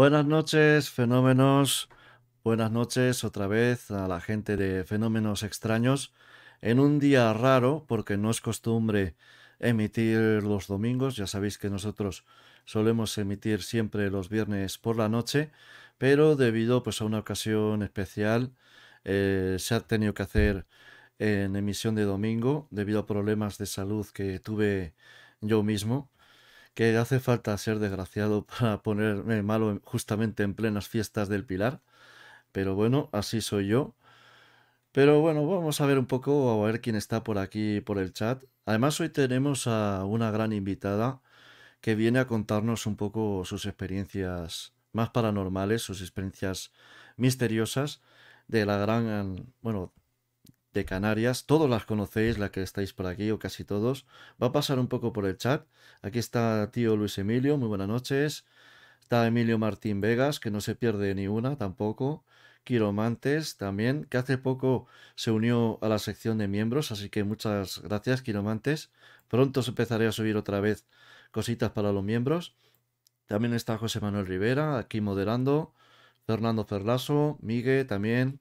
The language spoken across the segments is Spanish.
Buenas noches, fenómenos. Buenas noches otra vez a la gente de Fenómenos Extraños. En un día raro, porque no es costumbre emitir los domingos, ya sabéis que nosotros solemos emitir siempre los viernes por la noche, pero debido pues, a una ocasión especial eh, se ha tenido que hacer en emisión de domingo debido a problemas de salud que tuve yo mismo que hace falta ser desgraciado para ponerme malo justamente en plenas fiestas del Pilar. Pero bueno, así soy yo. Pero bueno, vamos a ver un poco, a ver quién está por aquí, por el chat. Además, hoy tenemos a una gran invitada que viene a contarnos un poco sus experiencias más paranormales, sus experiencias misteriosas de la gran, bueno, de Canarias, todos las conocéis, la que estáis por aquí, o casi todos. Va a pasar un poco por el chat. Aquí está tío Luis Emilio, muy buenas noches. Está Emilio Martín Vegas, que no se pierde ni una tampoco. Quiromantes también, que hace poco se unió a la sección de miembros, así que muchas gracias, Quiromantes. Pronto os empezaré a subir otra vez cositas para los miembros. También está José Manuel Rivera, aquí moderando. Fernando Ferlaso, Miguel también.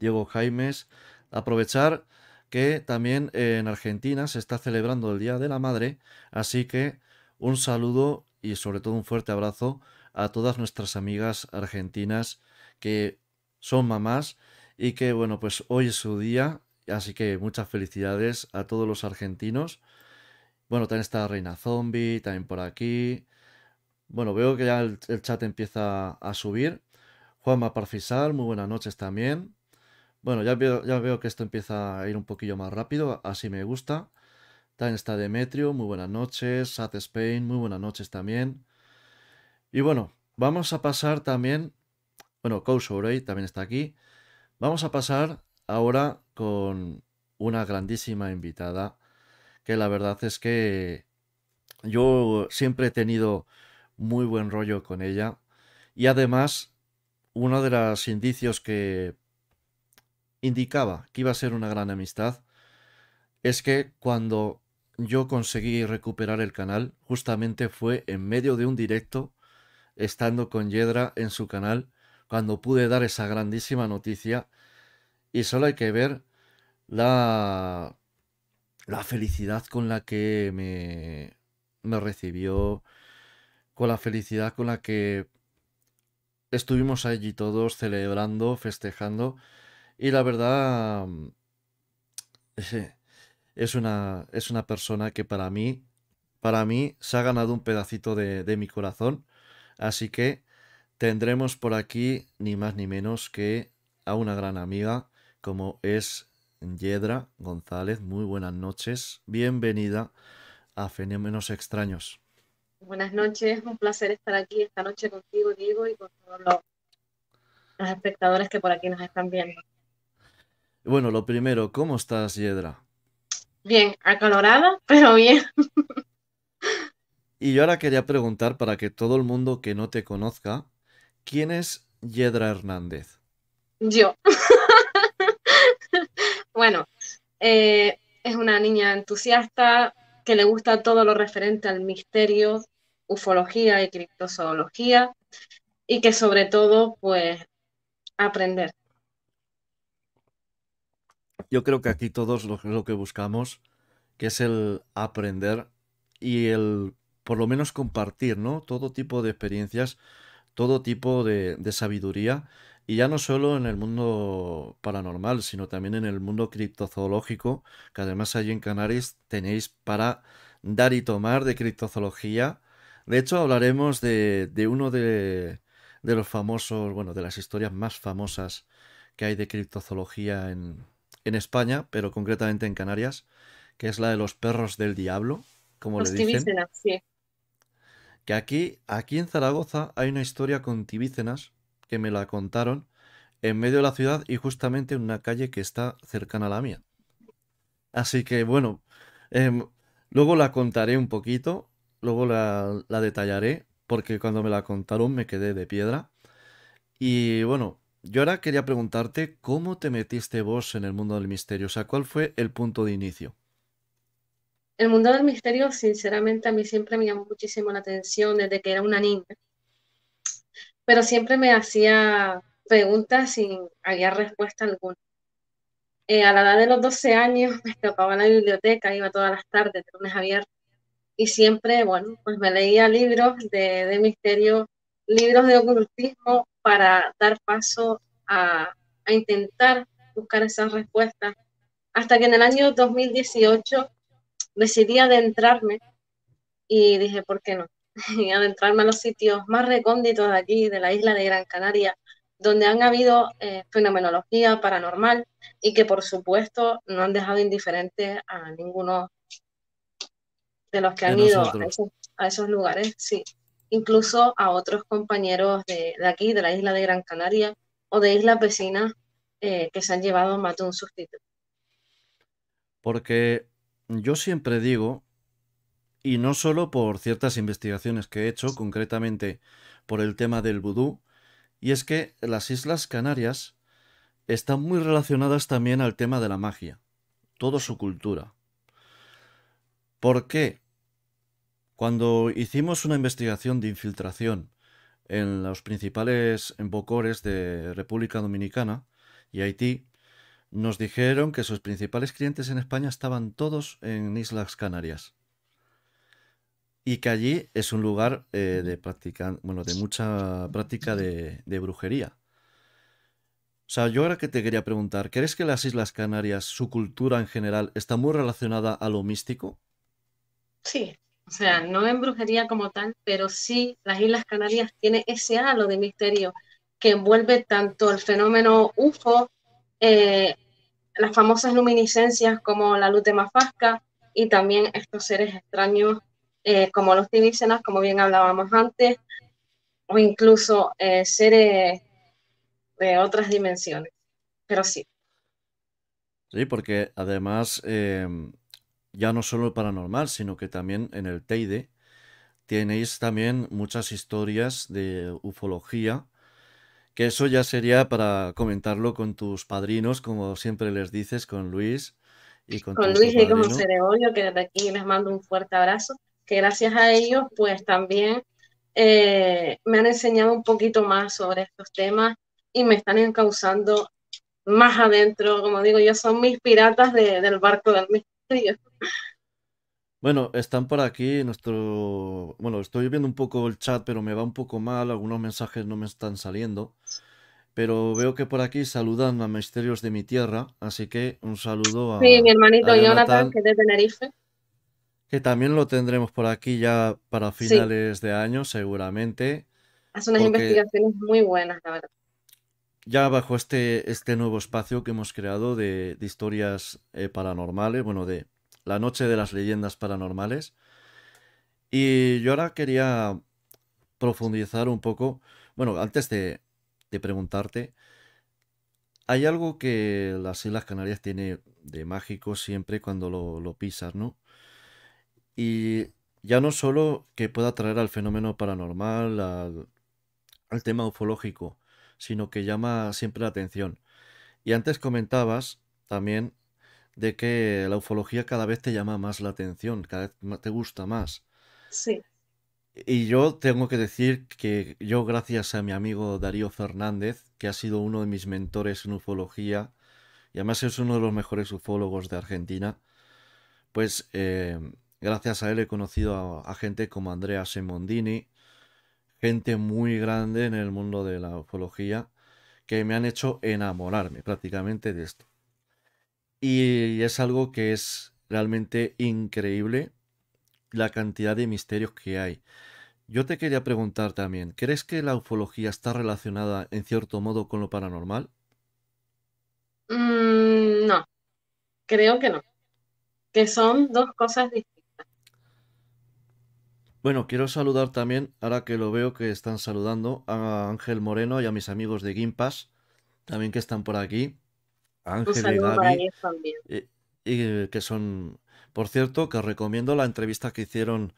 Diego Jaimes. Aprovechar que también en Argentina se está celebrando el Día de la Madre, así que un saludo y sobre todo un fuerte abrazo a todas nuestras amigas argentinas que son mamás y que bueno, pues hoy es su día, así que muchas felicidades a todos los argentinos. Bueno, también está Reina Zombie, también por aquí. Bueno, veo que ya el, chat empieza a subir. Juanma Parfisal, muy buenas noches también. Bueno, ya veo, ya veo que esto empieza a ir un poquillo más rápido, así me gusta. También está Demetrio, muy buenas noches. Sat Spain, muy buenas noches también. Y bueno, vamos a pasar también. Bueno, Kousourei también está aquí. Vamos a pasar ahora con una grandísima invitada. Que la verdad es que yo siempre he tenido muy buen rollo con ella. Y además, uno de los indicios que indicaba que iba a ser una gran amistad es que cuando yo conseguí recuperar el canal, justamente fue en medio de un directo, estando con Yedra en su canal, cuando pude dar esa grandísima noticia. Y solo hay que ver la, la felicidad con la que me, me recibió, con la felicidad con la que estuvimos allí todos celebrando, festejando. Y la verdad, mm, es una, es una persona que para mí, para mí, se ha ganado un pedacito de, de mi corazón. Así que tendremos por aquí ni más ni menos que a una gran amiga como es Yedra González. Muy buenas noches. Bienvenida a Fenómenos Extraños. Buenas noches, un placer estar aquí esta noche contigo, Diego, y con todos los espectadores que por aquí nos están viendo. Bueno, lo primero, ¿cómo estás, Yedra? Bien, acalorada, pero bien. y yo ahora quería preguntar para que todo el mundo que no te conozca, ¿quién es Yedra Hernández? Yo. bueno, eh, es una niña entusiasta que le gusta todo lo referente al misterio, ufología y criptozoología y que sobre todo, pues, aprender yo creo que aquí todos lo, que buscamos, que es el aprender y el, por lo menos, compartir, ¿no? Todo tipo de experiencias, todo tipo de, sabiduría. Y ya no solo en el mundo paranormal, sino también en el mundo criptozoológico, que además allí en Canarias tenéis para dar y tomar de criptozoología. De hecho, hablaremos de, uno de, de, los famosos, bueno, de las historias más famosas que hay de criptozoología en, en España, pero concretamente en Canarias, que es la de los perros del diablo, como le dicen. Tibícenas, sí. Que aquí, aquí en Zaragoza hay una historia con tibícenas que me la contaron en medio de la ciudad y justamente en una calle que está cercana a la mía. Así que bueno, em, luego la contaré un poquito, luego la, la detallaré, porque cuando me la contaron me quedé de piedra. Y bueno, yo ahora quería preguntarte cómo te metiste vos en el mundo del misterio, o sea, ¿cuál fue el punto de inicio? El mundo del misterio, sinceramente, a mí siempre me llamó muchísimo la atención desde que era una niña, pero siempre me hacía preguntas sin hallar respuesta alguna. Eh, a la edad de los 12 años me escapaba a la biblioteca, iba todas las tardes, lunes y siempre, bueno, pues me leía libros de, de misterio, libros de ocultismo para dar paso a, intentar buscar esas respuestas. Hasta que en el año 2018 decidí adentrarme y dije, ¿por qué no? Y adentrarme a los sitios más recónditos de aquí, de la isla de Gran Canaria, donde han habido eh, fenomenología paranormal y que por supuesto no han dejado indiferente a ninguno de los que han ido a esos, lugares. Sí, incluso a otros compañeros de, aquí, de la isla de Gran Canaria o de islas vecinas eh, que se han llevado a de un sustituto. Porque yo siempre digo, y no solo por ciertas investigaciones que he hecho, concretamente por el tema del vudú, y es que las Islas Canarias están muy relacionadas también al tema de la magia, toda su cultura. ¿Por qué? Cuando hicimos una investigación de infiltración en los principales embocores de República Dominicana y Haití, nos dijeron que sus principales clientes en España estaban todos en Islas Canarias. Y que allí es un lugar eh, de, práctica, bueno, de mucha práctica de, de brujería. O sea, yo ahora que te quería preguntar, ¿crees que las Islas Canarias, su cultura en general, está muy relacionada a lo místico? Sí, o sea, no en brujería como tal, pero sí las Islas Canarias tiene ese halo de misterio que envuelve tanto el fenómeno UFO, eh, las famosas luminiscencias como la luz de Mafasca y también estos seres extraños eh, como los tibícenas, como bien hablábamos antes, o incluso eh, seres de otras dimensiones. Pero sí. Sí, porque además em, ya no solo paranormal, sino que también en el Teide tenéis también muchas historias de ufología, que eso ya sería para comentarlo con tus padrinos, como siempre les dices, con Luis y con, Luis y con Cereolio que desde aquí les mando un fuerte abrazo, que gracias a ellos pues también eh, me han enseñado un poquito más sobre estos temas y me están encauzando más adentro, como digo, yo son mis piratas del barco del misterio. Bueno, están por aquí nuestro... Bueno, estoy viendo un poco el chat, pero me va un poco mal, algunos mensajes no me están saliendo. Pero veo que por aquí saludan a Misterios de mi Tierra, así que un saludo a... Sí, mi hermanito Jonathan, que es de Tenerife. Que también lo tendremos por aquí ya para finales de año, seguramente. Hace unas investigaciones muy buenas, la verdad. Ya bajo este, este nuevo espacio que hemos creado de, historias eh, paranormales, bueno, de la Noche de las Leyendas Paranormales. Y yo ahora quería profundizar un poco. Bueno, antes de, de preguntarte, hay algo que las Islas Canarias tiene de mágico siempre cuando lo, lo pisas, ¿no? Y ya no solo que pueda traer al fenómeno paranormal, al, al, tema ufológico, sino que llama siempre la atención. Y antes comentabas también de que la ufología cada vez te llama más la atención, cada vez te gusta más. Sí. Y yo tengo que decir que yo, gracias a mi amigo Darío Fernández, que ha sido uno de mis mentores en ufología, y además es uno de los mejores ufólogos de Argentina, pues eh, gracias a él he conocido a, gente como Andrea Semondini, gente muy grande en el mundo de la ufología, que me han hecho enamorarme prácticamente de esto. Y es algo que es realmente increíble la cantidad de misterios que hay. Yo te quería preguntar también, ¿crees que la ufología está relacionada en cierto modo con lo paranormal? Mm, no, creo que no, que son dos cosas distintas. Bueno, quiero saludar también, ahora que lo veo que están saludando, a Ángel Moreno y a mis amigos de Gimpas, también que están por aquí. Ángel y y, que son, por cierto, que os recomiendo la entrevista que hicieron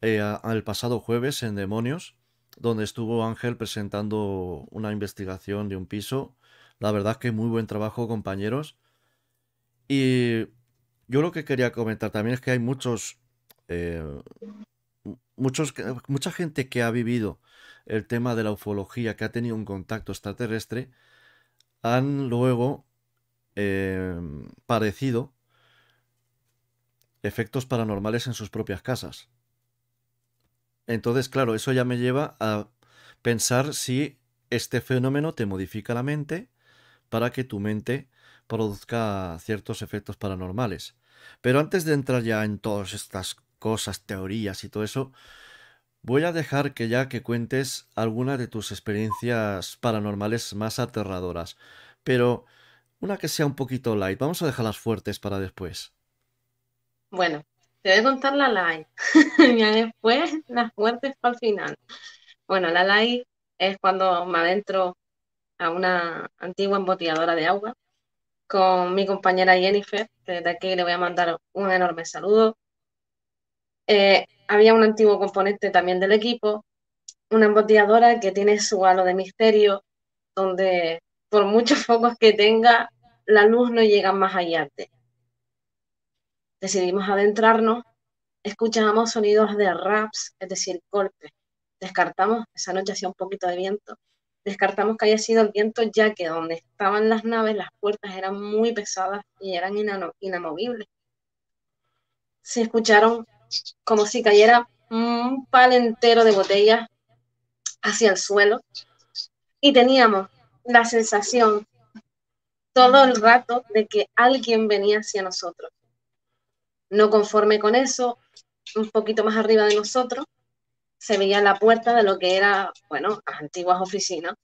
el eh, pasado jueves en Demonios, donde estuvo Ángel presentando una investigación de un piso. La verdad que muy buen trabajo, compañeros. Y yo lo que quería comentar también es que hay muchos, eh, muchos, mucha gente que ha vivido el tema de la ufología, que ha tenido un contacto extraterrestre, han luego Em, parecido efectos paranormales en sus propias casas. Entonces, claro, eso ya me lleva a pensar si este fenómeno te modifica la mente para que tu mente produzca ciertos efectos paranormales. Pero antes de entrar ya en todas estas cosas, teorías y todo eso, voy a dejar que ya que cuentes algunas de tus experiencias paranormales más aterradoras. Pero una que sea un poquito light. Vamos a dejar las fuertes para después. Bueno, te voy a contar la light. ya después las fuertes para el final. Bueno, la light es cuando me adentro a una antigua embotelladora de agua con mi compañera Jennifer. Desde aquí le voy a mandar un enorme saludo. Eh, había un antiguo componente también del equipo, una embotelladora que tiene su halo de misterio, donde por muchos focos que tenga, la luz no llega más allá de. Decidimos adentrarnos, escuchábamos sonidos de raps, es decir, golpes. Descartamos, esa noche hacía un poquito de viento, descartamos que haya sido el viento ya que donde estaban las naves las puertas eran muy pesadas y eran inamovibles. Se escucharon como si cayera un pal entero de botellas hacia el suelo y teníamos la sensación todo el rato de que alguien venía hacia nosotros. No conforme con eso, un poquito más arriba de nosotros, se veía la puerta de lo que era, bueno, las antiguas oficinas.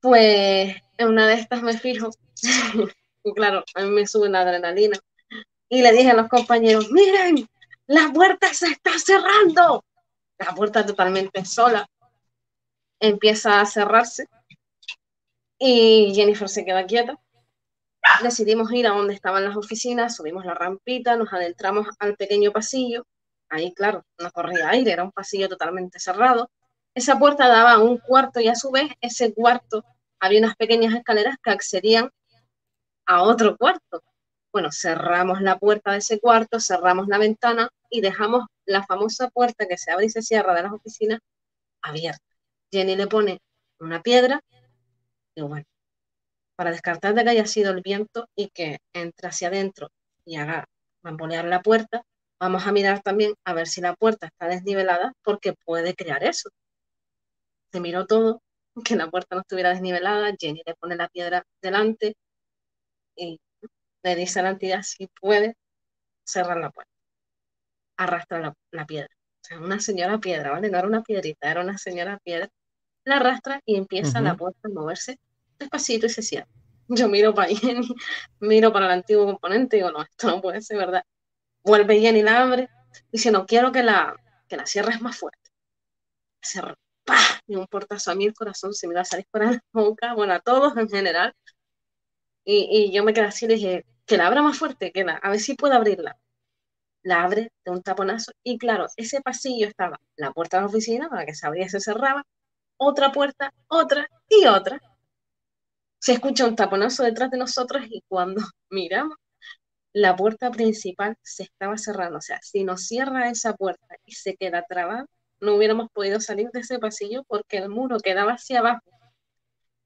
Pues en una de estas me fijo, claro, a mí me sube la adrenalina, y le dije a los compañeros, miren, la puerta se está cerrando. La puerta totalmente sola empieza a cerrarse y Jennifer se queda quieta. Decidimos ir a donde estaban las oficinas, subimos la rampita, nos adentramos al pequeño pasillo. Ahí, claro, no corría aire, era un pasillo totalmente cerrado. Esa puerta daba a un cuarto y a su vez ese cuarto había unas pequeñas escaleras que accedían a otro cuarto. Bueno, cerramos la puerta de ese cuarto, cerramos la ventana y dejamos la famosa puerta que se abre y se cierra de las oficinas abierta. Jenny le pone una piedra Digo, bueno, para descartar de que haya sido el viento y que entre hacia adentro y haga bambolear la puerta, vamos a mirar también a ver si la puerta está desnivelada porque puede crear eso. Se miró todo, que la puerta no estuviera desnivelada, Jenny le pone la piedra delante y le dice a la entidad si puede cerrar la puerta. Arrastra la, la piedra. O sea, una señora piedra, ¿vale? No era una piedrita, era una señora piedra la arrastra y empieza la puerta a moverse despacito y se cierra. Yo miro para Jenny, miro para el antiguo componente y digo, no, esto no puede ser verdad. Vuelve Jenny la abre, dice, no quiero que la, que la cierres más fuerte. se ¡pah! Y un portazo a mí el corazón se me va a salir por la boca, bueno, a todos en general. Y, yo me quedé así y le dije, que la abra más fuerte, que la, a ver si puedo abrirla. La abre de un taponazo y claro, ese pasillo estaba la puerta de la oficina, para que se abría se cerraba, otra puerta, otra y otra. Se escucha un taponazo detrás de nosotros y cuando miramos, la puerta principal se estaba cerrando. O sea, si nos cierra esa puerta y se queda trabada, no hubiéramos podido salir de ese pasillo porque el muro que quedaba hacia abajo.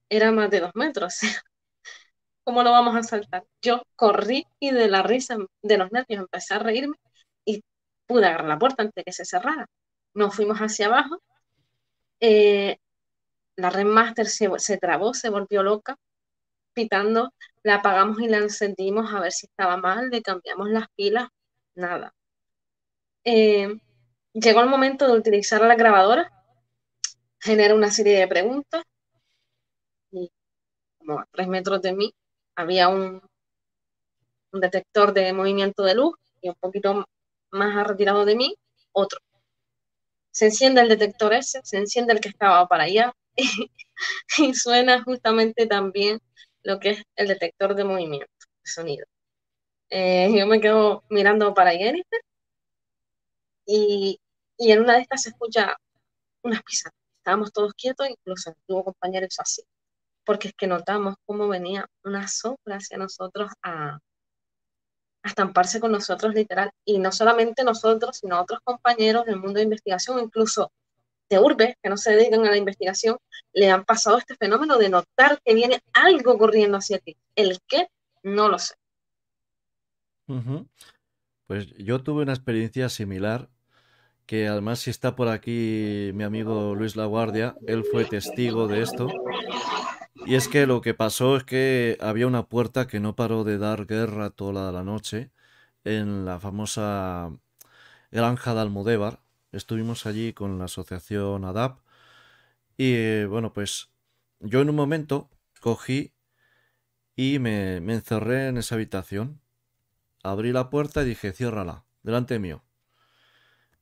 Era más de dos metros. ¿Cómo lo vamos a saltar? Yo corrí y de la risa, de los nervios, empecé a reírme y pude agarrar la puerta antes de que se cerrara. Nos fuimos hacia abajo eh, la Red se, trabó, se volvió loca, pitando, la apagamos y la encendimos a ver si estaba mal, le cambiamos las pilas, nada. Eh, llegó el momento de utilizar la grabadora, Generó una serie de preguntas como a tres metros de mí había un, un detector de movimiento de luz y un poquito más retirado de mí otro se enciende el detector ese, se enciende el que estaba para allá y, suena justamente también lo que es el detector de movimiento, de sonido. Eh, yo me quedo mirando para Jennifer y, y, en una de estas se escucha unas pisadas. Estábamos todos quietos, incluso tuvo compañeros así, porque es que notamos cómo venía una sombra hacia nosotros a, a estamparse con nosotros literal. Y no solamente nosotros, sino otros compañeros del mundo de investigación, incluso de urbe, que no se dedican a la investigación, le han pasado este fenómeno de notar que viene algo corriendo hacia ti. El qué, no lo sé. Pues yo tuve una experiencia similar, que además si está por aquí mi amigo Luis Laguardia, él fue testigo de esto. Y es que lo que pasó es que había una puerta que no paró de dar guerra toda la noche en la famosa granja de Almodévar. Estuvimos allí con la asociación ADAP y eh, bueno, pues yo en un momento cogí y me, me encerré en esa habitación. Abrí la puerta y dije, ciérrala, delante mío.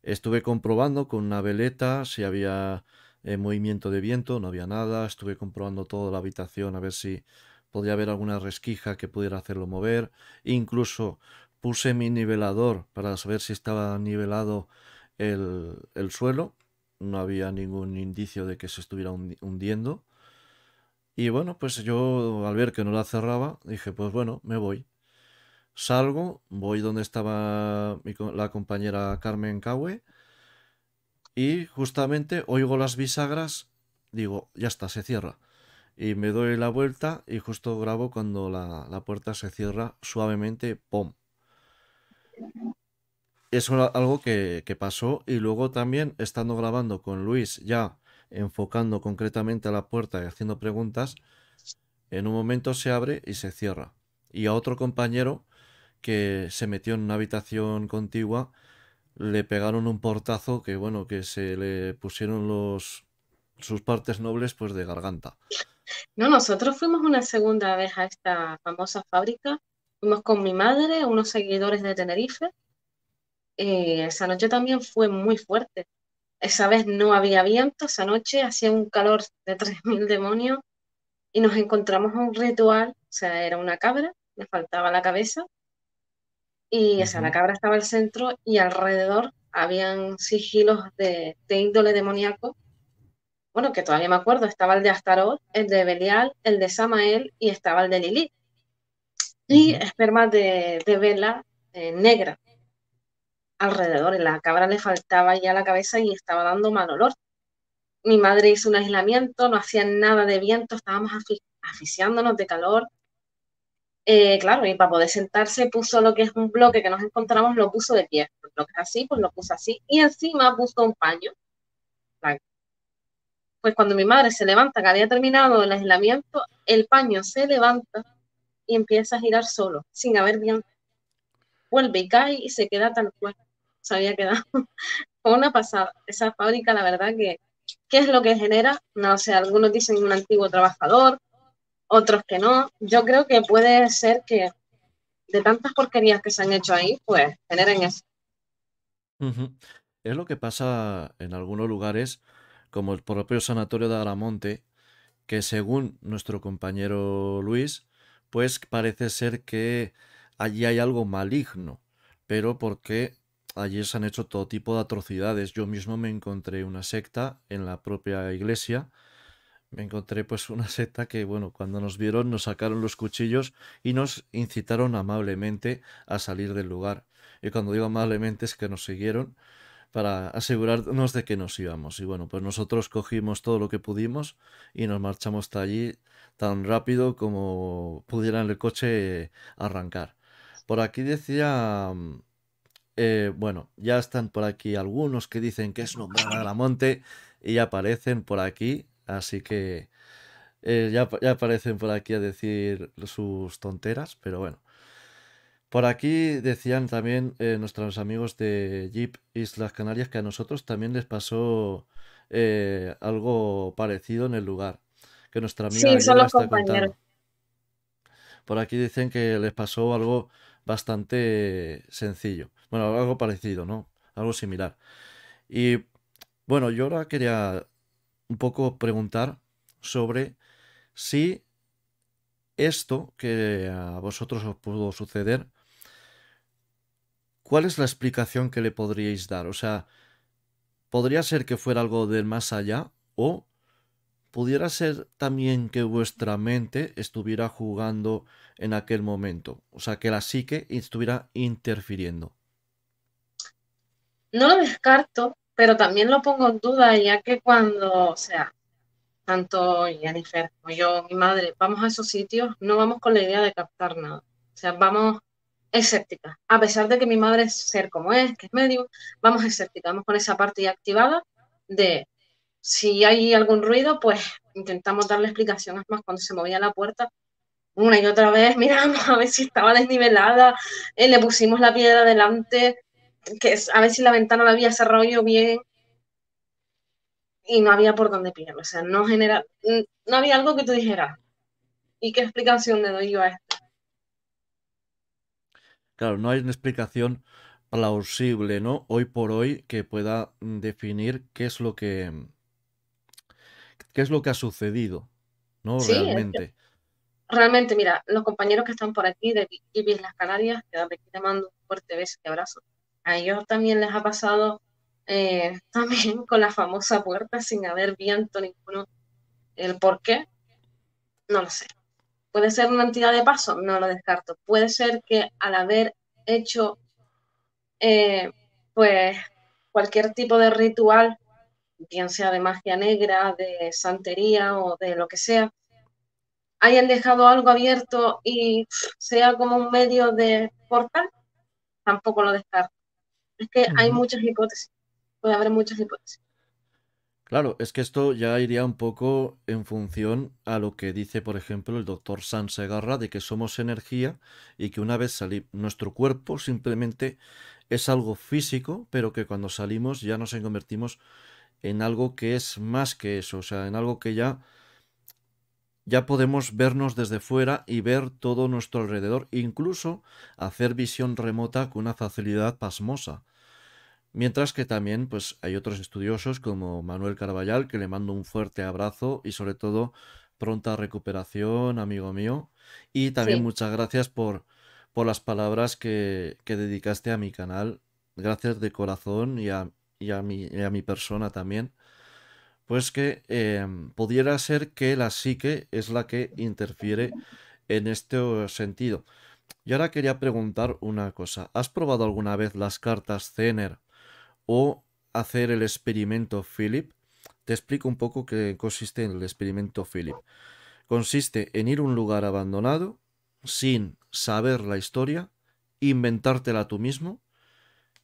Estuve comprobando con una veleta si había eh, movimiento de viento, no había nada, estuve comprobando toda la habitación a ver si podía haber alguna resquija que pudiera hacerlo mover, incluso puse mi nivelador para saber si estaba nivelado el, el suelo, no había ningún indicio de que se estuviera hundiendo. Y bueno, pues yo al ver que no la cerraba, dije, pues bueno, me voy. Salgo, voy donde estaba la compañera Carmen Cahue y justamente oigo las bisagras, digo, ya está, se cierra. Y me doy la vuelta y justo grabo cuando la, puerta se cierra suavemente, ¡pum! Eso es algo que, que pasó y luego también estando grabando con Luis ya enfocando concretamente a la puerta y haciendo preguntas, en un momento se abre y se cierra. Y a otro compañero que se metió en una habitación contigua le pegaron un portazo que bueno, que se le pusieron los sus partes nobles pues de garganta. No, nosotros fuimos una segunda vez a esta famosa fábrica, fuimos con mi madre, unos seguidores de Tenerife. Eh, esa noche también fue muy fuerte. Esa vez no había viento, esa noche hacía un calor de 3.000 demonios y nos encontramos a un ritual, o sea, era una cabra, le faltaba la cabeza, y, esa la cabra estaba al centro y alrededor habían sigilos de, de índole demoníaco. Bueno, que todavía me acuerdo, estaba el de Astaroth, el de Belial, el de Samael y estaba el de Lilith. Y espermas de, vela eh, negra alrededor. Y la cabra le faltaba ya la cabeza y estaba dando mal olor. Mi madre hizo un aislamiento, no hacían nada de viento, estábamos asfixiándonos de calor. Eh, claro, y para poder sentarse puso lo que es un bloque que nos encontramos, lo puso de pie. lo es así, pues lo puso así. Y encima puso un paño Pues cuando mi madre se levanta, que había terminado el aislamiento, el paño se levanta y empieza a girar solo, sin haber bien. Vuelve y cae y se queda tal cual. Se había quedado. una pasada. Esa fábrica, la verdad que, ¿qué es lo que genera? No sé, algunos dicen un antiguo trabajador, otros que no. Yo creo que puede ser que de tantas porquerías que se han hecho ahí, pues generen eso. Es lo que pasa en algunos lugares, como el propio sanatorio de Aramonte, que según nuestro compañero Luis, pues parece ser que allí hay algo maligno, pero porque allí se han hecho todo tipo de atrocidades. Yo mismo me encontré una secta en la propia iglesia me encontré pues una seta que, bueno, cuando nos vieron nos sacaron los cuchillos y nos incitaron amablemente a salir del lugar. Y cuando digo amablemente es que nos siguieron para asegurarnos de que nos íbamos. Y bueno, pues nosotros cogimos todo lo que pudimos y nos marchamos hasta allí tan rápido como pudiera el coche arrancar. Por aquí decía mm, eh, bueno, ya están por aquí algunos que dicen que es nombrar a monte y aparecen por aquí Así que eh, ya, parecen aparecen por aquí a decir sus tonteras, pero bueno. Por aquí decían también eh, nuestros amigos de Jeep Islas Canarias que a nosotros también les pasó eh, algo parecido en el lugar. Que nuestra amiga sí, compañeros. Por aquí dicen que les pasó algo bastante sencillo. Bueno, algo parecido, ¿no? Algo similar. Y bueno, yo ahora quería un poco preguntar sobre si esto que a vosotros os pudo suceder, ¿cuál es la explicación que le podríais dar? O sea, podría ser que fuera algo del más allá o pudiera ser también que vuestra mente estuviera jugando en aquel momento, o sea, que la psique estuviera interfiriendo. No lo descarto, pero también lo pongo en duda, ya que cuando, o sea, tanto Jennifer como yo, mi madre, vamos a esos sitios, no vamos con la idea de captar nada. O sea, vamos escépticas. A pesar de que mi madre es ser como es, que es medio, vamos escépticas, vamos con esa parte ya activada de si hay algún ruido, pues intentamos darle explicaciones más cuando se movía la puerta. Una y otra vez miramos a ver si estaba desnivelada, eh, le pusimos la piedra delante, que a si la ventana la había cerrado yo bien y no había por dónde pillarlo. O sea, no genera, no había algo que tú dijeras. ¿Y qué explicación le doy yo a esto? Claro, no hay una explicación plausible, ¿no? Hoy por hoy que pueda mm, definir qué es lo que mm, qué es lo que ha sucedido, ¿no? realmente. realmente, mira, los compañeros que están por aquí de en Las Canarias, que aquí te mando un fuerte beso y abrazo a ellos también les ha pasado eh, también con la famosa puerta sin haber viento ninguno. ¿El por qué? No lo sé. ¿Puede ser una entidad de paso? No lo descarto. Puede ser que al haber hecho eh, pues cualquier tipo de ritual, bien sea de magia negra, de santería o de lo que sea, hayan dejado algo abierto y sea como un medio de portal, tampoco lo descarto. Es que hay muchas hipótesis, puede haber muchas hipótesis. Claro, es que esto ya iría un poco en función a lo que dice, por ejemplo, el doctor San Segarra de que somos energía y que una vez salimos, nuestro cuerpo simplemente es algo físico, pero que cuando salimos ya nos convertimos en algo que es más que eso, o sea, en algo que ya ya podemos vernos desde fuera y ver todo nuestro alrededor, incluso hacer visión remota con una facilidad pasmosa. Mientras que también pues, hay otros estudiosos como Manuel Carballal, que le mando un fuerte abrazo y sobre todo pronta recuperación, amigo mío. Y también muchas gracias por, por las palabras que, que, dedicaste a mi canal. Gracias de corazón y a, y a, mi, y a mi persona también pues que em, pudiera ser que la psique es la que interfiere en este sentido. Y ahora quería preguntar una cosa. ¿Has probado alguna vez las cartas Zener o hacer el experimento Philip? Te explico un poco qué consiste en el experimento Philip. Consiste en ir a un lugar abandonado sin saber la historia, inventártela tú mismo,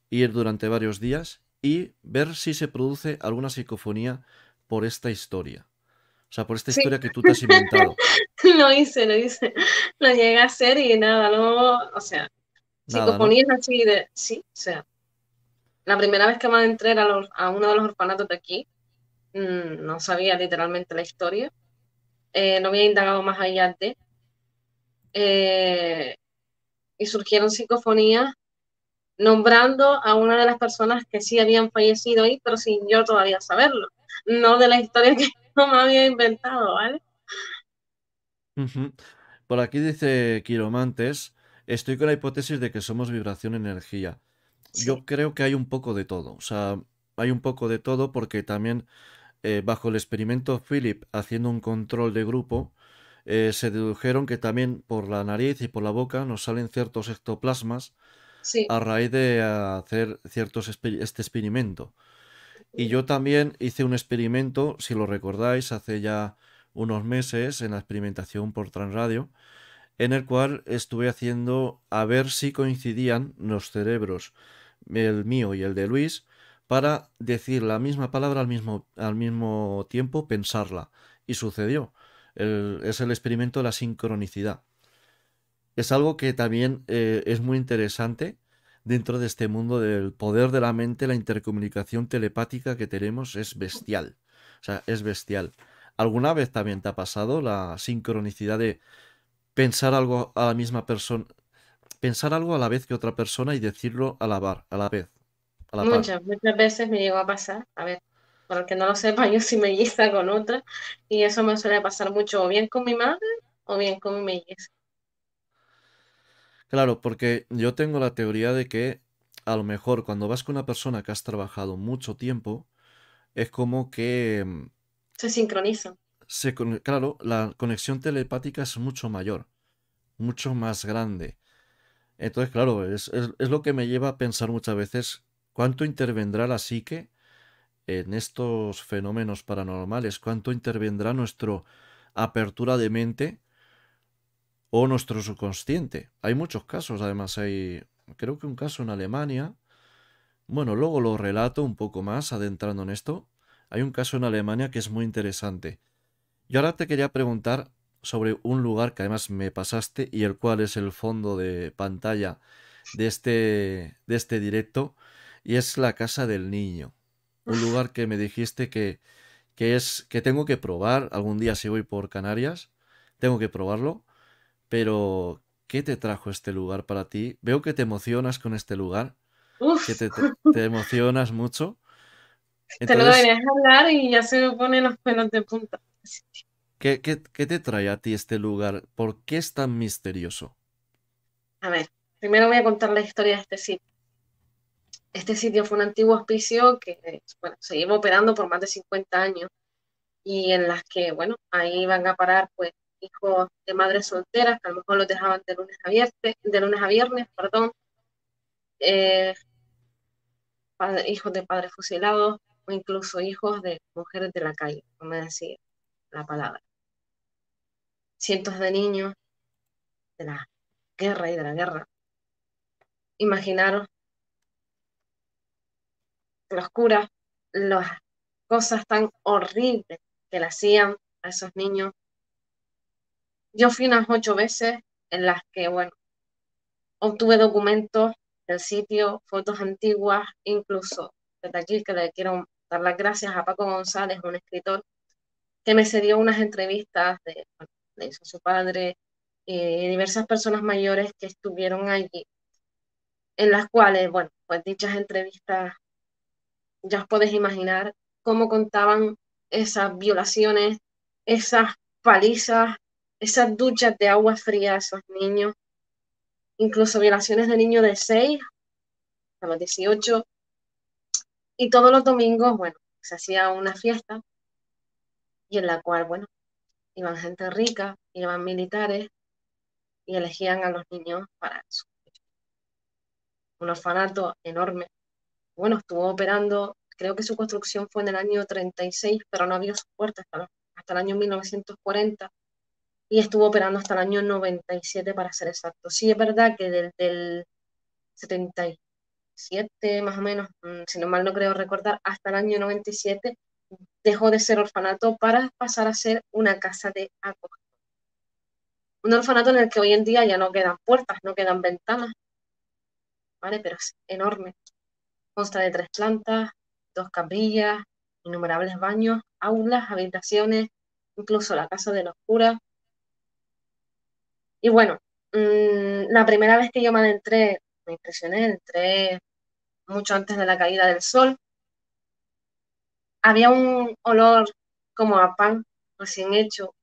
ir durante varios días y ver si se produce alguna psicofonía por esta historia? O sea, por esta historia que tú te has inventado. No hice, no hice. no llegué a ser y nada, no. O sea, así de. Sí, o sea. La primera vez que me adentré a, los, uno de los orfanatos de aquí, mm, no sabía literalmente la historia. Eh, no había indagado más allá de. Eh, y surgieron psicofonías nombrando a una de las personas que sí habían fallecido ahí, pero sin yo todavía saberlo no de la historia que no me había inventado, ¿vale? Por aquí dice Quiromantes, estoy con la hipótesis de que somos vibración energía. Yo creo que hay un poco de todo, o sea, hay un poco de todo porque también eh, bajo el experimento Philip haciendo un control de grupo, eh, se dedujeron que también por la nariz y por la boca nos salen ciertos ectoplasmas a raíz de hacer ciertos este experimento. Y yo también hice un experimento, si lo recordáis, hace ya unos meses en la experimentación por Transradio, en el cual estuve haciendo a ver si coincidían los cerebros, el mío y el de Luis, para decir la misma palabra al mismo, al mismo tiempo, pensarla. Y sucedió. es el experimento de la sincronicidad. Es algo que también eh, es muy interesante dentro de este mundo del poder de la mente, la intercomunicación telepática que tenemos es bestial. O sea, es bestial. ¿Alguna vez también te ha pasado la sincronicidad de pensar algo a la misma persona, pensar algo a la vez que otra persona y decirlo a la, bar, a la vez? muchas, muchas veces me llegó a pasar. A ver, para el que no lo sepa, yo sí guisa con otra y eso me suele pasar mucho, o bien con mi madre o bien con mi melliza. Claro, porque yo tengo la teoría de que a lo mejor cuando vas con una persona que has trabajado mucho tiempo, es como que... Mm, se sincronizan. claro, la conexión telepática es mucho mayor, mucho más grande. Entonces, claro, es, es lo que me lleva a pensar muchas veces cuánto intervendrá la psique en estos fenómenos paranormales, cuánto intervendrá nuestra apertura de mente o nuestro subconsciente. Hay muchos casos, además hay, creo que un caso en Alemania, bueno, luego lo relato un poco más adentrando en esto, hay un caso en Alemania que es muy interesante. Y ahora te quería preguntar sobre un lugar que además me pasaste y el cual es el fondo de pantalla de este, de este directo, y es la casa del niño. Un lugar que me dijiste que, que es que tengo que probar algún día si voy por Canarias, tengo que probarlo. Pero, ¿qué te trajo este lugar para ti? Veo que te emocionas con este lugar, Uf. que te, emocionas mucho. te lo deberías hablar y ya se me ponen los pelos de punta. ¿Qué, te trae a ti este lugar? ¿Por qué es tan misterioso? A ver, primero voy a contar la historia de este sitio. Este sitio fue un antiguo hospicio que bueno, se iba operando por más de 50 años y en las que, bueno, ahí van a parar pues hijos de madres solteras, que a lo mejor los dejaban de lunes a viernes, de lunes a viernes perdón, eh, hijos de padres fusilados o incluso hijos de mujeres de la calle, como decía la palabra. Cientos de niños de la guerra y de la guerra. Imaginaros los curas, las cosas tan horribles que le hacían a esos niños yo fui unas ocho veces en las que, bueno, obtuve documentos del sitio, fotos antiguas, incluso desde aquí que le quiero dar las gracias a Paco González, un escritor, que me cedió unas entrevistas de, de su padre y eh, diversas personas mayores que estuvieron allí, en las cuales, bueno, pues dichas entrevistas, ya os podéis imaginar cómo contaban esas violaciones, esas palizas, esas duchas de agua fría a esos niños, incluso violaciones de niños de 6 a los 18. Y todos los domingos, bueno, se hacía una fiesta y en la cual, bueno, iban gente rica, iban militares y elegían a los niños para eso. Un orfanato enorme. Bueno, estuvo operando, creo que su construcción fue en el año 36, pero no había su puertas hasta, hasta el año 1940 y estuvo operando hasta el año 97 para ser exacto. Sí, es verdad que desde el 77, más o menos, mm, si no mal no creo recordar, hasta el año 97 dejó de ser orfanato para pasar a ser una casa de acogida. Un orfanato en el que hoy en día ya no quedan puertas, no quedan ventanas, ¿vale? Pero es enorme. Consta de tres plantas, dos capillas, innumerables baños, aulas, habitaciones, incluso la casa de los curas, y bueno, mm, la primera vez que yo me adentré, me impresioné, entré mucho antes de la caída del sol. Había un olor como a pan recién hecho,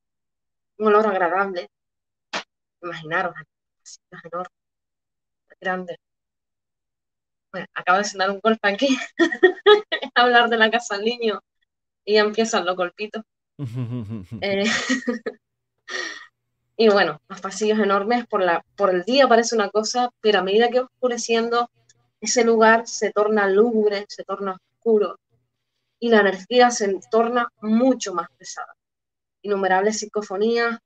un olor agradable. Imaginaros, es enorme, grandes. Bueno, acabo de sonar un golpe aquí, hablar de la casa al niño y empiezan los golpitos. Eh, Y bueno, los pasillos enormes, por, la, por el día parece una cosa, pero a medida que va oscureciendo, ese lugar se torna lúgubre, se torna oscuro, y la energía se torna mucho más pesada. Innumerables psicofonías,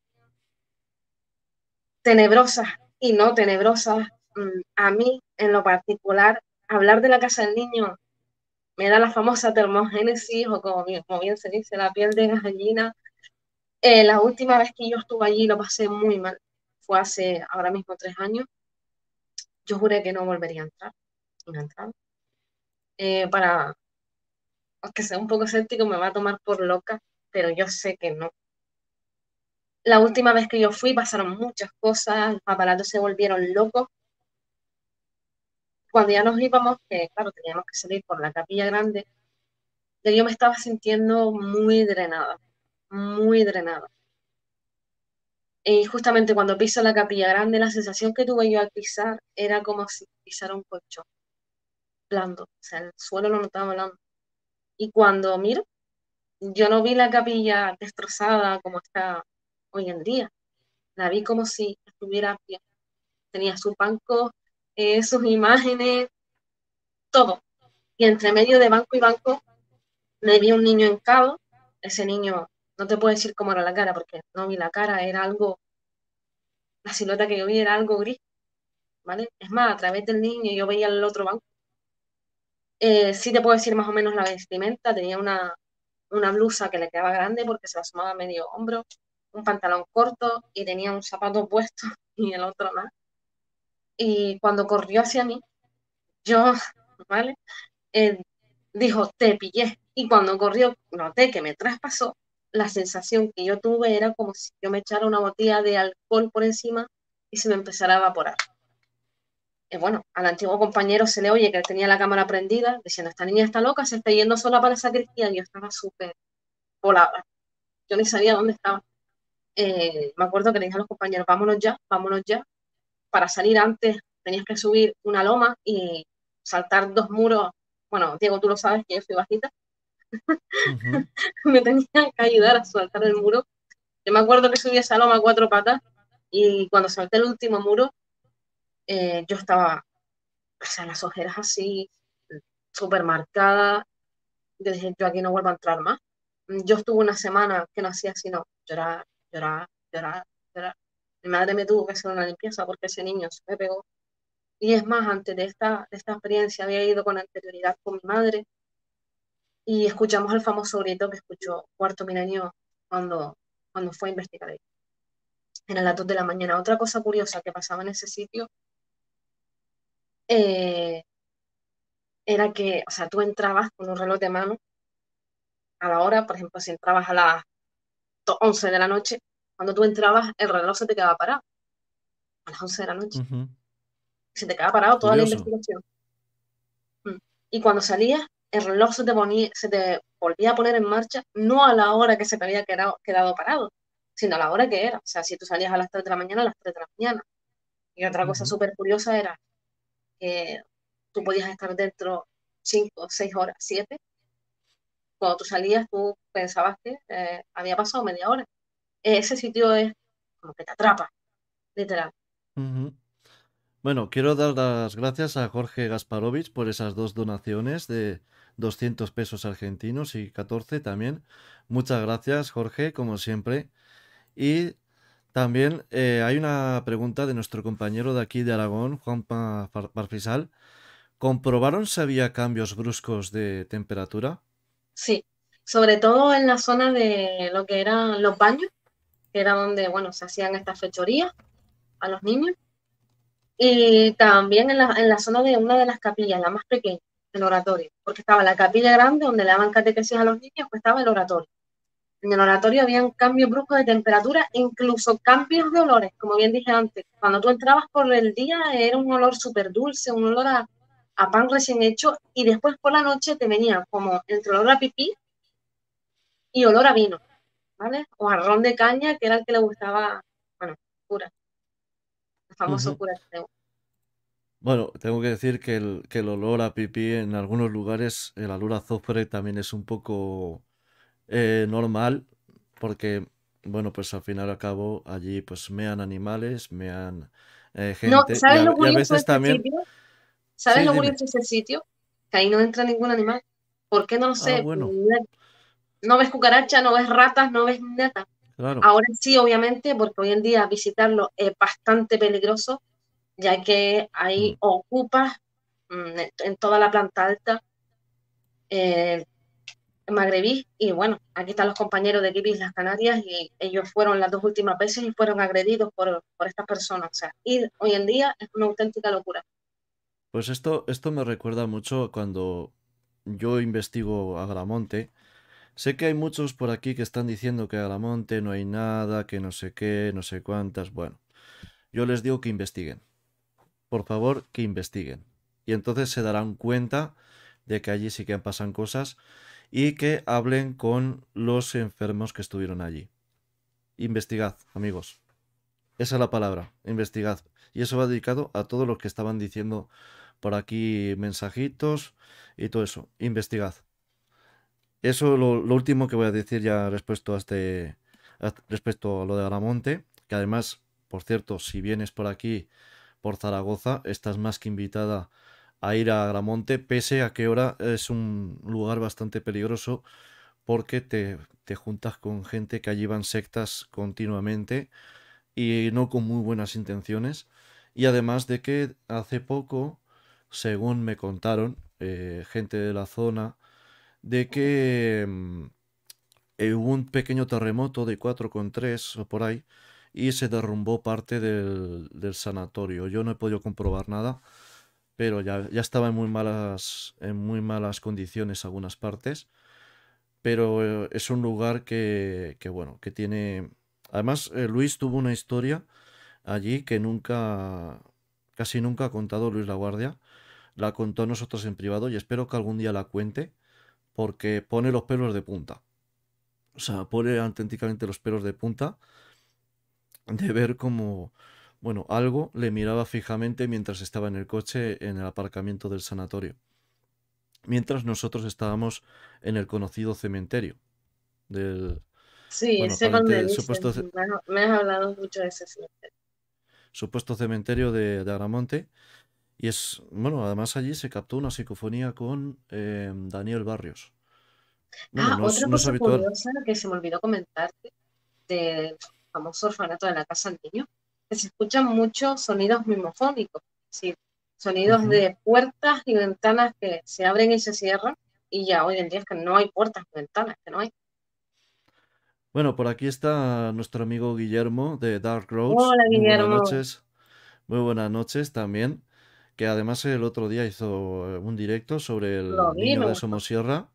tenebrosas y no tenebrosas. Mm, a mí, en lo particular, hablar de la casa del niño me da la famosa termogénesis o como bien se dice, la piel de gallina eh, la última vez que yo estuve allí lo pasé muy mal. Fue hace ahora mismo tres años. Yo juré que no volvería a entrar. no eh, para que sea un poco escéptico, me va a tomar por loca, pero yo sé que no. La última vez que yo fui pasaron muchas cosas, los aparatos se volvieron locos. Cuando ya nos íbamos, que claro, teníamos que salir por la capilla grande, yo me estaba sintiendo muy drenada muy drenada. Y justamente cuando piso la capilla grande, la sensación que tuve yo al pisar era como si pisara un colchón blando, o sea, el suelo lo notaba blando. Y cuando miro, yo no vi la capilla destrozada como está hoy en día, la vi como si estuviera pie Tenía su banco, eh, sus imágenes, todo. Y entre medio de banco y banco me vi un niño encado ese niño no te puedo decir cómo era la cara, porque no vi la cara, era algo, la silueta que yo vi era algo gris, ¿vale? Es más, a través del niño yo veía el otro banco. Eh, sí te puedo decir más o menos la vestimenta, tenía una, una blusa que le quedaba grande porque se la asomaba medio hombro, un pantalón corto y tenía un zapato puesto y el otro más. Y cuando corrió hacia mí, yo, ¿vale? Eh, dijo, te pillé. Y cuando corrió, noté que me traspasó la sensación que yo tuve era como si yo me echara una botella de alcohol por encima y se me empezara a evaporar. Y eh, bueno, al antiguo compañero se le oye que tenía la cámara prendida, diciendo, esta niña está loca, se está yendo sola para la sacristía, y yo estaba súper volada. Yo ni sabía dónde estaba. Eh, me acuerdo que le dije a los compañeros, vámonos ya, vámonos ya. Para salir antes tenías que subir una loma y saltar dos muros. Bueno, Diego, tú lo sabes que yo soy bajita. me tenía que ayudar a saltar el muro. Yo me acuerdo que subí a Saloma a cuatro patas y cuando salté el último muro, eh, yo estaba, o sea, las ojeras así, súper marcadas. Yo dije, yo aquí no vuelvo a entrar más. Yo estuve una semana que no hacía sino llorar, llorar, llorar, Mi madre me tuvo que hacer una limpieza porque ese niño se me pegó. Y es más, antes de esta, de esta experiencia había ido con anterioridad con mi madre y escuchamos el famoso grito que escuchó Cuarto Milenio cuando, cuando fue a investigar ahí, en las 2 de la mañana. Otra cosa curiosa que pasaba en ese sitio eh, era que, o sea, tú entrabas con un reloj de mano a la hora, por ejemplo, si entrabas a las 11 de la noche, cuando tú entrabas, el reloj se te quedaba parado a las 11 de la noche. Se te quedaba parado toda la investigación. Mm. Y cuando salías, el reloj se te, se volvía a poner en marcha, no a la hora que se te había quedado, parado, sino a la hora que era. O sea, si tú salías a las 3 de la mañana, a las 3 de la mañana. Y otra cosa súper curiosa era que tú podías estar dentro 5, 6 horas, 7. Cuando tú salías, tú pensabas que eh, había pasado media hora. Ese sitio es como que te atrapa, literal. Bueno, quiero dar las gracias a Jorge Gasparovich por esas dos donaciones de 200 pesos argentinos y 14 también. Muchas gracias, Jorge, como siempre. Y también eh, hay una pregunta de nuestro compañero de aquí de Aragón, Juan Parfisal. ¿Comprobaron si había cambios bruscos de temperatura? Sí, sobre todo en la zona de lo que eran los baños, que era donde, bueno, se hacían estas fechorías a los niños y también en la, en la zona de una de las capillas, la más pequeña, el oratorio, porque estaba la capilla grande donde le daban catequesis a los niños, pues estaba el oratorio. En el oratorio habían cambios bruscos de temperatura, incluso cambios de olores, como bien dije antes. Cuando tú entrabas por el día era un olor súper dulce, un olor a, pan recién hecho, y después por la noche te venía como entre olor a pipí y olor a vino, ¿vale? O a ron de caña, que era el que le gustaba, bueno, cura famoso bueno, tengo que decir que el, que el olor a pipí en algunos lugares, el olor a también es un poco eh, normal, porque, bueno, pues al final acabo cabo allí pues mean animales, mean eh, gente. ¿sabes lo bonito a veces este Sitio? ¿Sabes lo bonito de ese sitio? Que ahí no entra ningún animal. ¿Por qué no lo ah, sé? No ves cucaracha, no ves ratas, no ves nada. Ahora sí, obviamente, porque hoy en día visitarlo es bastante peligroso, ya que hay mm. ocupas mm, en toda la planta alta eh, magrebí y bueno, aquí están los compañeros de Kipis Las Canarias y ellos fueron las dos últimas veces y fueron agredidos por, por estas personas. O sea, hoy en día es una auténtica locura. Pues esto, esto me recuerda mucho cuando yo investigo a Gramonte Sé que hay muchos por aquí que están diciendo que a la monte no hay nada, que no sé qué, no sé cuántas. Bueno, yo les digo que investiguen. Por favor, que investiguen. Y entonces se darán cuenta de que allí sí que pasan cosas y que hablen con los enfermos que estuvieron allí. Investigad, amigos. Esa es la palabra, investigad. Y eso va dedicado a todos los que estaban diciendo por aquí mensajitos y todo eso. Investigad. Eso lo, lo último que voy a decir ya respecto a este respecto a lo de Agramonte, que además, por cierto, si vienes por aquí, por Zaragoza, estás más que invitada a ir a Gramonte, pese a que ahora es un lugar bastante peligroso porque te, te, juntas con gente que allí van sectas continuamente y no con muy buenas intenciones. Y además de que hace poco, según me contaron, eh, gente de la zona de que mm, eh, hubo un pequeño terremoto de 4,3 o por ahí y se derrumbó parte del, sanatorio. Yo no he podido comprobar nada, pero ya, estaba en muy, malas, en muy malas condiciones algunas partes. Pero eh, es un lugar que, que, bueno, que tiene... Además, eh, Luis tuvo una historia allí que nunca, casi nunca ha contado Luis La Guardia. La contó a nosotros en privado y espero que algún día la cuente porque pone los pelos de punta. O sea, pone auténticamente los pelos de punta de ver cómo, bueno, algo le miraba fijamente mientras estaba en el coche en el aparcamiento del sanatorio. Mientras nosotros estábamos en el conocido cementerio del... Sí, supuesto... me, hablado mucho de ese cementerio. Supuesto cementerio de, de Aramonte y es, bueno, además allí se captó una psicofonía con eh, Daniel Barrios. ah, no otra cosa que se me olvidó comentarte del famoso orfanato de la Casa del Niño, que se escuchan muchos sonidos mimofónicos, es decir, sonidos de puertas y ventanas que se abren y se cierran, y ya hoy en día es que no hay puertas y ventanas, que no hay. Bueno, por aquí está nuestro amigo Guillermo de Dark Roads. Hola, Guillermo. buenas noches. Muy buenas noches también que además el otro día hizo eh, un directo sobre el niño de Somosierra.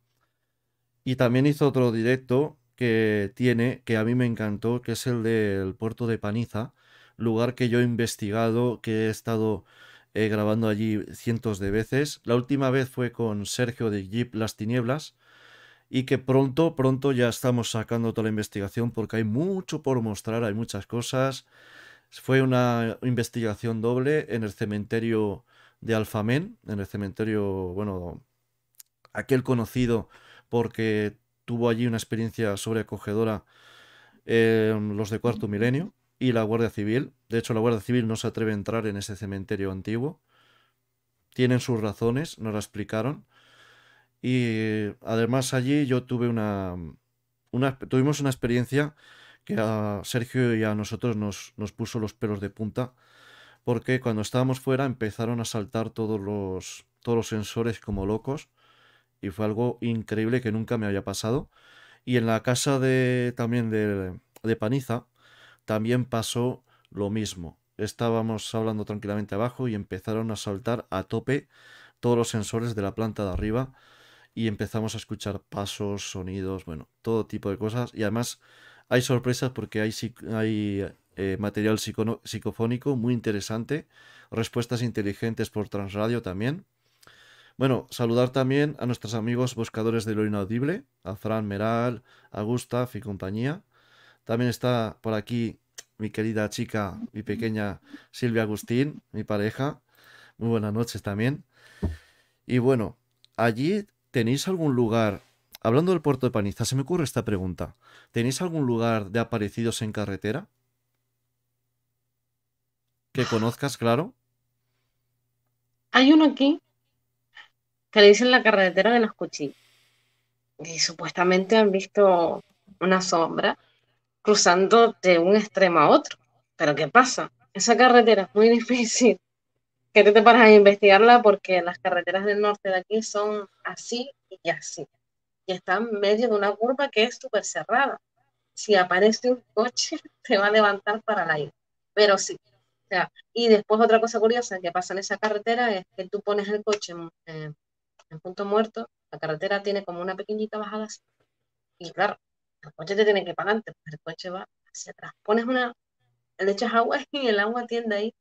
Y también hizo otro directo que tiene, que a mí me encantó, que es el del puerto de Paniza, lugar que yo he investigado, que he estado eh, grabando allí cientos de veces. La última vez fue con Sergio de Jeep Las Tinieblas. Y que pronto, pronto ya estamos sacando toda la investigación porque hay mucho por mostrar, hay muchas cosas. Fue una investigación doble en el cementerio de Alfamén, en el cementerio, bueno, aquel conocido porque tuvo allí una experiencia sobreacogedora eh, los de cuarto milenio y la Guardia Civil. De hecho, la Guardia Civil no se atreve a entrar en ese cementerio antiguo. Tienen sus razones, nos la explicaron. Y además allí yo tuve una tuvimos una experiencia a Sergio y a nosotros nos, nos puso los pelos de punta, porque cuando estábamos fuera empezaron a saltar todos los, todos los sensores como locos, y fue algo increíble que nunca me había pasado. Y en la casa de, también de Paniza también pasó lo mismo. Estábamos hablando tranquilamente abajo y empezaron a saltar a tope todos los sensores de la planta de arriba y empezamos a escuchar pasos, sonidos, bueno, todo tipo de cosas. Y además hay sorpresas porque hay, eh, material psicofónico muy interesante, respuestas inteligentes por Transradio también. Bueno, saludar también a nuestros amigos buscadores de lo inaudible, a Fran Meral, a Gustav y compañía. También está por aquí mi querida chica, mi pequeña Silvia Agustín, mi pareja. Muy buenas noches también. Y bueno, allí tenéis algún lugar hablando del puerto de Paniza, se me ocurre esta pregunta. ¿Tenéis algún lugar de aparecidos en carretera? Que conozcas, claro. Hay uno aquí que le dicen la carretera de los cuchillos. Y supuestamente han visto una sombra cruzando de un extremo a otro. Pero ¿qué pasa? Esa carretera es muy difícil que te paras a investigarla porque las carreteras del norte de aquí son así y así y está en medio de una curva que es súper cerrada. Si aparece un coche, te va a levantar para la aire. Pero sí. O sea, y después otra cosa curiosa que pasa en esa carretera es que tú pones el coche en, punto muerto, la carretera tiene como una pequeñita bajada así. Y claro, el coche te tiene que ir para adelante, pues el coche va hacia atrás. Pones una, le echas agua y el agua tiende ahí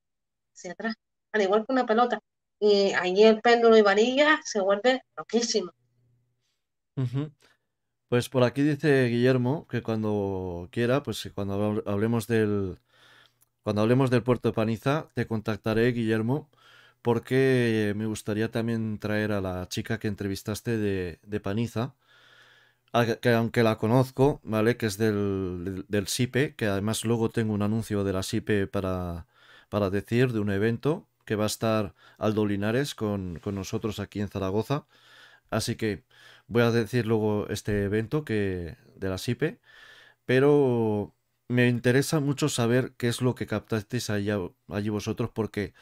hacia atrás, al igual que una pelota. Y ahí el péndulo y varilla se vuelve loquísimo. Pues por aquí dice Guillermo que cuando quiera, pues cuando hablemos del, cuando hablemos del puerto de Paniza, te contactaré, Guillermo, porque me gustaría también traer a la chica que entrevistaste de, Paniza, que aunque la conozco, ¿vale? Que es del, del, SIPE, que además luego tengo un anuncio de la SIPE para, para decir de un evento que va a estar Aldo Linares con, con nosotros aquí en Zaragoza. Así que Voy a decir luego este evento que de la SIPE, pero me interesa mucho saber qué es lo que captasteis allí vosotros, porque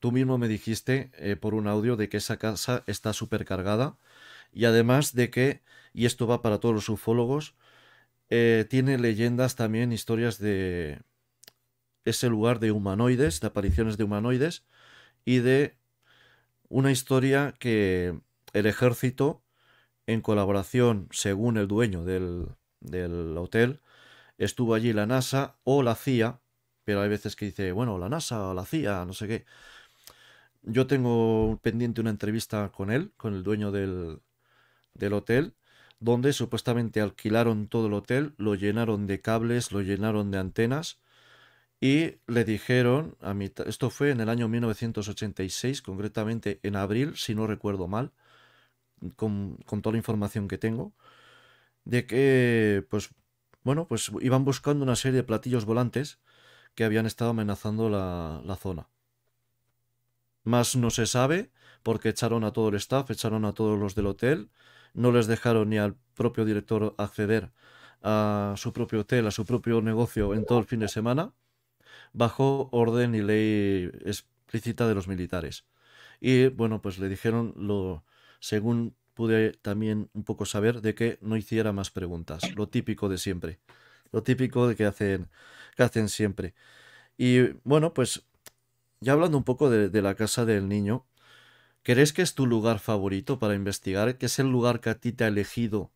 tú mismo me dijiste eh, por un audio de que esa casa está supercargada y además de que, y esto va para todos los ufólogos, eh, tiene leyendas también, historias de ese lugar de humanoides, de apariciones de humanoides y de una historia que el ejército en colaboración, según el dueño del, hotel, estuvo allí la NASA o la CIA, pero hay veces que dice, bueno, la NASA o la CIA, no sé qué. Yo tengo pendiente una entrevista con él, con el dueño del, hotel, donde supuestamente alquilaron todo el hotel, lo llenaron de cables, lo llenaron de antenas y le dijeron, a mí, esto fue en el año 1986, concretamente en abril, si no recuerdo mal, con, toda la información que tengo, de que, pues, bueno, pues iban buscando una serie de platillos volantes que habían estado amenazando la, la zona. Más no se sabe, porque echaron a todo el staff, echaron a todos los del hotel, no les dejaron ni al propio director acceder a su propio hotel, a su propio negocio en todo el fin de semana, bajo orden y ley explícita de los militares. Y bueno, pues le dijeron lo, según pude también un poco saber, de que no hiciera más preguntas. Lo típico de siempre. Lo típico de que hacen, que hacen siempre. Y bueno, pues ya hablando un poco de, la casa del niño, ¿crees que es tu lugar favorito para investigar? ¿Que es el lugar que a ti te ha elegido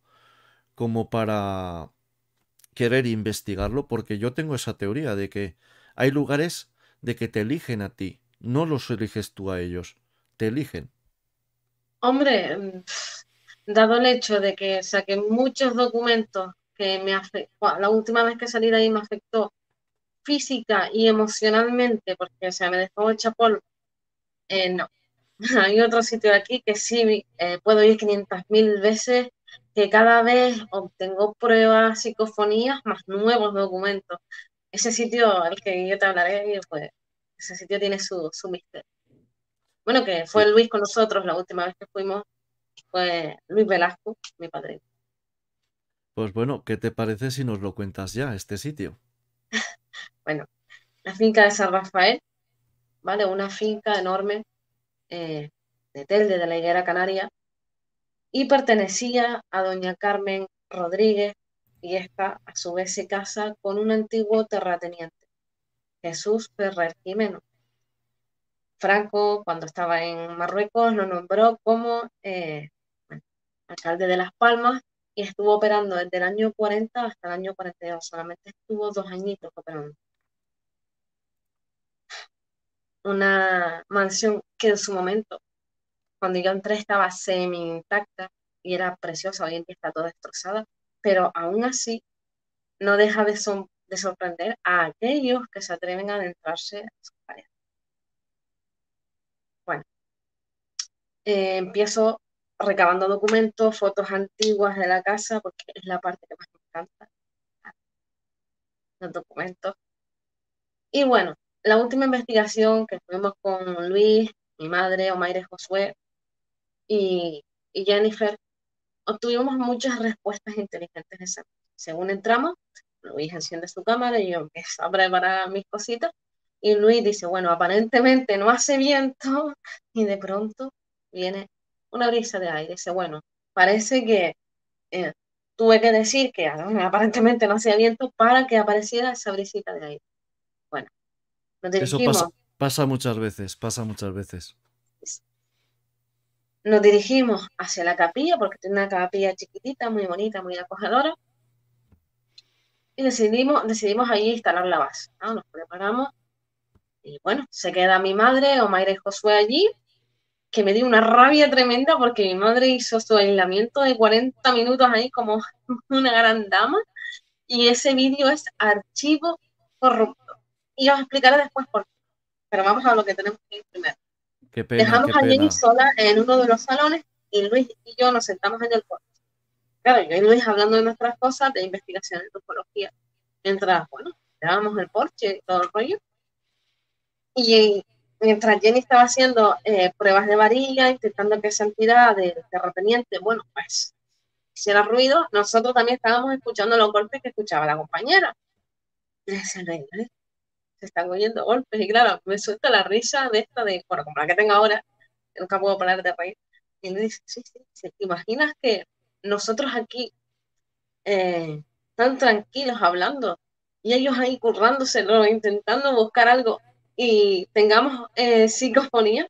como para querer investigarlo? Porque yo tengo esa teoría de que hay lugares de que te eligen a ti, no los eliges tú a ellos, te eligen. Hombre, mm, dado el hecho de que saqué muchos documentos que me afectó, la última vez que salí de ahí me afectó física y emocionalmente, porque o me dejó el chapol, eh, no. Hay otro sitio aquí que sí eh, puedo ir 500.000 veces, que cada vez obtengo pruebas, psicofonías, más nuevos documentos. Ese sitio al que yo te hablaré, pues, ese sitio tiene su, su misterio. Bueno, que fue Luis con nosotros la última vez que fuimos, fue Luis Velasco, mi padre. Pues bueno, ¿qué te parece si nos lo cuentas ya, este sitio? bueno, la finca de San Rafael, ¿vale? Una finca enorme eh, de Telde, de la Higuera Canaria, y pertenecía a doña Carmen Rodríguez, y esta a su vez se casa con un antiguo terrateniente, Jesús Ferrer Jimeno, Franco, cuando estaba en Marruecos, lo nombró como eh, alcalde de Las Palmas y estuvo operando desde el año 40 hasta el año 42. Solamente estuvo dos añitos operando. Una mansión que en su momento, cuando yo entré, estaba semi intacta y era preciosa. Hoy en día está toda destrozada, pero aún así no deja de, sorprender a aquellos que se atreven a adentrarse bueno, eh, empiezo recabando documentos, fotos antiguas de la casa, porque es la parte que más me encanta, los documentos. Y bueno, la última investigación que tuvimos con Luis, mi madre, Omaire Josué y, Jennifer, obtuvimos muchas respuestas inteligentes de Según entramos, Luis enciende su cámara y yo empiezo a preparar mis cositas. Y Luis dice, bueno, aparentemente no hace viento y de pronto viene una brisa de aire. Dice, bueno, parece que eh, tuve que decir que ah, aparentemente no hacía viento para que apareciera esa brisita de aire. Bueno, nos dirigimos... pasa, muchas veces, pasa muchas veces. Nos dirigimos hacia la capilla, porque tiene una capilla chiquitita, muy bonita, muy acogedora. Y decidimos, decidimos ahí instalar la base. Nos preparamos y bueno, se queda mi madre, o y Josué allí, que me dio una rabia tremenda porque mi madre hizo su aislamiento de 40 minutos ahí como una gran dama. Y ese vídeo es archivo corrupto. Y os explicaré después por qué. Pero vamos a lo que tenemos que ir primero. Dejamos a Jenny sola en uno de los salones y Luis y yo nos sentamos en el porche. Claro, yo y Luis hablando de nuestras cosas de investigación en topología. Mientras, bueno, dábamos el porche y todo el rollo. Y mientras Jenny estaba haciendo eh, pruebas de varilla, intentando que se de de terrateniente, bueno, pues hiciera ruido, nosotros también estábamos escuchando los golpes que escuchaba la compañera. Y se están oyendo golpes. Y claro, me suelta la risa de esta de, bueno, como la que tengo ahora, nunca puedo parar de reír. Y le dice, sí, sí, imaginas que nosotros aquí eh, tan tranquilos hablando y ellos ahí currándoselo, intentando buscar algo? y tengamos eh, psicofonía,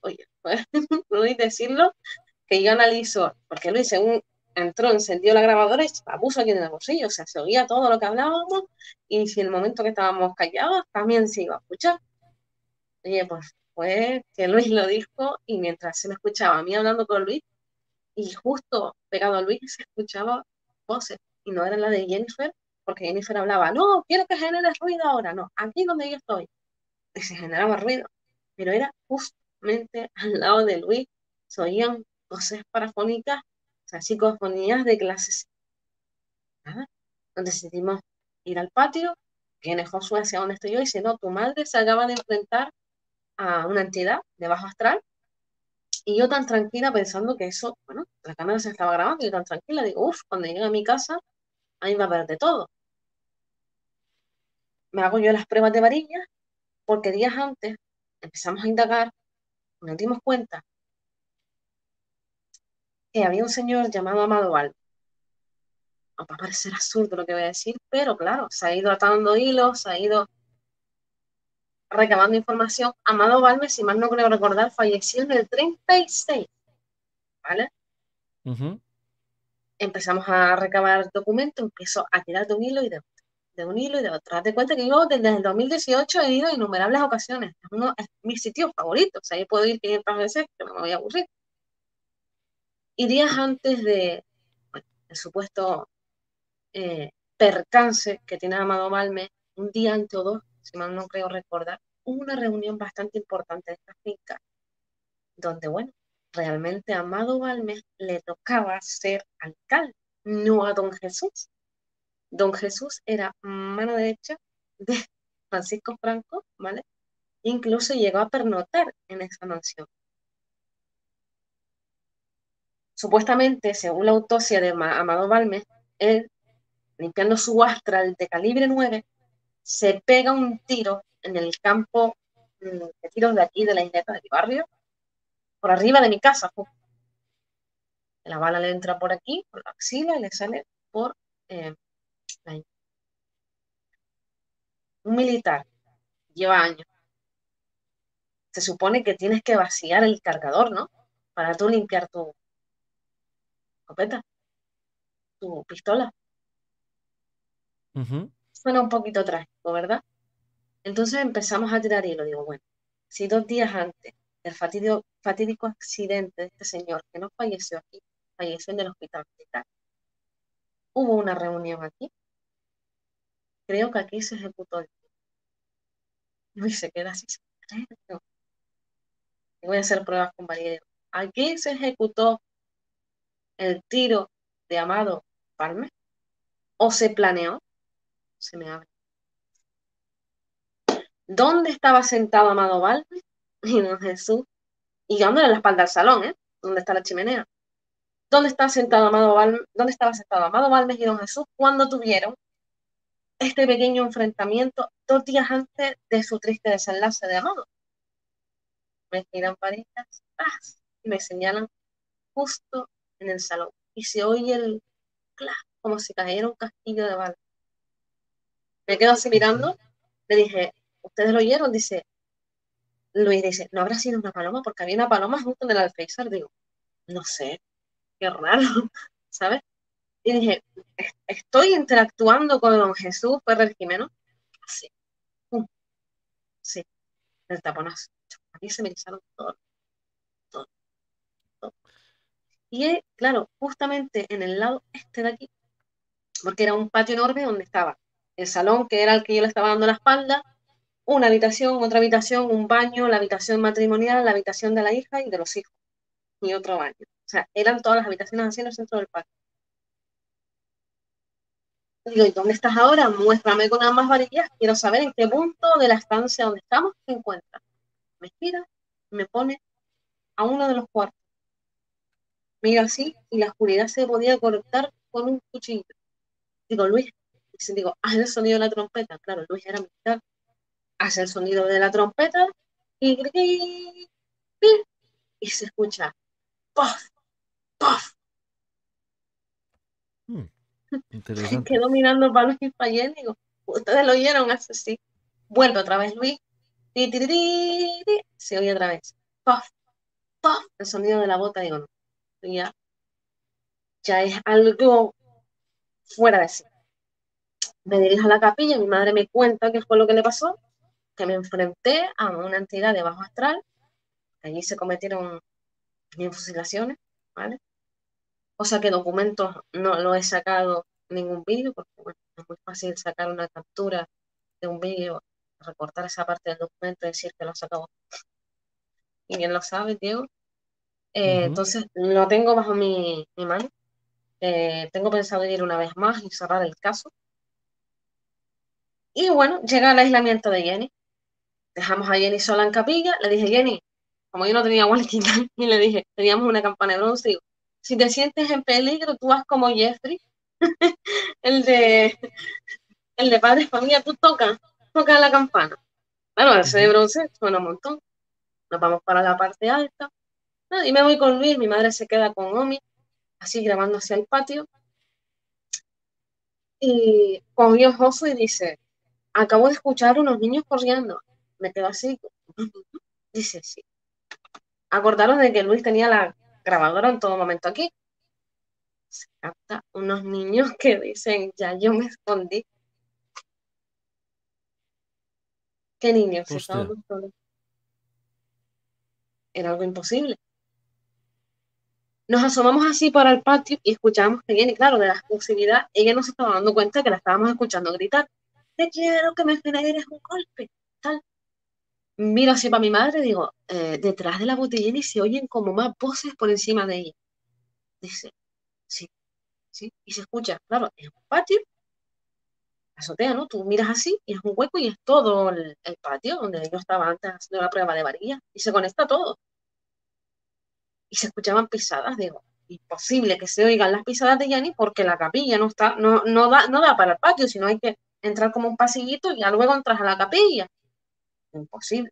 oye, pues, no voy decirlo, que yo analizo, porque Luis según entró, encendió la grabadora y la puso aquí en el bolsillo, o sea, se oía todo lo que hablábamos y si en el momento que estábamos callados también se iba a escuchar. Oye, pues fue que Luis lo dijo y mientras se me escuchaba a mí hablando con Luis y justo pegado a Luis se escuchaba voces y no era la de Jennifer, porque Jennifer hablaba, no, quiero que genere ruido ahora, no, aquí donde yo estoy y se generaba ruido, pero era justamente al lado de Luis, se oían voces parafónicas, o sea, psicofonías de clases. ¿ah? donde Entonces decidimos ir al patio, viene Josué hacia donde estoy yo y dice, no, tu madre se acaba de enfrentar a una entidad de bajo astral, y yo tan tranquila pensando que eso, bueno, la cámara se estaba grabando, y yo tan tranquila, digo, uff, cuando llegue a mi casa, ahí va a ver de todo. Me hago yo las pruebas de varilla, porque días antes empezamos a indagar nos dimos cuenta que había un señor llamado Amado Val. No va a parecer absurdo lo que voy a decir, pero claro, se ha ido atando hilos, se ha ido recabando información. Amado balme si mal no creo recordar, falleció en el 36. ¿Vale? Empezamos a recabar documentos, empezó a tirar de un hilo y de de un hilo y de otro. Date cuenta que yo desde el 2018 he ido a innumerables ocasiones. Es uno de mis sitios favoritos, ahí puedo ir 500 veces que no me voy a aburrir. Y días antes de el supuesto eh, percance que tiene Amado Malme, un día antes o dos, si mal no creo recordar, hubo una reunión bastante importante de esta finca, donde, bueno, realmente a Amado Balmes le tocaba ser alcalde, no a don Jesús. Don Jesús era mano derecha de Francisco Franco, ¿vale? Incluso llegó a pernotar en esa mansión. Supuestamente, según la autopsia de Amado Balmes, él, limpiando su astral de calibre 9, se pega un tiro en el campo mm, de tiros de aquí, de la isleta del barrio, por arriba de mi casa. La bala le entra por aquí, por la axila, y le sale por eh, un militar lleva años. Se supone que tienes que vaciar el cargador, ¿no? Para tú limpiar tu escopeta, tu pistola. Suena un poquito trágico, ¿verdad? Entonces empezamos a tirar y lo digo, bueno, si dos días antes del fatídico accidente de este señor que no falleció aquí, falleció en el hospital militar, hubo una reunión aquí creo que aquí se ejecutó el tiro. Uy, se queda así. Voy a hacer pruebas con variedad. Aquí se ejecutó el tiro de Amado Palme. O se planeó. Se me abre. ¿Dónde estaba sentado Amado Palme? Y Don Jesús. Y dándole la espalda al salón, ¿eh? ¿Dónde está la chimenea? ¿Dónde, está sentado Amado ¿Dónde estaba sentado Amado Balmes y Don Jesús cuando tuvieron este pequeño enfrentamiento dos días antes de su triste desenlace de amado. Me tiran parejas y me señalan justo en el salón. Y se oye el cla, como si cayera un castillo de balas. Me quedo así mirando. Le dije, ¿ustedes lo oyeron? Dice, Luis dice, ¿no habrá sido una paloma? Porque había una paloma junto en el alféizar. Digo, no sé, qué raro, ¿sabes? Y dije, estoy interactuando con don Jesús Ferrer Jimeno. Así. Pum. Sí. El taponazo. A se me hizo todo. Todo. Y claro, justamente en el lado este de aquí, porque era un patio enorme donde estaba el salón, que era el que yo le estaba dando la espalda, una habitación, otra habitación, un baño, la habitación matrimonial, la habitación de la hija y de los hijos, y otro baño. O sea, eran todas las habitaciones así en el centro del patio digo, ¿y dónde estás ahora? Muéstrame con ambas varillas, quiero saber en qué punto de la estancia donde estamos se encuentra. Me inspira me pone a uno de los cuartos. Mira así y la oscuridad se podía cortar con un cuchillo. Digo, Luis, y digo, haz el sonido de la trompeta. Claro, Luis era militar. Hace el sonido de la trompeta y y se escucha, Interesante. Quedo mirando para Luis para y digo, ustedes lo oyeron así sí. otra vez Luis. Se oye otra vez. Puff, puff, el sonido de la bota, digo, no. Ya, ya es algo fuera de sí. Me dirijo a la capilla, mi madre me cuenta qué fue lo que le pasó, que me enfrenté a una entidad de bajo astral, allí se cometieron fusilaciones, ¿vale? O sea que documentos no lo he sacado ningún vídeo, porque es muy fácil sacar una captura de un vídeo, recortar esa parte del documento y decir que lo sacado. Y bien lo sabe, Diego. Eh, entonces, lo tengo bajo mi, mano. Eh, tengo pensado ir una vez más y cerrar el caso. Y bueno, llega el aislamiento de Jenny. Dejamos a Jenny sola en capilla. Le dije, Jenny, como yo no tenía walkie y le dije, teníamos una campana de bronce, si te sientes en peligro, tú vas como Jeffrey, el de el de padre familia, tú tocas, tocas la campana. Bueno, ese de bronce suena un montón. Nos vamos para la parte alta. Ah, y me voy con Luis, mi madre se queda con Omi, así grabando hacia el patio. Y cogió Josué y dice, acabo de escuchar unos niños corriendo. Me quedo así. dice, sí. Acordaros de que Luis tenía la grabadora en todo momento aquí. Se capta unos niños que dicen, ya yo me escondí. ¿Qué niños? Era algo imposible. Nos asomamos así para el patio y escuchábamos que viene, claro, de la exclusividad, ella no se estaba dando cuenta que la estábamos escuchando gritar. Te quiero que me generes un golpe, tal miro así para mi madre digo, eh, detrás de la botella y se oyen como más voces por encima de ella. Dice, sí, sí, y se escucha, claro, es un patio, azotea, ¿no? Tú miras así y es un hueco y es todo el, patio donde yo estaba antes haciendo la prueba de varilla y se conecta todo. Y se escuchaban pisadas, digo, imposible que se oigan las pisadas de Yanni porque la capilla no está, no, no, da, no da para el patio, sino hay que entrar como un pasillito y luego entras a la capilla imposible.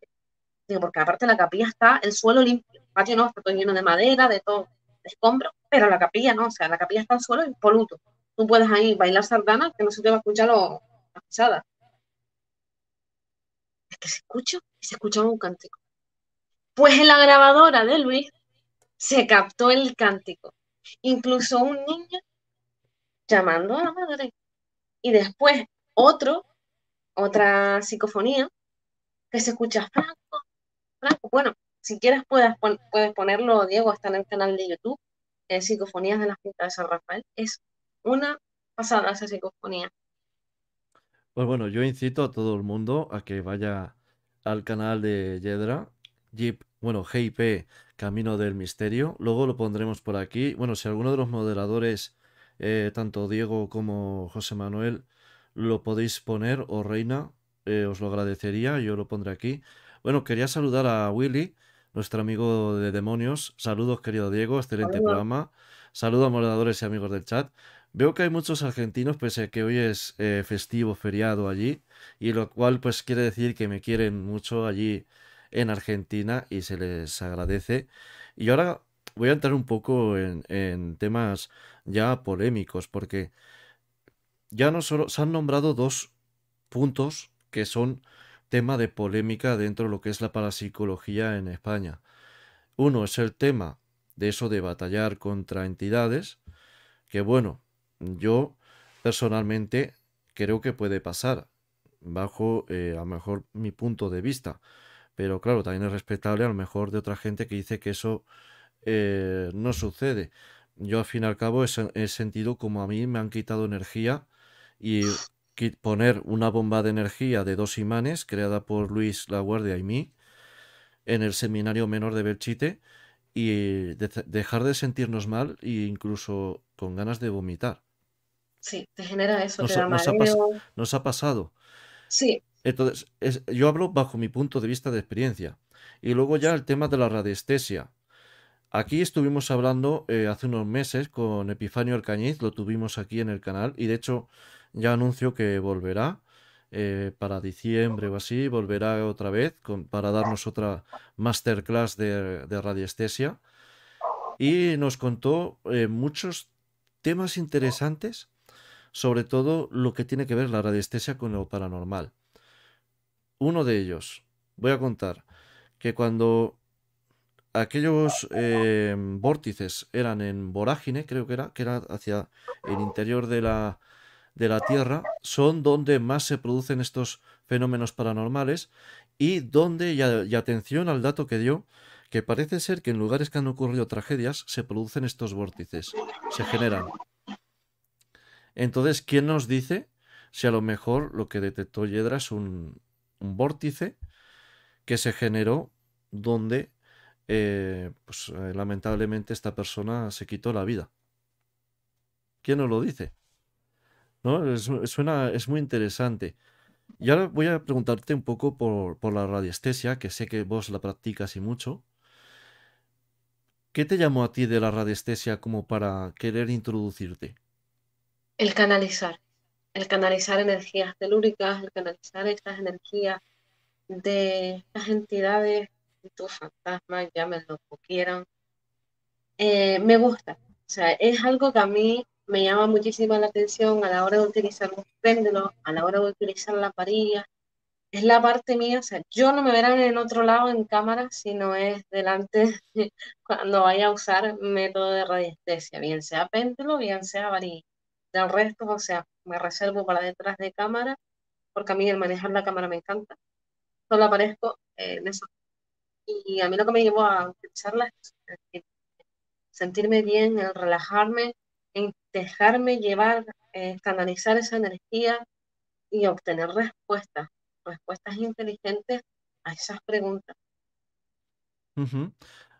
porque aparte la capilla está el suelo limpio, el patio no, está todo lleno de madera, de todo, de escombros, pero la capilla no, o sea, la capilla está en suelo impoluto. Tú puedes ahí bailar sardana que no se te va a escuchar lo, la Es que se escucha, se escucha un cántico. Pues en la grabadora de Luis se captó el cántico. Incluso un niño llamando a la madre. Y después otro, otra psicofonía, que se escucha Franco, Bueno, si quieres puedes, puedes ponerlo, Diego, está en el canal de YouTube, en Psicofonías de la Pintas de San Rafael. Es una pasada esa psicofonía. Pues bueno, yo incito a todo el mundo a que vaya al canal de Yedra, Jeep, bueno, GIP, Camino del Misterio. Luego lo pondremos por aquí. Bueno, si alguno de los moderadores, eh, tanto Diego como José Manuel, lo podéis poner, o Reina, eh, os lo agradecería, yo lo pondré aquí. Bueno, quería saludar a Willy, nuestro amigo de demonios. Saludos, querido Diego, excelente programa. Saludos, moderadores y amigos del chat. Veo que hay muchos argentinos, pese a que hoy es eh, festivo, feriado allí, y lo cual pues quiere decir que me quieren mucho allí en Argentina y se les agradece. Y ahora voy a entrar un poco en, en temas ya polémicos, porque ya no solo se han nombrado dos puntos que son tema de polémica dentro de lo que es la parapsicología en España. Uno es el tema de eso de batallar contra entidades, que bueno, yo personalmente creo que puede pasar, bajo eh, a lo mejor mi punto de vista. Pero claro, también es respetable a lo mejor de otra gente que dice que eso eh, no sucede. Yo al fin y al cabo he sentido como a mí me han quitado energía y poner una bomba de energía de dos imanes creada por Luis La y mí en el seminario menor de Belchite y dejar de sentirnos mal e incluso con ganas de vomitar. Sí, te genera eso, nos, te nos, ha, pasado. Sí. Entonces, yo hablo bajo mi punto de vista de experiencia. Y luego ya el tema de la radiestesia. Aquí estuvimos hablando eh, hace unos meses con Epifanio Arcañiz, lo tuvimos aquí en el canal, y de hecho ya anuncio que volverá eh, para diciembre o así, volverá otra vez para darnos otra masterclass de, radiestesia. Y nos contó eh, muchos temas interesantes, sobre todo lo que tiene que ver la radiestesia con lo paranormal. Uno de ellos, voy a contar, que cuando aquellos eh, vórtices eran en vorágine, creo que era, que era hacia el interior de la, de la Tierra son donde más se producen estos fenómenos paranormales y donde, y, atención al dato que dio, que parece ser que en lugares que han ocurrido tragedias se producen estos vórtices, se generan. Entonces, ¿quién nos dice si a lo mejor lo que detectó Yedra es un, vórtice que se generó donde eh, pues, eh, lamentablemente esta persona se quitó la vida? ¿Quién nos lo dice? Es, suena, es muy interesante. Y ahora voy a preguntarte un poco por, la radiestesia, que sé que vos la practicas y mucho. ¿Qué te llamó a ti de la radiestesia como para querer introducirte? El canalizar, el canalizar energías telúricas, el canalizar estas energías de estas entidades, tus fantasmas, llámenlo como quieran. Eh, me gusta, o sea, es algo que a mí me llama muchísimo la atención a la hora de utilizar los péndulos, a la hora de utilizar la parilla. Es la parte mía, o sea, yo no me verán en otro lado en cámara, sino es delante cuando vaya a usar método de radiestesia, bien sea péndulo, bien sea varilla. Del resto, o sea, me reservo para detrás de cámara, porque a mí el manejar la cámara me encanta. Solo aparezco eh, en eso. Y a mí lo que me llevó a utilizarla es sentirme bien, el relajarme, en dejarme llevar, eh, canalizar esa energía y obtener respuestas, respuestas inteligentes a esas preguntas.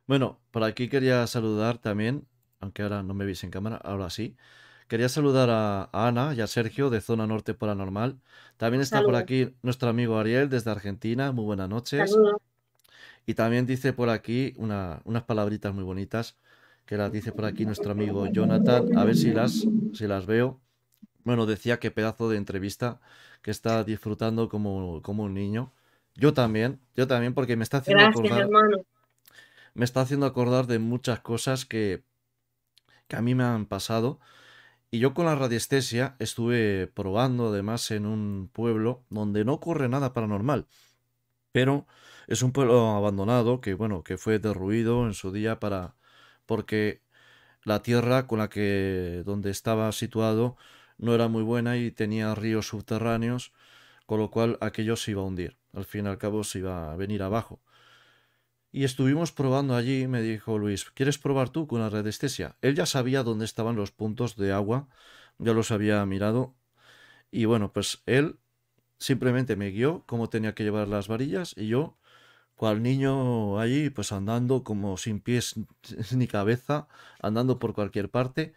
Bueno, por aquí quería saludar también, aunque ahora no me veis en cámara, ahora sí. Quería saludar a, Ana y a Sergio de Zona Norte Paranormal. También está por aquí nuestro amigo Ariel desde Argentina. Muy buenas noches. Y también dice por aquí unas palabritas muy bonitas que las dice por aquí nuestro amigo Jonathan. A ver si las, si las veo. Bueno, decía que pedazo de entrevista que está disfrutando como, como un niño. Yo también, yo también, porque me está haciendo acordar. Me está haciendo acordar de muchas cosas que, que a mí me han pasado. Y yo con la radiestesia estuve probando además en un pueblo donde no ocurre nada paranormal. Pero es un pueblo abandonado que, bueno, que fue derruido en su día para porque la tierra con la que donde estaba situado no era muy buena y tenía ríos subterráneos, con lo cual aquello se iba a hundir. Al fin y al cabo se iba a venir abajo. Y estuvimos probando allí, me dijo Luis, ¿quieres probar tú con la radiestesia? Él ya sabía dónde estaban los puntos de agua, ya los había mirado. Y bueno, pues él simplemente me guió cómo tenía que llevar las varillas y yo cual niño allí, pues andando como sin pies ni cabeza, andando por cualquier parte,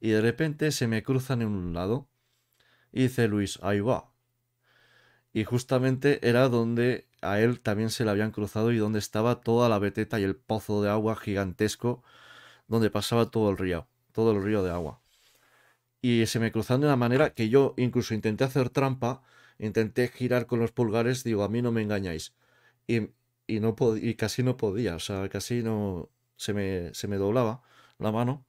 y de repente se me cruzan en un lado. Y dice Luis, ahí va. Y justamente era donde a él también se le habían cruzado y donde estaba toda la beteta y el pozo de agua gigantesco donde pasaba todo el río, todo el río de agua. Y se me cruzan de una manera que yo incluso intenté hacer trampa, intenté girar con los pulgares, digo, a mí no me engañáis. Y y, y casi no podía, o sea, casi no se me, se me doblaba la mano.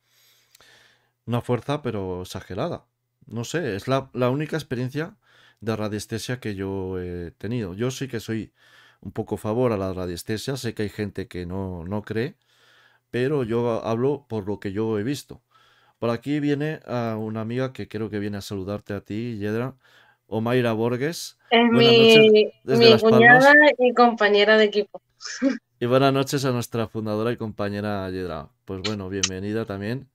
Una fuerza, pero exagerada. No sé, es la, la única experiencia de radiestesia que yo he tenido. Yo sí que soy un poco favor a la radiestesia, sé que hay gente que no, no cree, pero yo hablo por lo que yo he visto. Por aquí viene a una amiga que creo que viene a saludarte a ti, Yedra, o Mayra Borges. Es mi, mi cuñada y compañera de equipo. Y buenas noches a nuestra fundadora y compañera Yedra. Pues bueno, bienvenida también.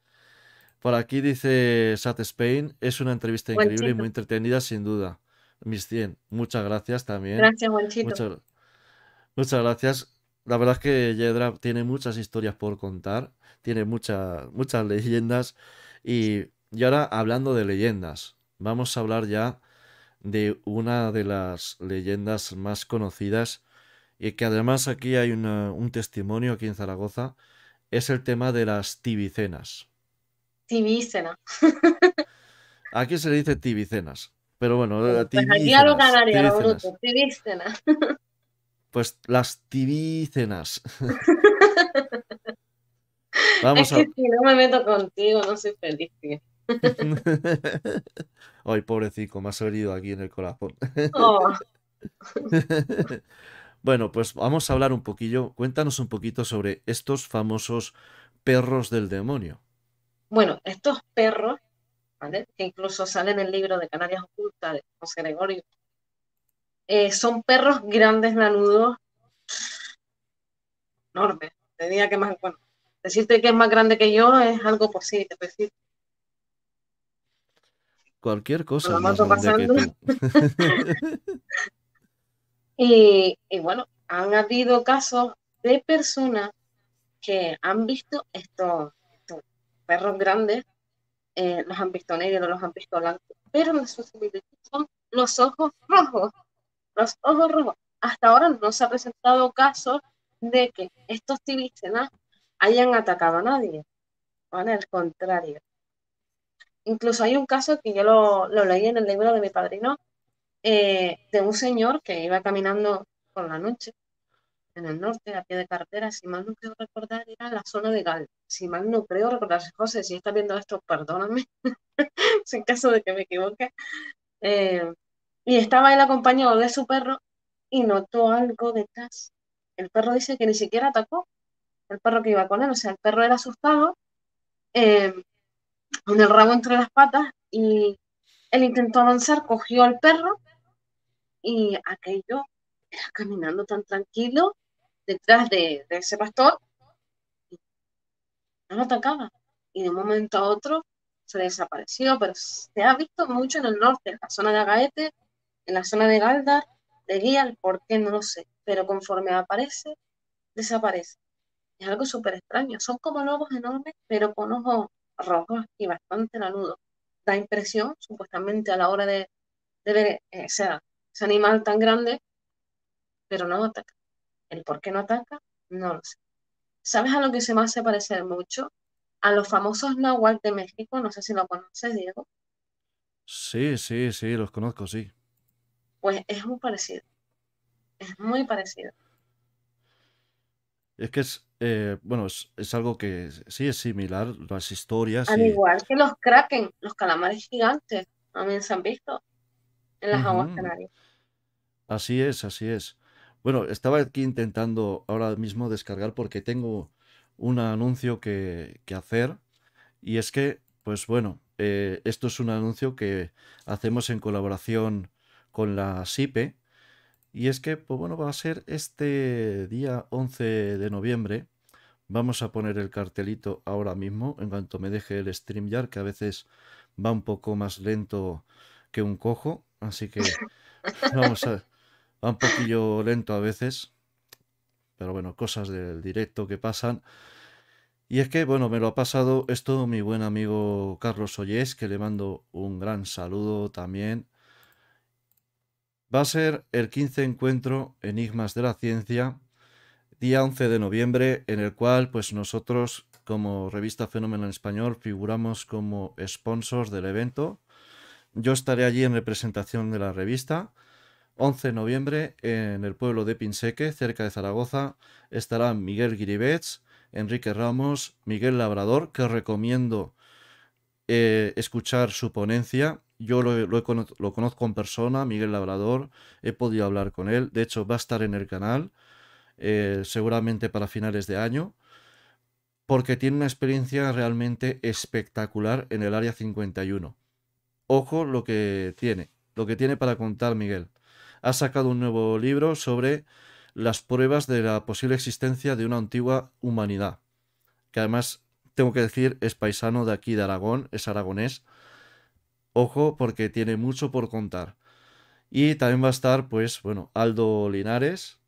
Por aquí dice Sat Spain, es una entrevista increíble y muy entretenida sin duda. Mis 100, muchas gracias también. Gracias, Juanchito. Muchas, gracias. La verdad es que Yedra tiene muchas historias por contar, tiene muchas muchas leyendas. Y, y ahora hablando de leyendas, vamos a hablar ya de una de las leyendas más conocidas y que además aquí hay un testimonio aquí en Zaragoza, es el tema de las tibicenas. Tibicena. aquí se le dice tibicenas, pero bueno, pues eh, lo Pues las tibicenas. Vamos a... si no me meto contigo, no soy feliz. Ay, pobrecito, me has herido aquí en el corazón. Oh. bueno, pues vamos a hablar un poquillo. Cuéntanos un poquito sobre estos famosos perros del demonio. Bueno, estos perros, ¿vale? que incluso salen en el libro de Canarias Oculta de José Gregorio, eh, son perros grandes, nanudos, enormes. Tenía que más, bueno, decirte que es más grande que yo es algo posible, decir Cualquier cosa. y, bueno, han habido casos de personas que han visto estos, perros grandes, eh, los han visto negros, los han visto blancos, pero son los ojos rojos, los ojos rojos. Hasta ahora no se ha presentado caso de que estos tibiscenas hayan atacado a nadie, van Al contrario, Incluso hay un caso que yo lo, leí en el libro de mi padrino, eh, de un señor que iba caminando por la noche en el norte, a pie de carretera, si mal no creo recordar, era la zona de Gal. Si mal no creo recordar, José, si estás viendo esto, perdóname, sin caso de que me equivoque. Eh, y estaba él acompañado de su perro y notó algo detrás. El perro dice que ni siquiera atacó, el perro que iba con él, o sea, el perro era asustado, eh, con el rabo entre las patas y él intentó avanzar, cogió al perro y aquello era caminando tan tranquilo detrás de, ese pastor no lo atacaba. Y de un momento a otro se desapareció, pero se ha visto mucho en el norte, en la zona de Agaete, en la zona de Galdar, de Guía, por qué no lo sé, pero conforme aparece, desaparece. Es algo súper extraño. Son como lobos enormes, pero con ojos rojo y bastante lanudo Da impresión, supuestamente, a la hora de, de ver eh, ese, animal tan grande, pero no ataca. El por qué no ataca, no lo sé. ¿Sabes a lo que se me hace parecer mucho? A los famosos nahual de México, no sé si lo conoces, Diego. Sí, sí, sí, los conozco, sí. Pues es muy parecido. Es muy parecido. Es que es, eh, bueno, es, algo que sí es similar, las historias. Al igual que los kraken, los calamares gigantes, también se han visto en las aguas canarias. Así es, así es. Bueno, estaba aquí intentando ahora mismo descargar porque tengo un anuncio que, hacer y es que, pues bueno, eh, esto es un anuncio que hacemos en colaboración con la SIPE, y es que, pues bueno, va a ser este día 11 de noviembre. Vamos a poner el cartelito ahora mismo, en cuanto me deje el StreamYard, que a veces va un poco más lento que un cojo. Así que vamos a... Va un poquillo lento a veces. Pero bueno, cosas del directo que pasan. Y es que, bueno, me lo ha pasado esto mi buen amigo Carlos Ollés, que le mando un gran saludo también va a ser el 15 encuentro Enigmas de la Ciencia, día 11 de noviembre, en el cual pues nosotros como revista Fenómeno en Español figuramos como sponsors del evento. Yo estaré allí en representación de la revista. 11 de noviembre, en el pueblo de Pinseque, cerca de Zaragoza, estarán Miguel Guiribets, Enrique Ramos, Miguel Labrador, que recomiendo eh, escuchar su ponencia. Yo lo, conozco en persona, Miguel Labrador, he podido hablar con él, de hecho va a estar en el canal, eh, seguramente para finales de año, porque tiene una experiencia realmente espectacular en el área 51. Ojo lo que tiene, lo que tiene para contar Miguel. Ha sacado un nuevo libro sobre las pruebas de la posible existencia de una antigua humanidad, que además tengo que decir, es paisano de aquí de Aragón, es aragonés. Ojo, porque tiene mucho por contar. Y también va a estar, pues, bueno, Aldo Linares,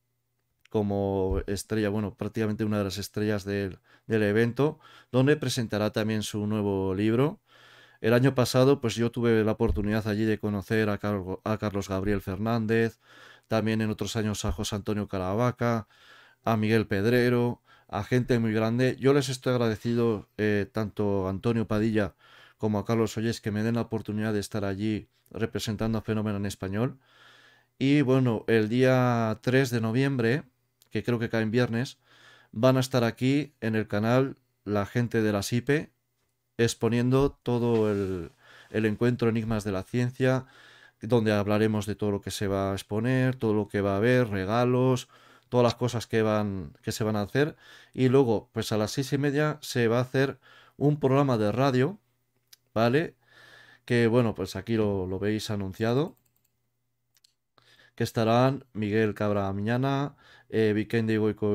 como estrella, bueno, prácticamente una de las estrellas del, evento, donde presentará también su nuevo libro. El año pasado, pues yo tuve la oportunidad allí de conocer a, a Carlos Gabriel Fernández, también en otros años a José Antonio Caravaca, a Miguel Pedrero, a gente muy grande. Yo les estoy agradecido eh, tanto a Antonio Padilla como a Carlos Ollés que me den la oportunidad de estar allí representando a Fenómeno en español. Y bueno, el día 3 de noviembre, que creo que cae en viernes, van a estar aquí en el canal la gente de la SIPE exponiendo todo el, el encuentro Enigmas de la Ciencia, donde hablaremos de todo lo que se va a exponer, todo lo que va a haber, regalos, todas las cosas que, van, que se van a hacer. Y luego, pues a las seis y media se va a hacer un programa de radio, ¿vale? Que bueno, pues aquí lo, veis anunciado. Que estarán Miguel Cabra Miñana, eh, Vicente Goico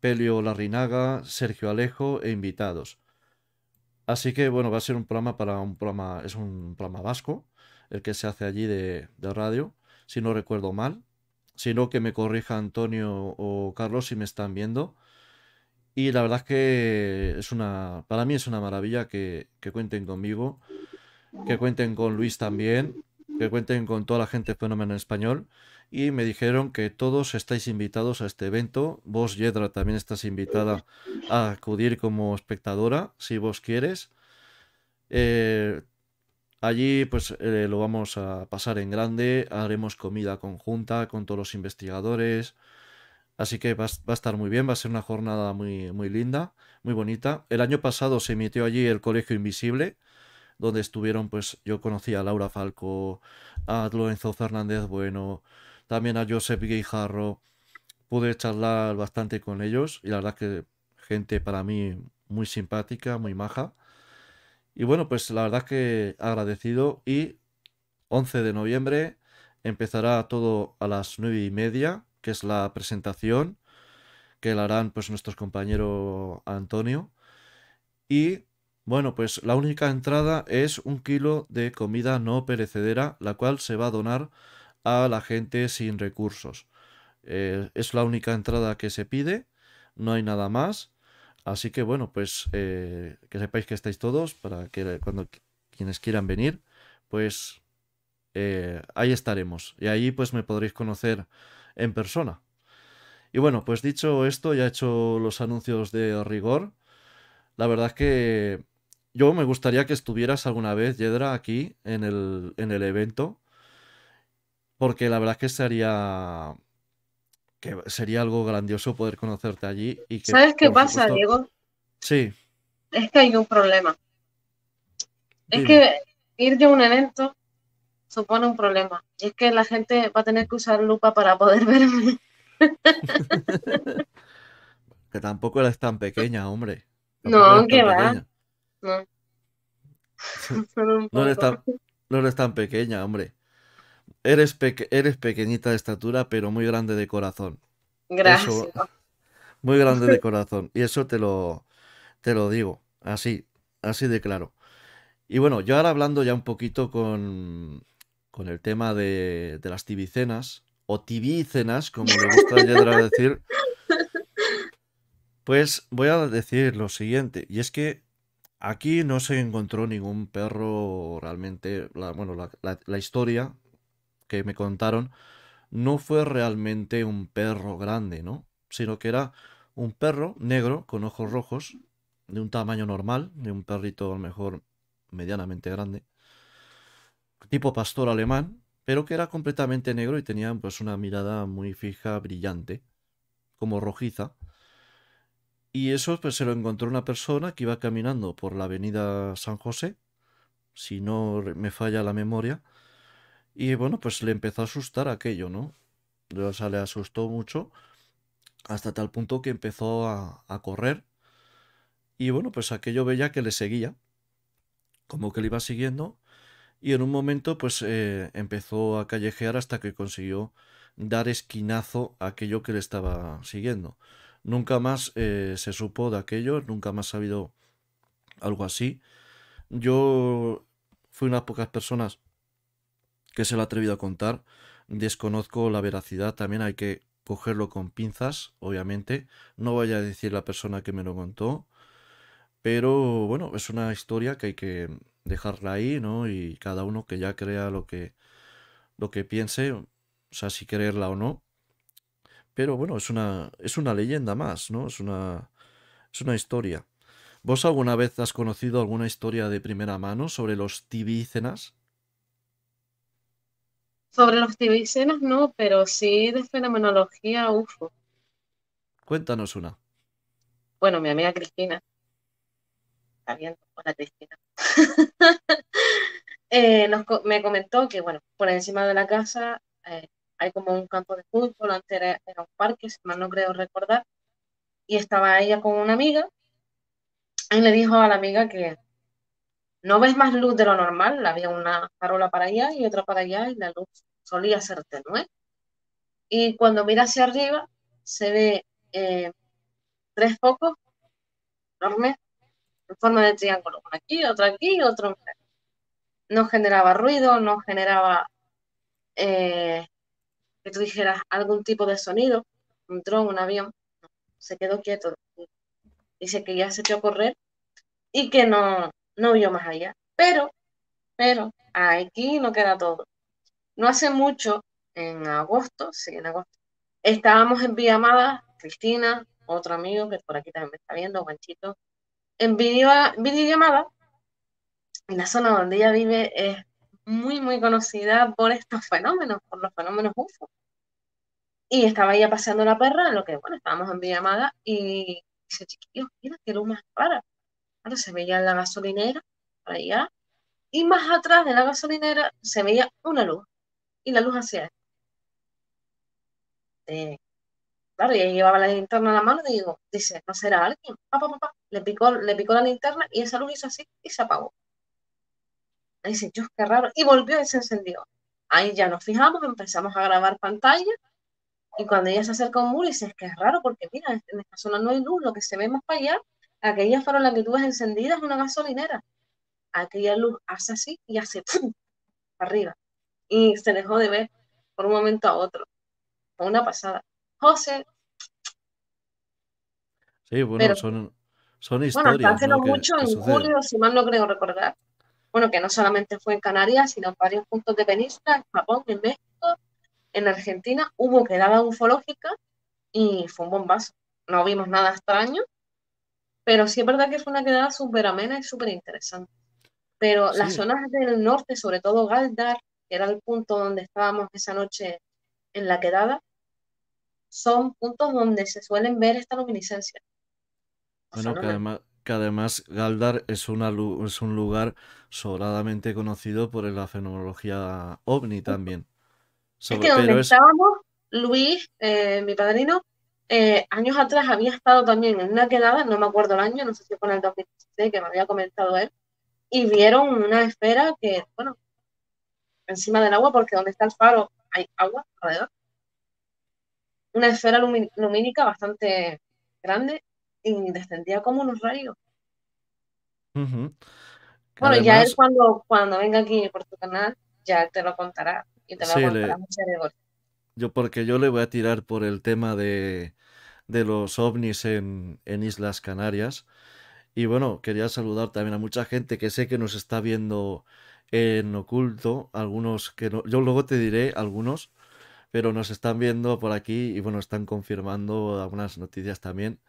Pelio Larrinaga, Sergio Alejo e invitados. Así que bueno, va a ser un programa para un programa, es un programa vasco, el que se hace allí de, de radio, si no recuerdo mal sino que me corrija Antonio o Carlos si me están viendo. Y la verdad es que es una, para mí es una maravilla que, que cuenten conmigo, que cuenten con Luis también, que cuenten con toda la gente fenómeno español. Y me dijeron que todos estáis invitados a este evento. Vos, Yedra, también estás invitada a acudir como espectadora, si vos quieres. Eh, Allí pues eh, lo vamos a pasar en grande, haremos comida conjunta con todos los investigadores, así que va, a estar muy bien, va a ser una jornada muy, muy linda, muy bonita. El año pasado se emitió allí el Colegio Invisible, donde estuvieron pues yo conocí a Laura Falco, a Lorenzo Fernández Bueno, también a Joseph Guijarro, pude charlar bastante con ellos y la verdad que gente para mí muy simpática, muy maja. Y bueno, pues la verdad que agradecido y 11 de noviembre empezará todo a las 9 y media, que es la presentación que la harán pues nuestros compañeros Antonio. Y bueno, pues la única entrada es un kilo de comida no perecedera, la cual se va a donar a la gente sin recursos. Eh, es la única entrada que se pide, no hay nada más. Así que bueno, pues eh, que sepáis que estáis todos para que cuando quienes quieran venir, pues eh, ahí estaremos. Y ahí pues me podréis conocer en persona. Y bueno, pues dicho esto, ya he hecho los anuncios de rigor. La verdad es que yo me gustaría que estuvieras alguna vez, Jedra, aquí en el, en el evento. Porque la verdad es que sería que sería algo grandioso poder conocerte allí. Y ¿Sabes qué pasa, Diego? Sí. Es que hay un problema. Es que ir de un evento supone un problema. Y es que la gente va a tener que usar lupa para poder verme. que tampoco eres tan pequeña, hombre. no, que va. No. no, no eres tan pequeña, hombre. Eres, eres pequeñita de estatura, pero muy grande de corazón. Gracias. muy grande de corazón. Y eso te lo, te lo digo, así, así de claro. Y bueno, yo ahora hablando ya un poquito con, el tema de, las tibicenas, o tibicenas, como le gusta a decir, pues voy a decir lo siguiente, y es que aquí no se encontró ningún perro realmente, bueno, la historia que me contaron, no fue realmente un perro grande, ¿no? Sino que era un perro negro con ojos rojos, de un tamaño normal, de un perrito a lo mejor medianamente grande, tipo pastor alemán, pero que era completamente negro y tenía pues una mirada muy fija, brillante, como rojiza. Y eso pues, se lo encontró una persona que iba caminando por la avenida San José, si no me falla la memoria, y bueno, pues le empezó a asustar aquello, ¿no? O sea, le asustó mucho hasta tal punto que empezó a, correr. Y bueno, pues aquello veía que le seguía, como que le iba siguiendo. Y en un momento, pues eh, empezó a callejear hasta que consiguió dar esquinazo a aquello que le estaba siguiendo. Nunca más eh, se supo de aquello, nunca más ha habido algo así. Yo fui una de pocas personas que se lo ha atrevido a contar. Desconozco la veracidad, también hay que cogerlo con pinzas, obviamente. No vaya a decir la persona que me lo contó. Pero bueno, es una historia que hay que dejarla ahí, ¿no? Y cada uno que ya crea lo que, lo que piense, o sea, si creerla o no. Pero bueno, es una, es una leyenda más, ¿no? Es una, es una historia. ¿Vos alguna vez has conocido alguna historia de primera mano sobre los tibícenas? Sobre los tibicenas no, pero sí de fenomenología UFO. Cuéntanos una. Bueno, mi amiga Cristina. Está viendo, hola Cristina. Eh, me comentó que, bueno, por encima de la casa eh, hay como un campo de fútbol, antes era, era un parque, si mal no creo recordar, y estaba ella con una amiga y le dijo a la amiga que no ves más luz de lo normal, había una farola para allá y otra para allá y la luz solía ser tenue. Y cuando mira hacia arriba se ve eh, tres focos enormes en forma de triángulo, uno aquí, otro aquí otro No generaba ruido, no generaba eh, que tú dijeras algún tipo de sonido, un dron, un avión, se quedó quieto. Dice que ya se echó a correr y que no, no vio más allá. Pero, pero, aquí no queda todo. No hace mucho, en agosto, sí, en agosto, estábamos en Villamada, Cristina, otro amigo que por aquí también me está viendo, Juanchito, en Villamada, en la zona donde ella vive, es muy, muy conocida por estos fenómenos, por los fenómenos UFO. Y estaba ella paseando la perra, en lo que, bueno, estábamos en Villamada y dice, chiquillos, mira qué luma más rara. Ahora Se veía la gasolinera, para allá, y más atrás de la gasolinera se veía una luz, y la luz hacía esto. Eh, claro, ella llevaba la linterna en la mano y digo, dice, ¿no será alguien? le, picó, le picó la linterna y esa luz hizo así y se apagó. Ahí dice, yo qué raro. Y volvió y se encendió. Ahí ya nos fijamos, empezamos a grabar pantalla. Y cuando ella se acerca a un dice, es que es raro porque mira, en esta zona no hay luz, lo que se ve más para allá Aquellas fueron las ves encendidas una gasolinera. Aquella luz hace así y hace ¡pum! arriba. Y se dejó de ver por un momento a otro. Una pasada. José. Sí, bueno, son, son historias. Bueno, hace ¿no? mucho, en julio, si mal no creo recordar. Bueno, que no solamente fue en Canarias, sino en varios puntos de península, en Japón, en México, en Argentina, hubo quedada ufológica y fue un bombazo. No vimos nada extraño, pero sí es verdad que fue una quedada súper amena y súper interesante. Pero las zonas del norte, sobre todo Galdar, que era el punto donde estábamos esa noche en la quedada, son puntos donde se suelen ver esta luminiscencia. Bueno, que, además, que además Galdar es, una, es un lugar sobradamente conocido por la fenomenología ovni también. es que donde estábamos, Luis, eh, mi padrino, eh, años atrás había estado también en una quedada, no me acuerdo el año, no sé si fue en el 2016 que me había comentado él, y vieron una esfera que, bueno, encima del agua, porque donde está el faro hay agua alrededor, una esfera lumínica bastante grande y descendía como unos rayos. Bueno, ya es cuando, cuando venga aquí por tu canal, ya te lo contará y te lo contará mucho de Yo porque yo le voy a tirar por el tema de de los ovnis en, Islas Canarias. Y bueno, quería saludar también a mucha gente que sé que nos está viendo en oculto, algunos que no, yo luego te diré algunos, pero nos están viendo por aquí y bueno, están confirmando algunas noticias también.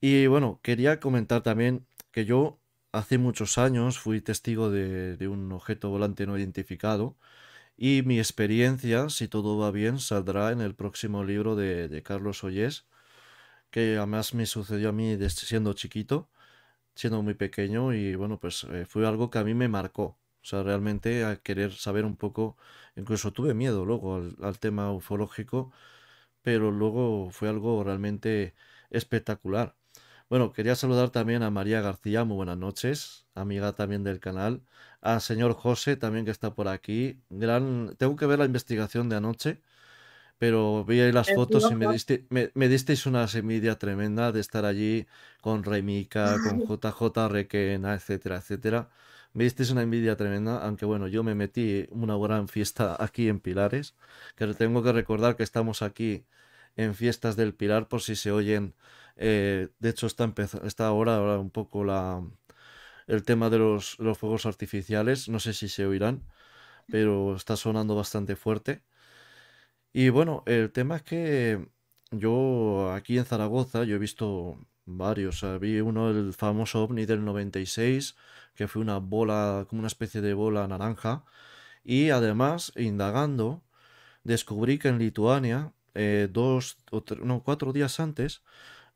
Y bueno, quería comentar también que yo hace muchos años fui testigo de, de un objeto volante no identificado y mi experiencia, si todo va bien, saldrá en el próximo libro de, Carlos Ollés, que además me sucedió a mí siendo chiquito, siendo muy pequeño, y bueno, pues eh, fue algo que a mí me marcó. O sea, realmente a querer saber un poco, incluso tuve miedo luego al, al tema ufológico, pero luego fue algo realmente espectacular. Bueno, quería saludar también a María García, muy buenas noches, amiga también del canal. A señor José también que está por aquí. Gran... Tengo que ver la investigación de anoche, pero vi ahí las fotos y me, disteis una envidia tremenda de estar allí con Remica, con JJ Requena, etcétera, etcétera. Me disteis una envidia tremenda, aunque bueno, yo me metí una gran fiesta aquí en Pilares, que tengo que recordar que estamos aquí en Fiestas del Pilar por si se oyen eh, de hecho, está, ahora, un poco el tema de los, fuegos artificiales. No sé si se oirán, pero está sonando bastante fuerte. Y bueno, el tema es que yo aquí en Zaragoza, yo he visto varios. Vi uno, el famoso ovni del 96, que fue una bola, como una especie de bola naranja. Y además, indagando, descubrí que en Lituania, eh, dos o cuatro días antes,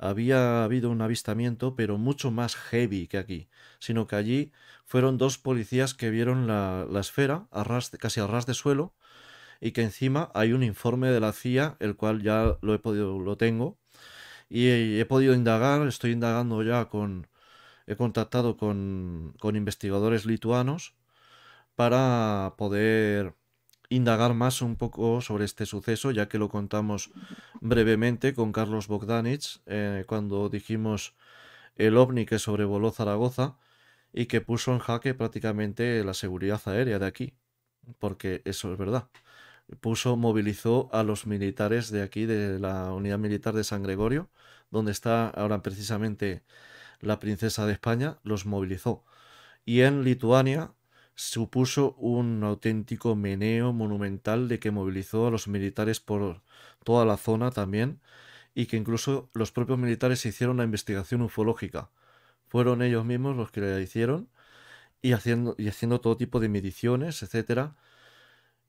había habido un avistamiento, pero mucho más heavy que aquí, sino que allí fueron dos policías que vieron la, esfera casi a ras de suelo y que encima hay un informe de la CIA, el cual ya lo he podido, lo tengo, y he, he podido indagar, estoy indagando ya con, he contactado con, con investigadores lituanos para poder indagar más un poco sobre este suceso, ya que lo contamos brevemente con Carlos Bogdanich eh, cuando dijimos el ovni que sobrevoló Zaragoza y que puso en jaque prácticamente la seguridad aérea de aquí, porque eso es verdad. Puso, movilizó a los militares de aquí, de la unidad militar de San Gregorio, donde está ahora precisamente la princesa de España, los movilizó. Y en Lituania supuso un auténtico meneo monumental de que movilizó a los militares por toda la zona también y que incluso los propios militares hicieron una investigación ufológica. Fueron ellos mismos los que la hicieron y haciendo, y haciendo todo tipo de mediciones, etc.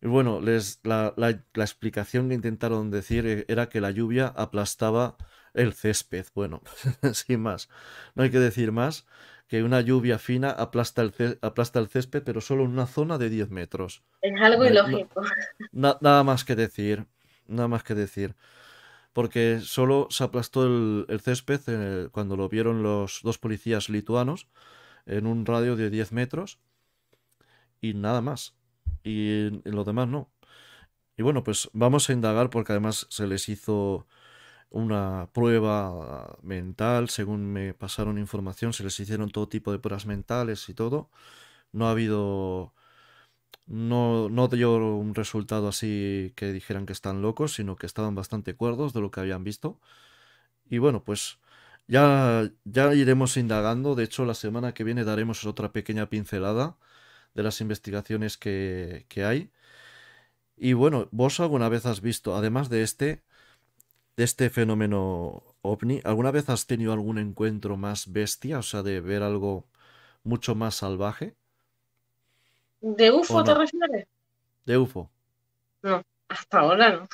Y bueno, les, la, la explicación que intentaron decir eh, era que la lluvia aplastaba el césped. Bueno, sin más, no hay que decir más que una lluvia fina aplasta el, aplasta el césped, pero solo en una zona de 10 metros. Es algo ilógico. nada más que decir, nada más que decir. Porque solo se aplastó el, césped eh, cuando lo vieron los dos policías lituanos en un radio de 10 metros y nada más. Y, y lo demás no. Y bueno, pues vamos a indagar porque además se les hizo una prueba mental, según me pasaron información, se les hicieron todo tipo de pruebas mentales y todo. No ha habido... No, no dio un resultado así que dijeran que están locos, sino que estaban bastante cuerdos de lo que habían visto. Y bueno, pues ya, ya iremos indagando. De hecho, la semana que viene daremos otra pequeña pincelada de las investigaciones que, que hay. Y bueno, vos alguna vez has visto, además de este, de este fenómeno ovni. ¿Alguna vez has tenido algún encuentro más bestia, o sea, de ver algo mucho más salvaje? ¿De UFO te refieres? De UFO. No, hasta ahora no.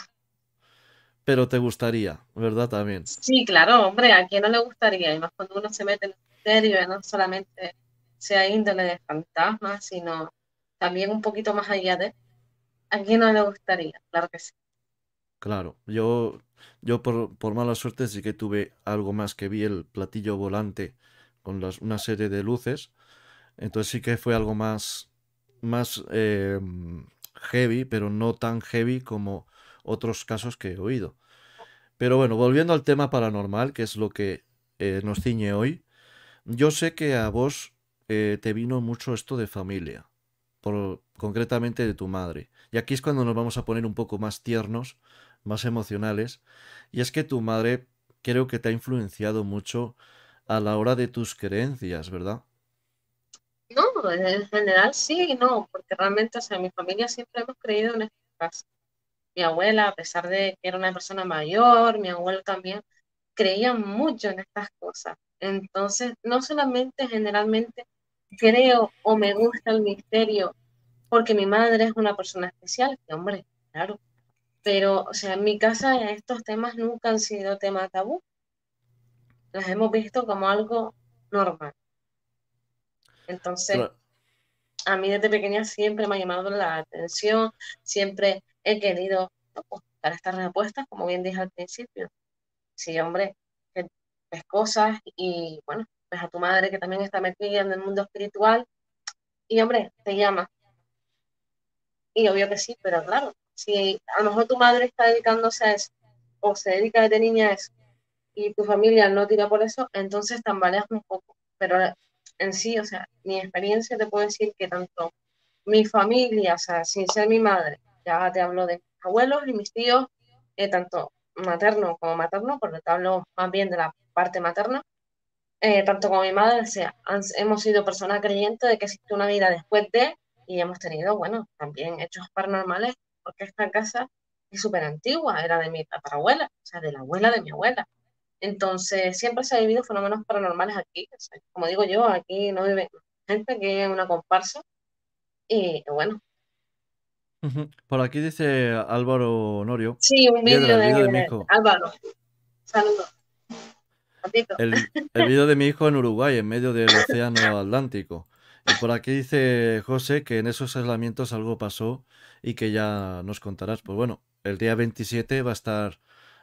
Pero te gustaría, ¿verdad? También. Sí, claro, hombre, a quién no le gustaría, y más cuando uno se mete en el misterio, no solamente sea índole de fantasmas, sino también un poquito más allá de. ¿A quién no le gustaría? Claro que sí. Claro, yo yo por, mala suerte sí que tuve algo más que vi el platillo volante con una serie de luces. Entonces sí que fue algo más, más em, heavy, pero no tan heavy como otros casos que he oído. Pero bueno, volviendo al tema paranormal, que es lo que eh, nos ciñe hoy, yo sé que a vos eh, te vino mucho esto de familia, por, concretamente de tu madre. Y aquí es cuando nos vamos a poner un poco más tiernos más emocionales, y es que tu madre creo que te ha influenciado mucho a la hora de tus creencias, ¿verdad? No, en general sí y no, porque realmente, o sea, mi familia siempre hemos creído en estas cosas. Mi abuela, a pesar de que era una persona mayor, mi abuelo también, creía mucho en estas cosas. Entonces, no solamente generalmente creo o me gusta el misterio porque mi madre es una persona especial, que hombre, claro, pero, o sea, en mi casa estos temas nunca han sido temas tabú. Las hemos visto como algo normal. Entonces, a mí desde pequeña siempre me ha llamado la atención, siempre he querido buscar estas respuestas, como bien dije al principio. Sí, hombre, ves cosas y, bueno, ves a tu madre que también está metida en el mundo espiritual y, hombre, te llama. Y obvio que sí, pero claro, si a lo mejor tu madre está dedicándose a eso, o se dedica desde niña a eso, y tu familia no tira por eso, entonces tambaleas un poco. Pero en sí, o sea, mi experiencia te puedo decir que tanto mi familia, o sea, sin ser mi madre, ya te hablo de mis abuelos y mis tíos, eh, tanto materno como materno, porque te hablo más bien de la parte materna, eh, tanto como mi madre, o sea, hemos sido personas creyentes de que existe una vida después de, y hemos tenido, bueno, también hechos paranormales porque esta casa es súper antigua, era de mi tatarabuela, o sea, de la abuela de mi abuela. Entonces, siempre se han vivido fenómenos paranormales aquí. como digo yo, aquí no vive gente que es una comparsa. Y bueno. Por aquí dice Álvaro Norio. Sí, un vídeo de, mi hijo. Álvaro. Saludos. El, el vídeo de mi hijo en Uruguay, en medio del océano Atlántico. Por aquí dice José que en esos aislamientos algo pasó y que ya nos contarás. Pues bueno, el día 27 va a estar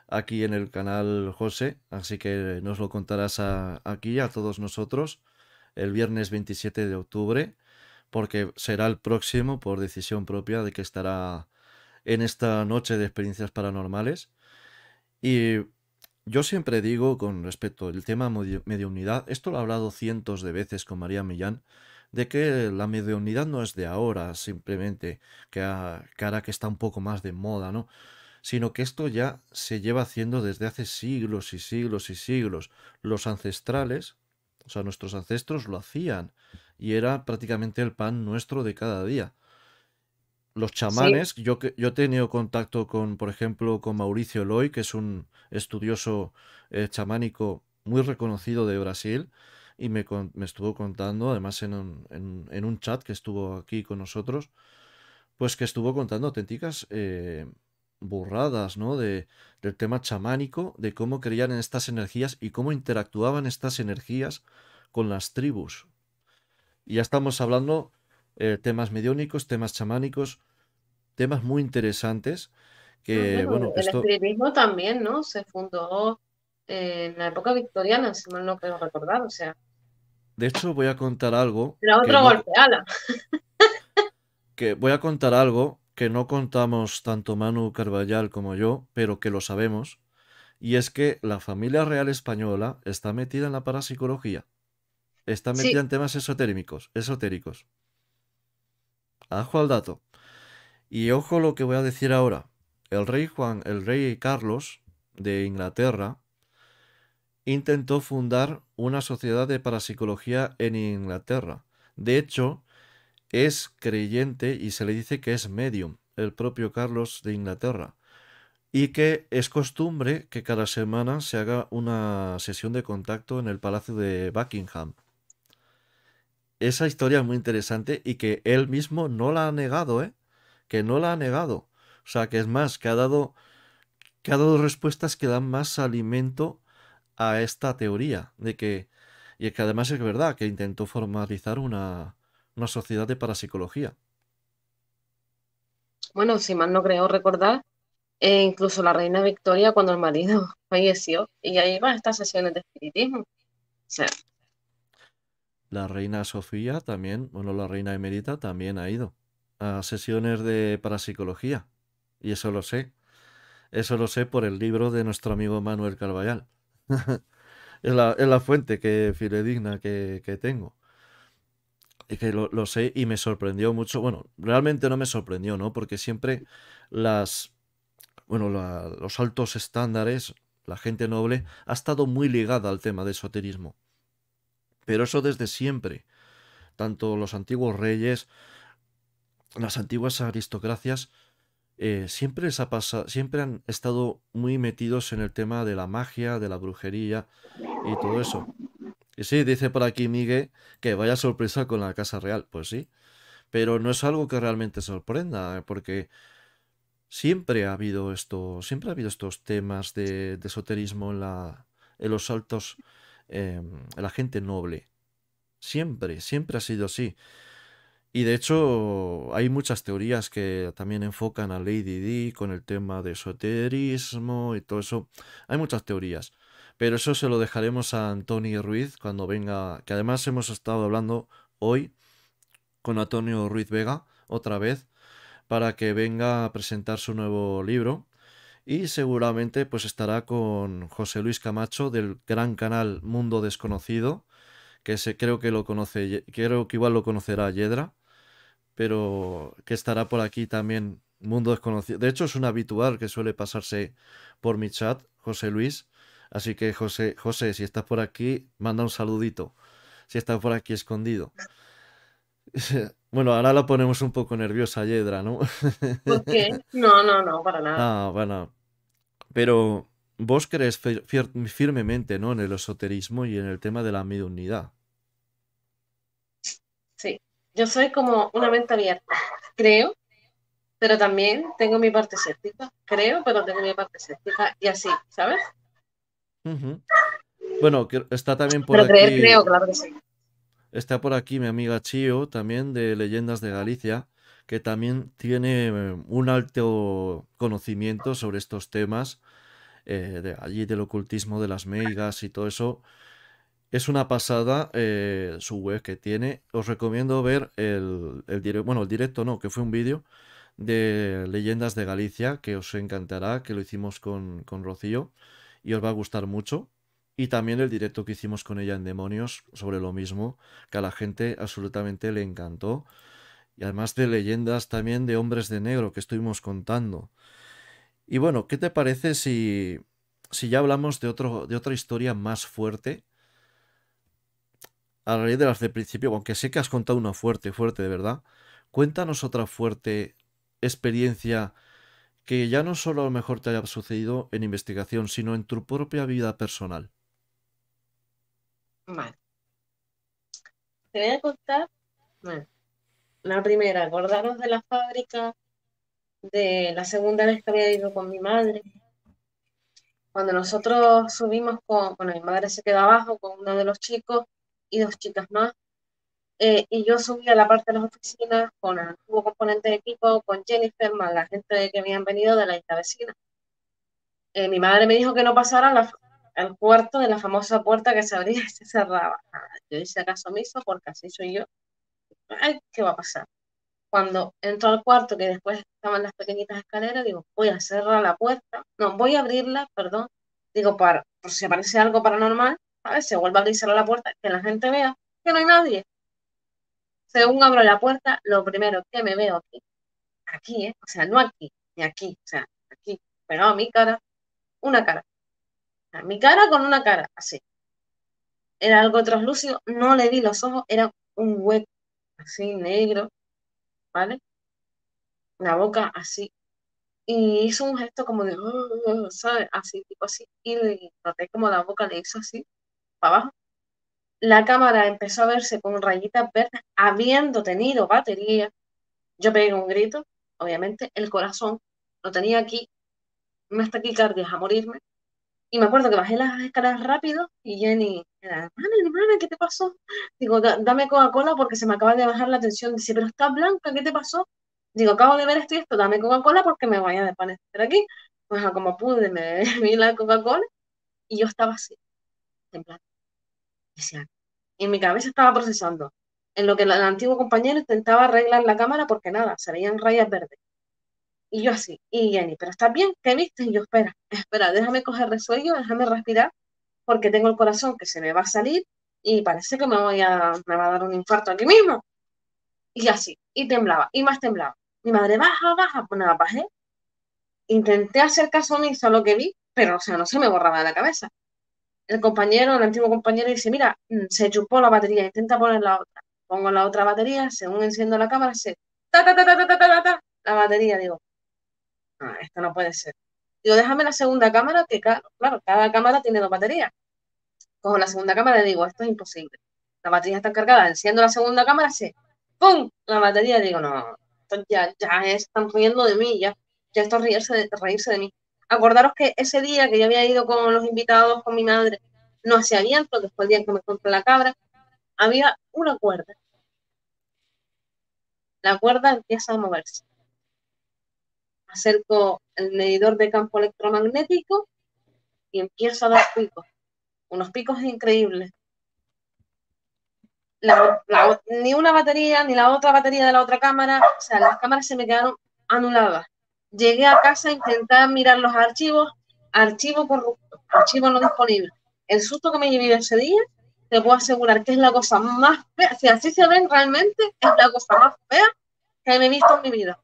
aquí en el canal José, así que nos lo contarás aquí a todos nosotros el viernes 27 de octubre, porque será el próximo por decisión propia de que estará en esta noche de experiencias paranormales. Y yo siempre digo con respecto al tema unidad, esto lo he hablado cientos de veces con María Millán, de que la mediunidad no es de ahora, simplemente, que, a, ahora que está un poco más de moda, ¿no? Sino que esto ya se lleva haciendo desde hace siglos y siglos y siglos. Los ancestrales, o sea, nuestros ancestros lo hacían y era prácticamente el pan nuestro de cada día. Los chamanes, yo, yo he tenido contacto con, por ejemplo, con Mauricio Loy, que es un estudioso eh, chamánico muy reconocido de Brasil, y me, me estuvo contando, además en un, en, un, chat que estuvo aquí con nosotros, pues que estuvo contando auténticas eh, burradas, ¿no? De, del tema chamánico, de cómo creían en estas energías y cómo interactuaban estas energías con las tribus. Y ya estamos hablando eh, temas mediónicos, temas chamánicos, temas muy interesantes. Ah, que, bueno, el espiritismo también, ¿no? Se fundó eh, en la época victoriana, si mal no creo recordar, o sea. De hecho, voy a contar algo. La otra Que voy a contar algo que no contamos tanto Manu Carballal como yo, pero que lo sabemos. Y es que la familia real española está metida en la parapsicología. Está metida en temas esotéricos. esotéricos. Ajo al dato. Y ojo lo que voy a decir ahora. El rey Juan, el rey Carlos de Inglaterra, intentó fundar una sociedad de parapsicología en Inglaterra. De hecho, es creyente y se le dice que es medium, el propio Carlos de Inglaterra, y que es costumbre que cada semana se haga una sesión de contacto en el Palacio de Buckingham. Esa historia es muy interesante y que él mismo no la ha negado, ¿eh? Que no la ha negado. O sea, que es más, que ha dado, que ha dado respuestas que dan más alimento a esta teoría de que, y es que además es verdad que intentó formalizar una, sociedad de parapsicología. Bueno, si mal no creo recordar, e incluso la reina Victoria cuando el marido falleció y ahí van estas sesiones de espiritismo. La reina Sofía también, bueno, la reina emerita también ha ido a sesiones de parapsicología. Y eso lo sé. Eso lo sé por el libro de nuestro amigo Manuel Carvallal es, la, fuente que fidedigna que, tengo. Y que lo, sé y me sorprendió mucho. Bueno, realmente no me sorprendió, ¿no? Porque siempre las. Bueno, los altos estándares, la gente noble, ha estado muy ligada al tema de esoterismo. Pero eso desde siempre. Tanto los antiguos reyes, las antiguas aristocracias, eh, siempre, siempre han estado muy metidos en el tema de la magia, de la brujería y todo eso. Y sí, dice por aquí Miguel que vaya sorpresa con la Casa Real, pues sí, pero no es algo que realmente sorprenda, eh, porque siempre ha habido esto, siempre ha habido estos temas de, esoterismo en, la, los altos, em, en la gente noble. Siempre, siempre ha sido así. Y de hecho hay muchas teorías que también enfocan a Lady Di con el tema de esoterismo y todo eso. Hay muchas teorías. Pero eso se lo dejaremos a Antonio Ruiz cuando venga, que además hemos estado hablando hoy con Antonio Ruiz Vega otra vez para que venga a presentar su nuevo libro y seguramente pues estará con José Luis Camacho del gran canal Mundo Desconocido que se, creo que lo conoce creo que igual lo conocerá Yedra pero que estará por aquí también Mundo Desconocido. De hecho, es un habitual que suele pasarse por mi chat, José Luis. Así que, José, José, si estás por aquí, manda un saludito. Si estás por aquí escondido. Bueno, ahora la ponemos un poco nerviosa, Yedra, ¿no? ¿Por qué? No, no, no, para nada. Ah, bueno. Pero vos crees firmemente, ¿no? En el esoterismo y en el tema de la mediunidad yo soy como una mente abierta, creo, pero también tengo mi parte séptica, creo, pero tengo mi parte séptica y así, ¿sabes? Bueno, está también por aquí. creo, claro que sí. Está por aquí mi amiga Chio, también de Leyendas de Galicia, que también tiene eh, un alto conocimiento sobre estos temas, eh, de allí del ocultismo de las meigas y todo eso. Es una pasada eh, su web que tiene. Os recomiendo ver el, directo, bueno, el directo no, que fue un vídeo de Leyendas de Galicia, que os encantará, que lo hicimos con, con Rocío y os va a gustar mucho. Y también el directo que hicimos con ella en Demonios sobre lo mismo, que a la gente absolutamente le encantó. Y además de leyendas también de hombres de negro que estuvimos contando. Y bueno, ¿qué te parece si, si ya hablamos de, otro, de otra historia más fuerte? a raíz de las de principio, aunque sé que has contado una fuerte, fuerte de verdad, cuéntanos otra fuerte experiencia que ya no solo a lo mejor te haya sucedido en investigación, sino en tu propia vida personal. Vale. Te voy a contar bueno, la primera, acordaros de la fábrica, de la segunda vez que había ido con mi madre. Cuando nosotros subimos con, bueno, mi madre se queda abajo con uno de los chicos y dos chicas más. Eh, y yo subí a la parte de las oficinas con el antiguo componente de equipo, con Jennifer, más la gente que habían venido de la isla vecina. Eh, mi madre me dijo que no pasara al cuarto de la famosa puerta que se abría y se cerraba. Ah, yo hice acaso omiso porque así soy yo. Ay, ¿qué va a pasar? Cuando entro al cuarto, que después estaban las pequeñitas escaleras, digo, voy a cerrar la puerta, no, voy a abrirla, perdón, digo, para, por si aparece algo paranormal, a ver, Se vuelve a abrir la puerta, que la gente vea que no hay nadie. Según abro la puerta, lo primero que me veo aquí, aquí, ¿eh? O sea, no aquí, ni aquí, o sea, aquí, pero a mi cara, una cara. A mi cara con una cara, así. Era algo translúcido, no le di los ojos, era un hueco, así, negro, ¿vale? La boca así, y hizo un gesto como de, oh, oh, oh", ¿sabes? Así, tipo así, y noté como la boca le hizo así, abajo, la cámara empezó a verse con rayitas verdes, habiendo tenido batería. Yo pedí un grito, obviamente, el corazón lo tenía aquí, me está quitando a morirme. Y me acuerdo que bajé las escaleras rápido y Jenny era, mami, mami, ¿qué te pasó? Digo, dame Coca-Cola porque se me acaba de bajar la tensión. Dice, pero está blanca, ¿qué te pasó? Digo, acabo de ver esto y esto, dame Coca-Cola porque me voy a desvanecer aquí. Pues como pude, me vi la Coca-Cola y yo estaba así en mi cabeza estaba procesando, en lo que el, antiguo compañero intentaba arreglar la cámara porque nada, se veían rayas verdes. Y yo así, y Jenny, pero estás bien, ¿qué viste? Y yo, espera, espera, déjame coger resuello, déjame respirar, porque tengo el corazón que se me va a salir y parece que me, voy a, me va a dar un infarto aquí mismo. Y así, y temblaba, y más temblaba. Mi madre, baja, baja, pues nada, bajé. Intenté hacer caso omiso a lo que vi, pero o sea, no se me borraba de la cabeza el compañero, el antiguo compañero, dice, mira, mm, se chupó la batería, intenta poner la otra. Pongo la otra batería, según enciendo la cámara, se... la batería, digo, ah, esto no puede ser. Digo, déjame la segunda cámara, que claro, cada cámara tiene dos baterías. Cojo la segunda cámara y digo, esto es imposible. La batería está cargada, enciendo la segunda cámara, se... ¡Pum! La batería, digo, no, ya, ya están riendo de mí, ya, ya esto de, reírse de mí acordaros que ese día que yo había ido con los invitados, con mi madre, no hacía viento, después fue el día que me encontré la cabra, había una cuerda. La cuerda empieza a moverse. Acerco el medidor de campo electromagnético y empiezo a dar picos. Unos picos increíbles. ni una batería, ni la otra batería de la otra cámara, o sea, las cámaras se me quedaron anuladas. Llegué a casa, intenté mirar los archivos, archivo corrupto, archivo no disponible. El susto que me llevé ese día, te puedo asegurar que es la cosa más fea, si así se ven realmente, es la cosa más fea que he visto en mi vida.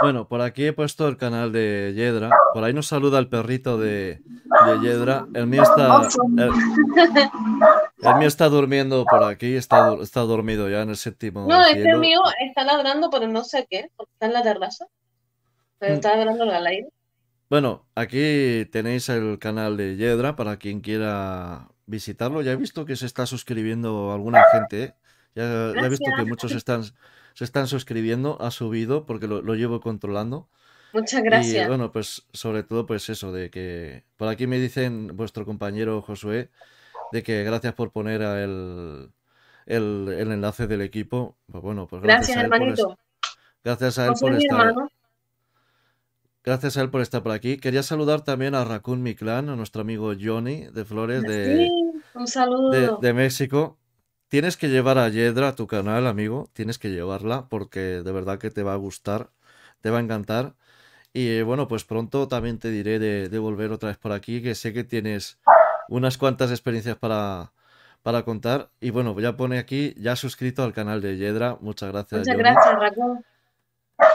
Bueno, por aquí he puesto el canal de Yedra. Por ahí nos saluda el perrito de, de Yedra. El mío está. El, mío está durmiendo por aquí, está, está dormido ya en el séptimo. No, este mío está ladrando, pero no sé qué, porque está en la terraza. Mm. aire? Bueno, aquí tenéis el canal de Yedra para quien quiera visitarlo. Ya he visto que se está suscribiendo alguna gente. ¿eh? Ya, he visto que muchos están, se están suscribiendo. Ha subido porque lo, llevo controlando. Muchas gracias. Y bueno, pues sobre todo pues eso, de que por aquí me dicen vuestro compañero Josué, de que gracias por poner el, enlace del equipo. Pues bueno, pues gracias, gracias hermanito. gracias a él por estar. Gracias a él por estar por aquí. Quería saludar también a Raccoon Mi Clan, a nuestro amigo Johnny de Flores de, de, México. Tienes que llevar a Yedra a tu canal, amigo. Tienes que llevarla porque de verdad que te va a gustar, te va a encantar. Y bueno, pues pronto también te diré de, volver otra vez por aquí, que sé que tienes unas cuantas experiencias para, para contar. Y bueno, ya pone aquí, ya suscrito al canal de Yedra. Muchas gracias. Muchas gracias, Raccoon.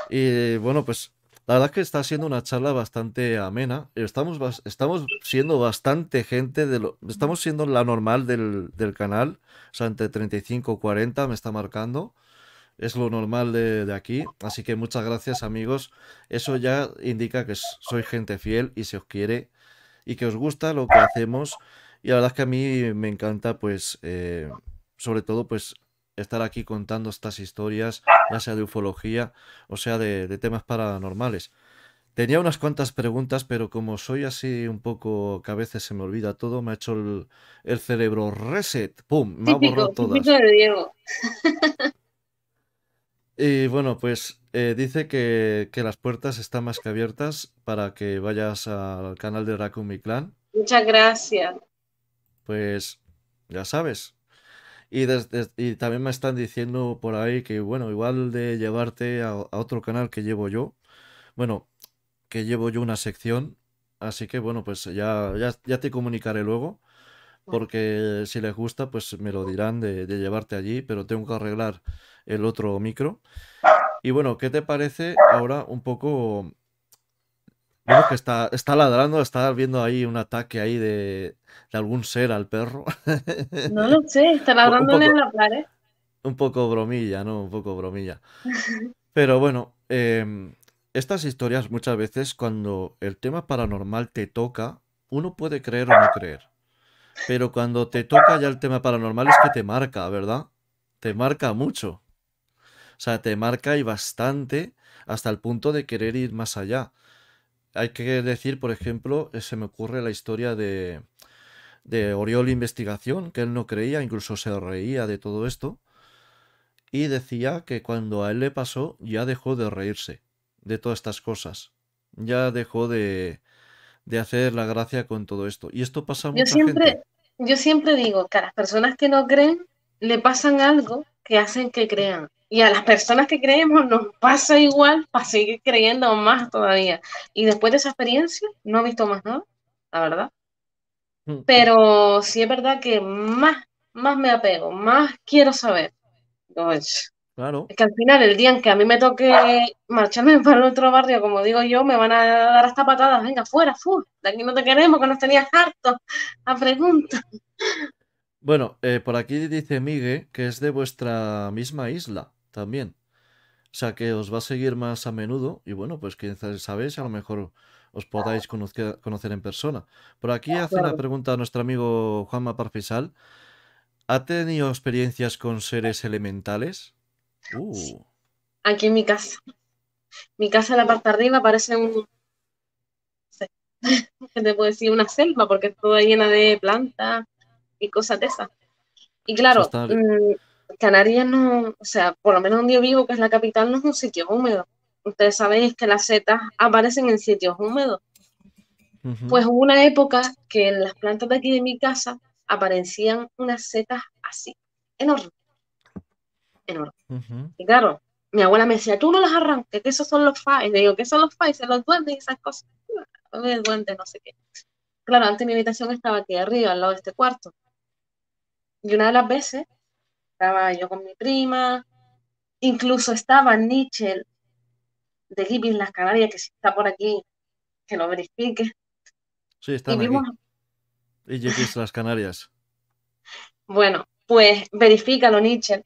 Y bueno, pues la verdad es que está siendo una charla bastante amena. Estamos, estamos siendo bastante gente, de lo, estamos siendo la normal del, canal. O sea, entre 35 y 40 me está marcando. Es lo normal de, aquí. Así que muchas gracias amigos. Eso ya indica que soy gente fiel y se os quiere y que os gusta lo que hacemos. Y la verdad es que a mí me encanta pues... Eh, sobre todo pues estar aquí contando estas historias, ya sea de ufología o sea de, temas paranormales. Tenía unas cuantas preguntas, pero como soy así un poco que a veces se me olvida todo, me ha hecho el, cerebro reset. ¡Pum! Me ha todas. De Diego. y bueno, pues eh, dice que, las puertas están más que abiertas para que vayas al canal de Mi Clan. Muchas gracias. Pues ya sabes, y, también me están diciendo por ahí que, bueno, igual de llevarte a, otro canal que llevo yo, bueno, que llevo yo una sección, así que bueno, pues ya, ya, te comunicaré luego, porque si les gusta, pues me lo dirán de, de llevarte allí, pero tengo que arreglar el otro micro. Y bueno, ¿qué te parece ahora un poco que está, ladrando, está viendo ahí un ataque ahí de, algún ser al perro. No lo sé, está ladrando en la pared. Un poco bromilla, ¿no? Un poco bromilla. Pero bueno, em, estas historias muchas veces cuando el tema paranormal te toca, uno puede creer o no creer. Pero cuando te toca ya el tema paranormal es que te marca, ¿verdad? Te marca mucho. O sea, te marca y bastante hasta el punto de querer ir más allá. Hay que decir, por ejemplo, eh, se me ocurre la historia de, de Oriol Investigación, que él no creía, incluso se reía de todo esto, y decía que cuando a él le pasó ya dejó de reírse de todas estas cosas, ya dejó de, de hacer la gracia con todo esto. Y esto pasa Yo siempre digo que a las personas que no creen le pasan algo que hacen que crean y a las personas que creemos nos pasa igual para seguir creyendo más todavía. Y después de esa experiencia, no he visto más nada, la verdad. Mm. Pero sí es verdad que más, más me apego, más quiero saber. claro. Es que al final, el día en que a mí me toque marcharme para otro barrio, como digo yo, me van a dar hasta patadas. Venga, fuera, fu. De aquí no te queremos, que nos tenías harto a preguntas. Bueno, eh, por aquí dice Miguel que es de vuestra misma isla también. O sea que os va a seguir más a menudo y bueno, pues quién sabéis, a lo mejor os podáis conocer, en persona. Por aquí hace una pregunta a nuestro amigo Juanma Parfisal. ¿Ha tenido experiencias con seres elementales? Uh. Aquí en mi casa. Mi casa, la parte de arriba, parece un. decir una selva porque es toda llena de plantas y cosas de esas. Y claro, Canarias no, o sea, por lo menos donde yo vivo, que es la capital, no es un sitio húmedo. Ustedes saben que las setas aparecen en sitios húmedos. Pues hubo una época que en las plantas de aquí de mi casa aparecían unas setas así, enormes. Enormes. Y claro, mi abuela me decía, tú no las arranques, que esos son los fais. Le digo, ¿qué son los fais? Se los duendes y esas cosas. Ah, el duendes, no sé qué. Claro, antes mi habitación estaba aquí arriba, al lado de este cuarto. Y una de las veces estaba yo con mi prima, incluso estaba Nietzsche de Gipis Las Canarias, que si está por aquí, que lo verifique. Sí, está y Gipis Las Canarias. bueno, pues verifícalo, Nietzsche.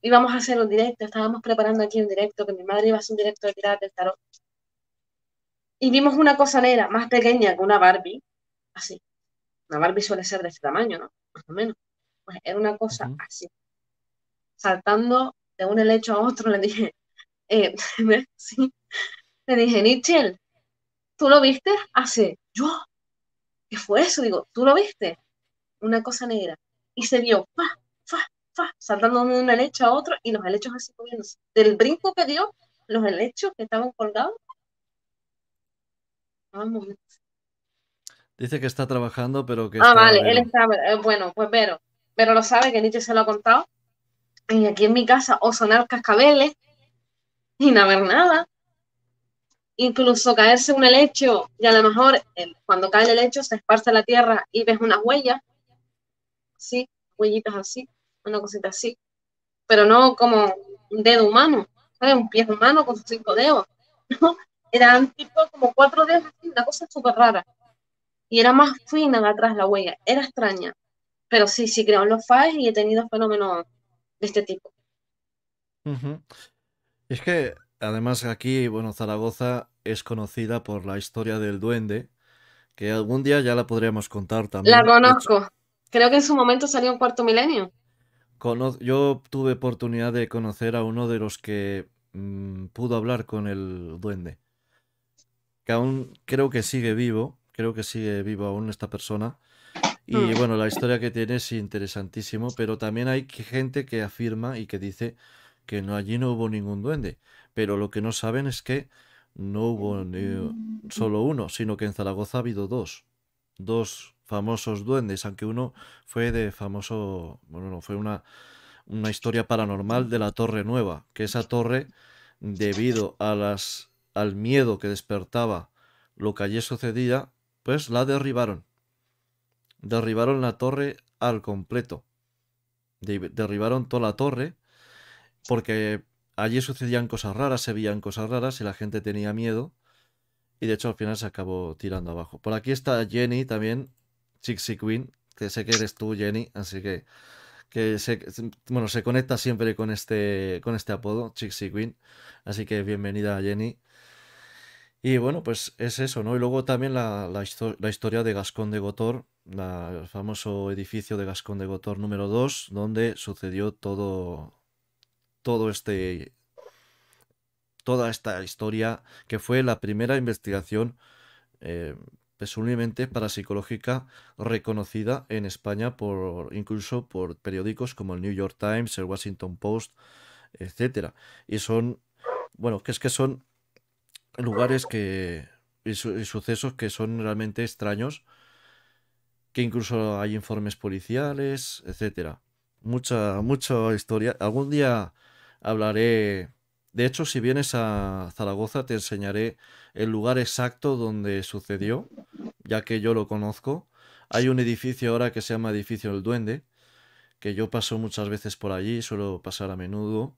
Íbamos a hacer un directo, estábamos preparando aquí un directo, que mi madre iba a hacer un directo de tirar del tarot. Y vimos una negra más pequeña que una Barbie, así. Una Barbie suele ser de este tamaño, ¿no? Más o menos. Pues era una cosa así saltando de un helecho a otro, le dije, eh, sí. le dije, Nichel, ¿tú lo viste? Hace, yo, ¿qué fue eso? Digo, ¿tú lo viste? Una cosa negra. Y se vio, fa, fa, fa, saltando de un helecho a otro y los helechos así comiendo. Del brinco que dio, los helechos que estaban colgados. Dice que está trabajando, pero que... Ah, vale, él está... Eh, bueno, pues pero pero lo sabe, que Nietzsche se lo ha contado y aquí en mi casa o sonar cascabeles y no haber nada. Incluso caerse un helecho y a lo mejor cuando cae el helecho se esparce la tierra y ves unas huellas. Sí, huellitas así, una cosita así. Pero no como un dedo humano, Un pie humano con sus cinco dedos. Eran tipo como cuatro dedos, una cosa súper rara. Y era más fina atrás la huella, era extraña. Pero sí, sí creo en los FAES y he tenido fenómenos de este tipo. Es que además aquí, bueno, Zaragoza es conocida por la historia del duende, que algún día ya la podríamos contar también. La conozco. Creo que en su momento salió un cuarto milenio. Yo tuve oportunidad de conocer a uno de los que mm, pudo hablar con el duende. Que aún creo que sigue vivo, creo que sigue vivo aún esta persona. Mm. Y bueno, la historia que tiene es interesantísimo, pero también hay gente que afirma y que dice que no, allí no hubo ningún duende. Pero lo que no saben es que no hubo solo uno, sino que en Zaragoza ha habido dos. Dos famosos duendes, aunque uno fue de famoso, bueno, no, fue una, una historia paranormal de la Torre Nueva, que esa torre, debido a las, al miedo que despertaba lo que allí sucedía, pues la derribaron derribaron la torre al completo. derribaron toda la torre porque allí sucedían cosas raras, se veían cosas raras y la gente tenía miedo. Y de hecho al final se acabó tirando abajo. Por aquí está Jenny también, Chixi Queen, que sé que eres tú, Jenny, así que, se, bueno, se conecta siempre con este, este apodo, Chixi Queen. Así que bienvenida Jenny. Y bueno, pues es eso, ¿no? Y luego también la, la historia de Gascón de Gotor, el famoso edificio de Gascón de Gotor número 2, donde sucedió todo, todo este, toda esta historia, que fue la primera investigación eh, presumiblemente parapsicológica reconocida en España por incluso por periódicos como el New York Times, el Washington Post, etcétera. Y son, bueno, que es que son lugares que y sucesos que son realmente extraños que incluso hay informes policiales, etcétera. Mucha, mucha historia. Algún día hablaré. De hecho, si vienes a Zaragoza, te enseñaré el lugar exacto donde sucedió, ya que yo lo conozco. Hay un edificio ahora que se llama Edificio El Duende, que yo paso muchas veces por allí, suelo pasar a menudo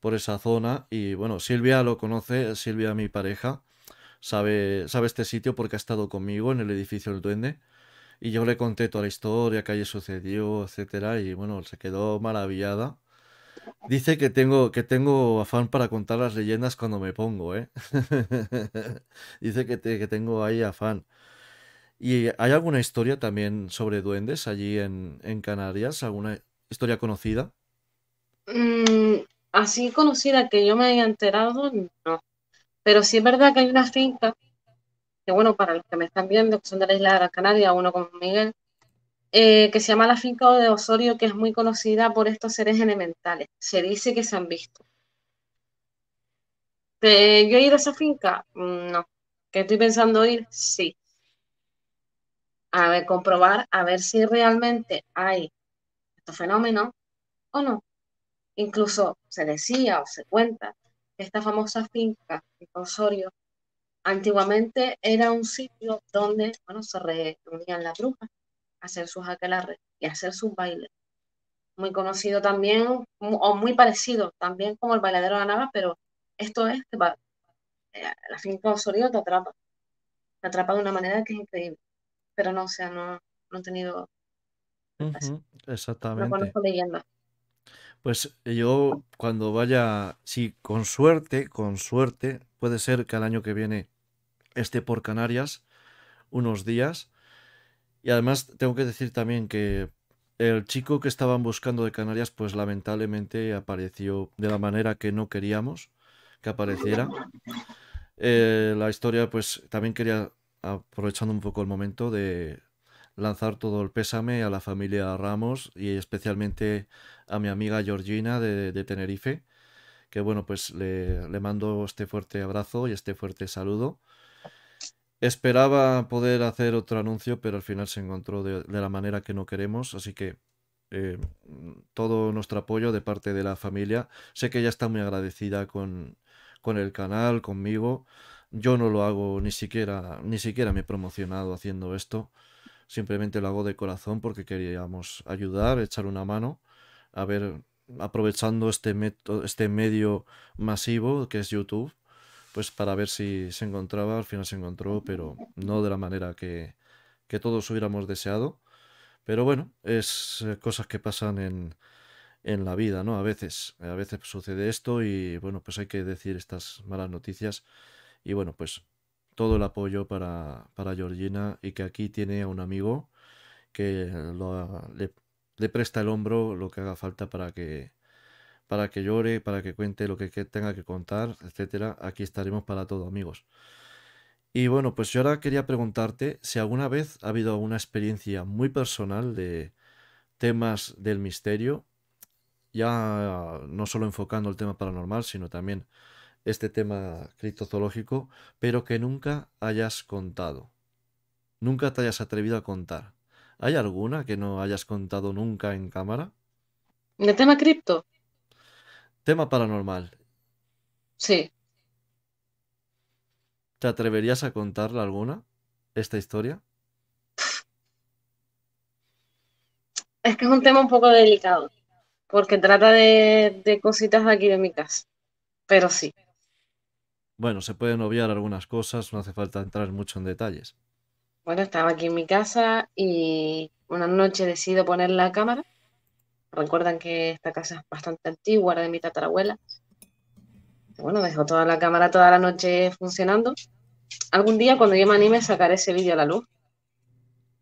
por esa zona. Y bueno, Silvia lo conoce, Silvia, mi pareja, sabe, sabe este sitio porque ha estado conmigo en el edificio del Duende. Y yo le conté toda la historia que allí sucedió, etcétera, y bueno, se quedó maravillada. Dice que tengo, que tengo afán para contar las leyendas cuando me pongo, ¿eh? Dice que, que, tengo ahí afán. ¿Y hay alguna historia también sobre duendes allí en, en Canarias? ¿Alguna historia conocida? Mm, así conocida que yo me haya enterado, no. Pero sí es verdad que hay una cinta que bueno, para los que me están viendo, que son de la isla de la Canaria, uno con Miguel, eh, que se llama la finca de Osorio, que es muy conocida por estos seres elementales. Se dice que se han visto. ¿Te ¿Yo he ido a esa finca? Mm, no. ¿Que estoy pensando ir? Sí. A ver, comprobar, a ver si realmente hay estos fenómenos o no. Incluso se decía o se cuenta que esta famosa finca de Osorio Antiguamente era un sitio donde bueno, se reunían las brujas a hacer sus aquelarres y a hacer sus bailes. Muy conocido también, o muy parecido también como el bailadero de la Nava, pero esto es que eh, la finca Osorio te atrapa. Te atrapa de una manera que es increíble. Pero no, o sea, no, no he tenido. exactamente. leyenda. Pues eh, yo cuando vaya, si sí, con suerte, con suerte, puede ser que al año que viene esté por Canarias unos días. Y además tengo que decir también que el chico que estaban buscando de Canarias, pues lamentablemente apareció de la manera que no queríamos que apareciera. Eh, la historia, pues también quería, aprovechando un poco el momento, de lanzar todo el pésame a la familia Ramos y especialmente a mi amiga Georgina de, Tenerife, que bueno, pues le mando este fuerte abrazo y este fuerte saludo. Esperaba poder hacer otro anuncio, pero al final se encontró de, la manera que no queremos, así que eh, todo nuestro apoyo de parte de la familia. Sé que ella está muy agradecida con, el canal, conmigo. Yo no lo hago ni siquiera, ni siquiera me he promocionado haciendo esto. Simplemente lo hago de corazón porque queríamos ayudar, echar una mano, a ver, aprovechando este, este medio masivo que es YouTube pues para ver si se encontraba, al final se encontró, pero no de la manera que, que todos hubiéramos deseado. Pero bueno, es eh, cosas que pasan en, en la vida, ¿no? A veces, a veces sucede esto y bueno, pues hay que decir estas malas noticias y bueno, pues todo el apoyo para, para Georgina y que aquí tiene a un amigo que le, le, presta el hombro lo que haga falta para que para que llore, para que cuente lo que tenga que contar, etcétera. Aquí estaremos para todo, amigos. Y bueno, pues yo ahora quería preguntarte si alguna vez ha habido alguna experiencia muy personal de temas del misterio, ya no solo enfocando el tema paranormal, sino también este tema criptozoológico, pero que nunca hayas contado, nunca te hayas atrevido a contar. ¿Hay alguna que no hayas contado nunca en cámara? ¿De tema cripto? Tema paranormal. Sí. ¿Te atreverías a contarle alguna? ¿Esta historia? Es que es un tema un poco delicado, porque trata de, de cositas de aquí de mi casa, pero sí. Bueno, se pueden obviar algunas cosas, no hace falta entrar mucho en detalles. Bueno, estaba aquí en mi casa y una noche decido poner la cámara Recuerdan que esta casa es bastante antigua, era de mi tatarabuela. Bueno, dejó toda la cámara toda la noche funcionando. Algún día, cuando yo me anime, sacaré ese vídeo a la luz.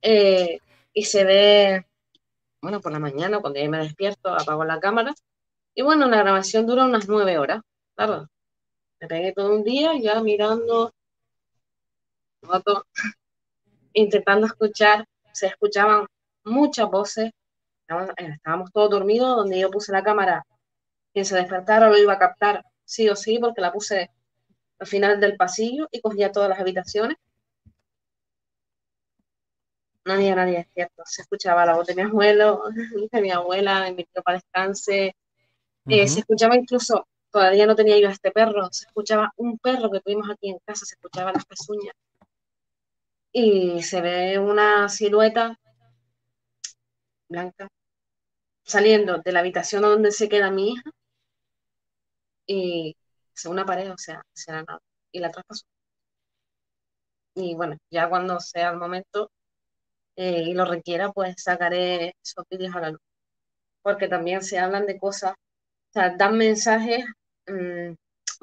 Eh, y se ve, bueno, por la mañana, cuando yo me despierto, apago la cámara. Y bueno, la grabación dura unas nueve horas. claro, Me pegué todo un día ya mirando, intentando escuchar. Se escuchaban muchas voces, eh, estábamos, todos dormidos, donde yo puse la cámara, quien se despertara lo iba a captar, sí o sí, porque la puse al final del pasillo y cogía todas las habitaciones. No había nadie cierto se escuchaba la voz de mi abuelo, de mi abuela, de mi tío para descanse, eh, se escuchaba incluso, todavía no tenía yo a este perro, se escuchaba un perro que tuvimos aquí en casa, se escuchaba las pezuñas. Y se ve una silueta blanca, saliendo de la habitación donde se queda mi hija y se una pared, o sea, y la traspasó. Y bueno, ya cuando sea el momento eh, y lo requiera, pues sacaré esos vídeos a la luz. Porque también se hablan de cosas, o sea, dan mensajes mm,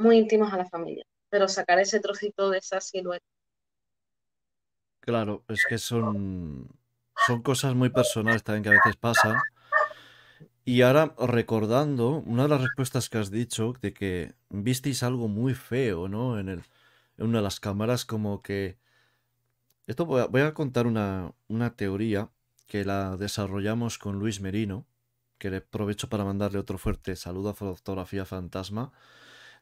muy íntimos a la familia, pero sacar ese trocito de esa silueta. Claro, es que son, son cosas muy personales también que a veces pasan y ahora recordando una de las respuestas que has dicho, de que visteis algo muy feo, ¿no? En, el, una de las cámaras como que... Esto voy a, contar una, teoría que la desarrollamos con Luis Merino, que le aprovecho para mandarle otro fuerte saludo a Fotografía Fantasma.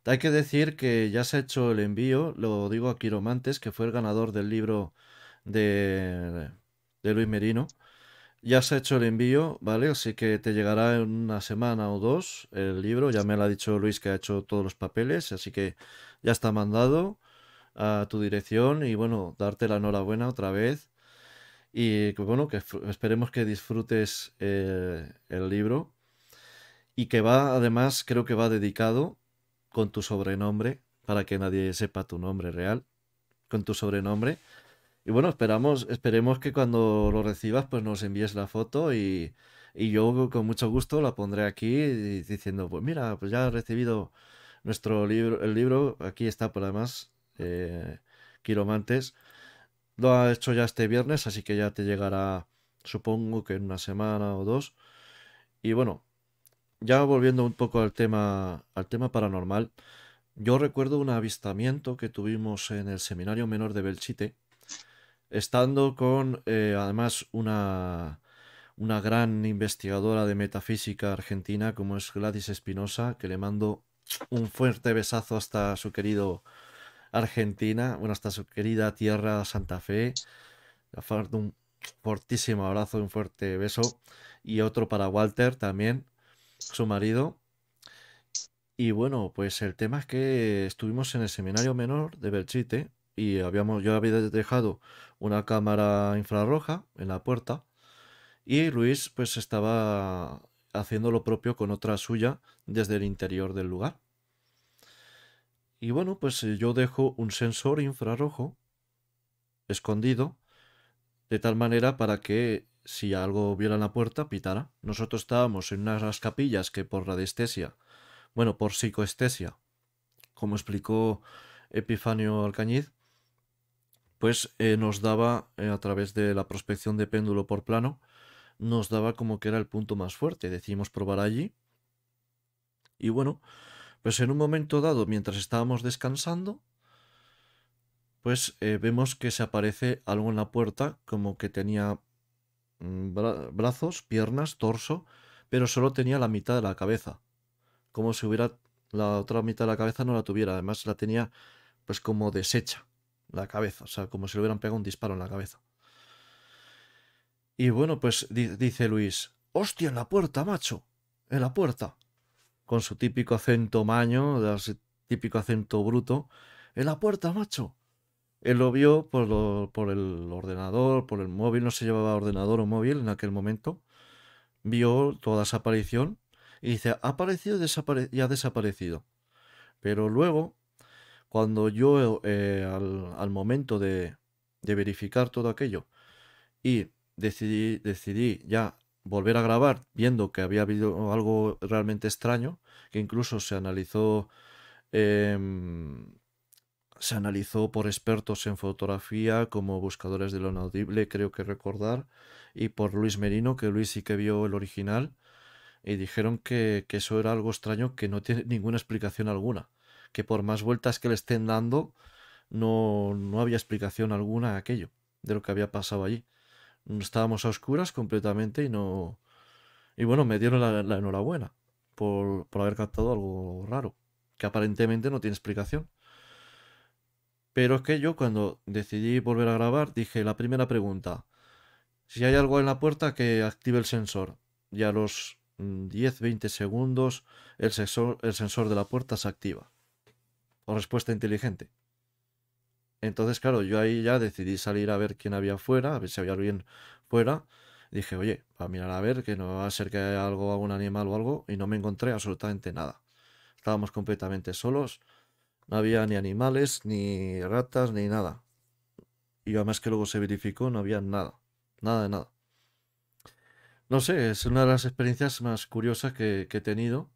Hay que decir que ya se ha hecho el envío, lo digo a Quiromantes, que fue el ganador del libro de Luis Merino. Ya se ha hecho el envío, ¿vale? Así que te llegará en una semana o dos el libro. Ya me lo ha dicho Luis que ha hecho todos los papeles, así que ya está mandado a tu dirección y bueno, darte la enhorabuena otra vez. Y bueno, que esperemos que disfrutes eh, el libro y que va, además, creo que va dedicado con tu sobrenombre, para que nadie sepa tu nombre real, con tu sobrenombre. Y bueno, esperamos, esperemos que cuando lo recibas, pues nos envíes la foto y, yo con mucho gusto la pondré aquí diciendo, pues mira, pues ya he recibido nuestro libro, el libro, aquí está por además, eh, Quiromantes. Lo ha hecho ya este viernes, así que ya te llegará, supongo que en una semana o dos. Y bueno, ya volviendo un poco al tema, al tema paranormal, yo recuerdo un avistamiento que tuvimos en el seminario menor de Belchite, estando con eh, además una, una gran investigadora de metafísica argentina como es Gladys Espinosa, que le mando un fuerte besazo hasta su querido Argentina, bueno, hasta su querida tierra Santa Fe. Un fortísimo abrazo, un fuerte beso. Y otro para Walter también, su marido. Y bueno, pues el tema es que estuvimos en el seminario menor de Belchite y habíamos, yo había dejado una cámara infrarroja en la puerta y Luis pues estaba haciendo lo propio con otra suya desde el interior del lugar. Y bueno, pues eh, yo dejo un sensor infrarrojo escondido de tal manera para que si algo viera en la puerta pitara. Nosotros estábamos en unas capillas que por radiestesia, bueno, por psicoestesia, como explicó Epifanio Alcañiz, pues eh, nos daba, eh, a través de la prospección de péndulo por plano, nos daba como que era el punto más fuerte. Decidimos probar allí. Y bueno, pues en un momento dado, mientras estábamos descansando, pues eh, vemos que se aparece algo en la puerta, como que tenía mm, brazos, piernas, torso, pero solo tenía la mitad de la cabeza. Como si hubiera la otra mitad de la cabeza no la tuviera, además la tenía pues como deshecha la cabeza, o sea, como si le hubieran pegado un disparo en la cabeza. Y bueno, pues dice Luis, hostia, en la puerta, macho, en la puerta, con su típico acento maño, su típico acento bruto, en la puerta, macho. Él lo vio por, por el ordenador, por el móvil, no se llevaba ordenador o móvil en aquel momento. Vio toda esa aparición y dice, ha aparecido y ha desaparecido. Pero luego cuando yo eh, al, momento de, verificar todo aquello y decidí, decidí ya volver a grabar viendo que había habido algo realmente extraño, que incluso se analizó, em, se analizó por expertos en fotografía como buscadores de lo inaudible, creo que recordar, y por Luis Merino, que Luis sí que vio el original, y dijeron que eso era algo extraño que no tiene ninguna explicación alguna que por más vueltas que le estén dando, no, había explicación alguna a aquello, de lo que había pasado allí. Mm, estábamos a oscuras completamente y no... Y bueno, me dieron la, enhorabuena por, haber captado algo raro, que aparentemente no tiene explicación. Pero es que yo cuando decidí volver a grabar dije la primera pregunta, si hay algo en la puerta que active el sensor. Y a los 10-20 mm, segundos el sensor, el sensor de la puerta se activa respuesta inteligente. Entonces, claro, yo ahí ya decidí salir a ver quién había fuera, a ver si había alguien fuera. Dije, oye, a mirar a ver, que no va a ser que haya algo, algún animal o algo, y no me encontré absolutamente nada. Estábamos completamente solos, no había ni animales, ni ratas, ni nada. Y además que luego se verificó, no había nada, nada de nada. No sé, es una de las experiencias más curiosas que he tenido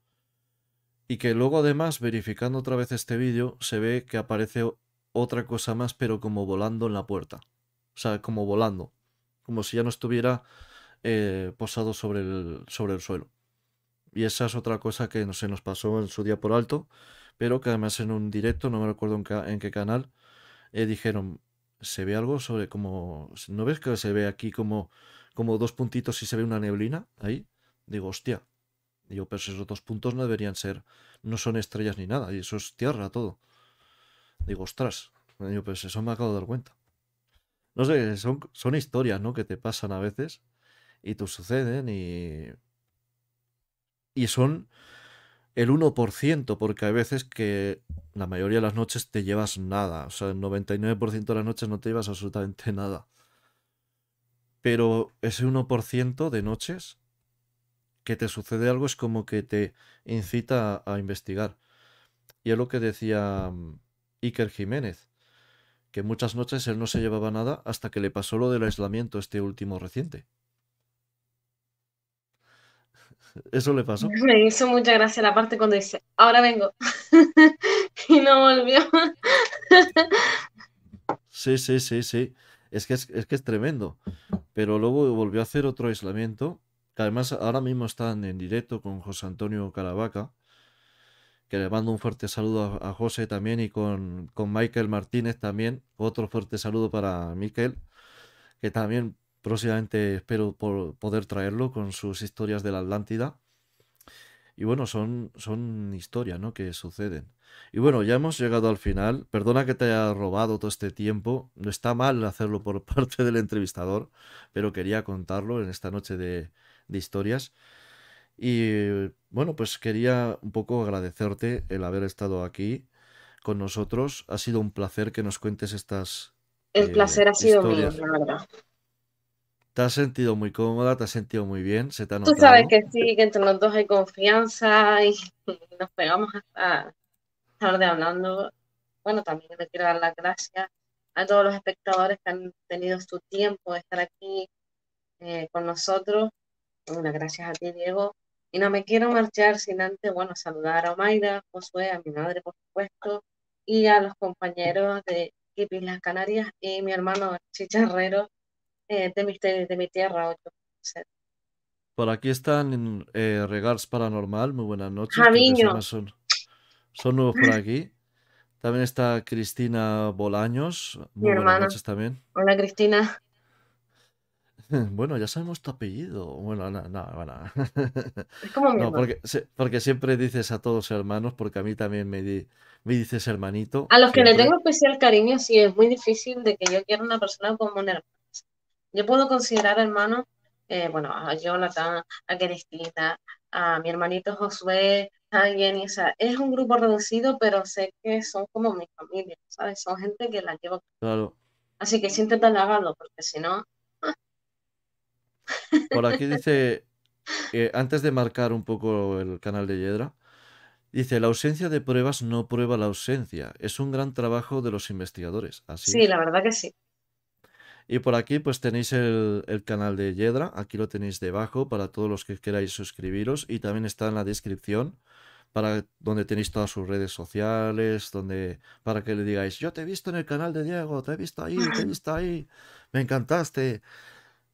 y que luego además verificando otra vez este vídeo se ve que aparece otra cosa más pero como volando en la puerta. O sea, como volando, como si ya no estuviera eh, posado sobre el, sobre el suelo. Y esa es otra cosa que no se nos pasó en su día por alto, pero que además en un directo, no me recuerdo en, qué canal, eh, dijeron, se ve algo sobre como... ¿No ves que se ve aquí como, como dos puntitos y se ve una neblina ahí? Digo, hostia, y pero esos dos puntos no deberían ser, no son estrellas ni nada, y eso es tierra todo. Digo, ostras, yo, pues eso me acabo de dar cuenta. No sé, son, son historias, ¿no? Que te pasan a veces y te suceden y... Y son el 1%, porque hay veces que la mayoría de las noches te llevas nada. O sea, el 99% de las noches no te llevas absolutamente nada. Pero ese 1% de noches que te sucede algo es como que te incita a, investigar. Y es lo que decía mm, Iker Jiménez, que muchas noches él no se llevaba nada hasta que le pasó lo del aislamiento, este último reciente. Eso le pasó. Pues me hizo mucha gracia la parte cuando dice, ahora vengo. y no volvió. sí, sí, sí, sí. Es que es que es tremendo. Pero luego volvió a hacer otro aislamiento además ahora mismo están en directo con José Antonio Caravaca, que le mando un fuerte saludo a, José también y con, con, Michael Martínez también, otro fuerte saludo para Miquel, que también próximamente espero poder traerlo con sus historias de la Atlántida. Y bueno, son, son historias ¿no? que suceden. Y bueno, ya hemos llegado al final. Perdona que te haya robado todo este tiempo. No está mal hacerlo por parte del entrevistador, pero quería contarlo en esta noche de, de historias. Y bueno, pues quería un poco agradecerte el haber estado aquí con nosotros. Ha sido un placer que nos cuentes estas. El eh, placer ha sido mío, la verdad. Te has sentido muy cómoda, te has sentido muy bien, se te ha Tú sabes que sí, que entre los dos hay confianza y nos pegamos hasta tarde hablando. Bueno, también le quiero dar las gracias a todos los espectadores que han tenido su tiempo de estar aquí eh, con nosotros bueno, gracias a ti, Diego. Y no me quiero marchar sin antes, bueno, saludar a a Josué, a mi madre, por supuesto, y a los compañeros de Kipis Las Canarias y mi hermano Chicharrero eh, de, mi, de, mi, tierra, Por aquí están en, eh, Paranormal, muy buenas noches. Javiño. Son, nuevos por aquí. También está Cristina Bolaños. Muy buenas noches también. Hola, Cristina. Bueno, ya sabemos tu apellido. Bueno, nada, nada. Es como no, porque, porque, siempre dices a todos hermanos, porque a mí también me, di, me dices hermanito. A los que le tengo especial cariño, sí, es muy difícil de que yo quiera una persona como un hermano. Yo puedo considerar hermano, eh, bueno, a Jonathan, a Cristina, a mi hermanito Josué, a Jenny, o sea, es un grupo reducido, pero sé que son como mi familia, ¿sabes? Son gente que la llevo. Claro. Así que tan lado, porque si no, por aquí dice, eh, antes de marcar un poco el canal de Yedra, dice, la ausencia de pruebas no prueba la ausencia. Es un gran trabajo de los investigadores. sí, la verdad que sí. Y por aquí pues tenéis el, canal de Yedra, aquí lo tenéis debajo para todos los que queráis suscribiros y también está en la descripción para donde tenéis todas sus redes sociales, donde para que le digáis, yo te he visto en el canal de Diego, te he visto ahí, te he visto ahí, me encantaste.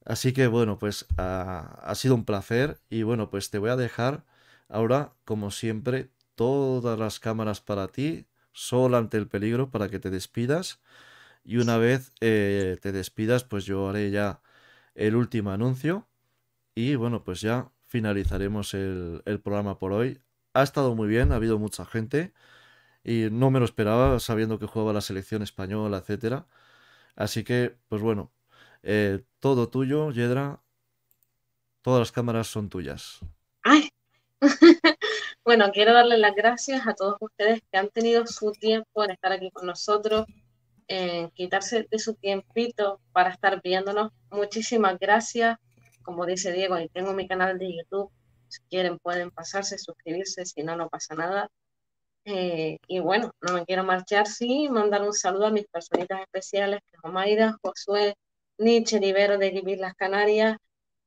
Así que bueno, pues ah, ha, sido un placer y bueno, pues te voy a dejar ahora, como siempre, todas las cámaras para ti, solo ante el peligro, para que te despidas. Y una vez eh, te despidas, pues yo haré ya el último anuncio y bueno, pues ya finalizaremos el, programa por hoy. Ha estado muy bien, ha habido mucha gente y no me lo esperaba sabiendo que jugaba la selección española, etcétera. Así que, pues bueno, eh, todo tuyo, Yedra. Todas las cámaras son tuyas. Ay. bueno, quiero darle las gracias a todos ustedes que han tenido su tiempo en estar aquí con nosotros, en quitarse de su tiempito para estar viéndonos. Muchísimas gracias. Como dice Diego, y tengo mi canal de YouTube. Si quieren, pueden pasarse, suscribirse. Si no, no pasa nada. Eh, y bueno, no me quiero marchar sí, mandar un saludo a mis personitas especiales, que Josué, Nietzsche Rivero de Vivir las Canarias,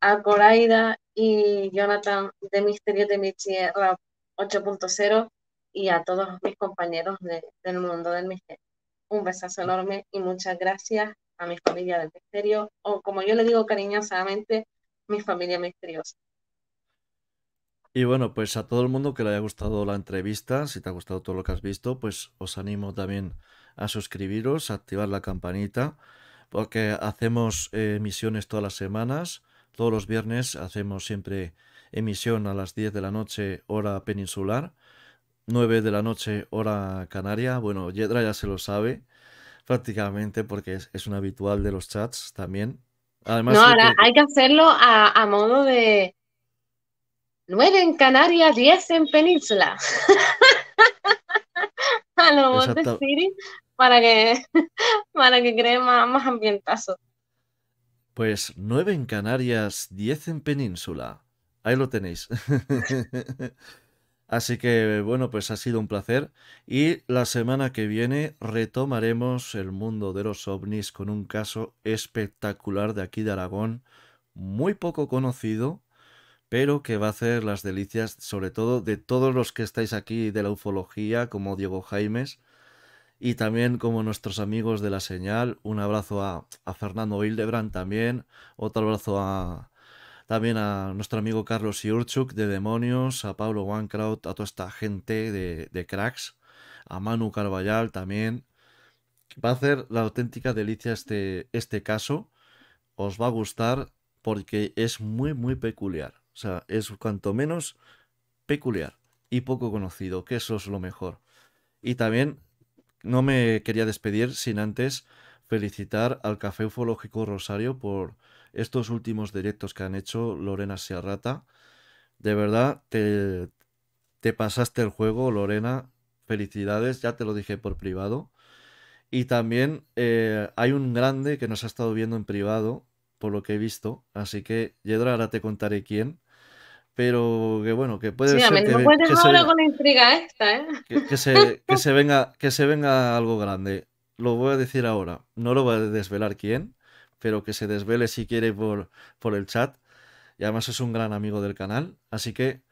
a Coraida y Jonathan de Misterios de mi Tierra 8.0 y a todos mis compañeros del mundo del misterio. Un besazo enorme y muchas gracias a mi familia del misterio, o como yo le digo cariñosamente, mi familia misteriosa. Y bueno, pues a todo el mundo que le haya gustado la entrevista, si te ha gustado todo lo que has visto, pues os animo también a suscribiros, a activar la campanita porque hacemos eh, emisiones todas las semanas. Todos los viernes hacemos siempre emisión a las 10 de la noche hora peninsular, 9 de la noche hora canaria. Bueno, Yedra ya se lo sabe prácticamente porque es, un habitual de los chats también. Además, no, ahora hay que hacerlo a, a modo de, 9 en Canarias, 10 en Península. a los para que, para que más, más ambientazo. Pues 9 en Canarias, 10 en Península. Ahí lo tenéis. Así que bueno, pues ha sido un placer y la semana que viene retomaremos el mundo de los ovnis con un caso espectacular de aquí de Aragón, muy poco conocido, pero que va a hacer las delicias, sobre todo de todos los que estáis aquí de la ufología, como Diego Jaimes, y también como nuestros amigos de la señal. Un abrazo a, Fernando Hildebrand también, otro abrazo a, también a nuestro amigo Carlos Yurchuk de Demonios, a Pablo Wankraut, a toda esta gente de, de cracks, a Manu Carballal también. Va a hacer la auténtica delicia este, este caso. Os va a gustar porque es muy, muy peculiar. O sea, es cuanto menos peculiar y poco conocido, que eso es lo mejor. Y también no me quería despedir sin antes felicitar al Café Ufológico Rosario por estos últimos directos que han hecho Lorena Sierrata. De verdad, te, pasaste el juego, Lorena. Felicidades, ya te lo dije por privado. Y también eh, hay un grande que nos ha estado viendo en privado, por lo que he visto. Así que, Yedra, ahora te contaré quién. Pero que bueno, que puede sí, ser. Que, me se, con la intriga esta, ¿eh? que, se, que, se venga, que se venga algo grande. Lo voy a decir ahora. No lo va a desvelar quién, pero que se desvele si quiere por, por el chat. Y además es un gran amigo del canal. Así que,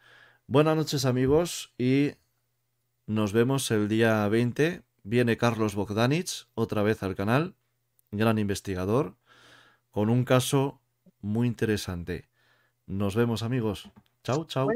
buenas noches, amigos, y nos vemos el día 20. Viene Carlos Bogdanich otra vez al canal, gran investigador con un caso muy interesante. Nos vemos amigos. Chao, chao.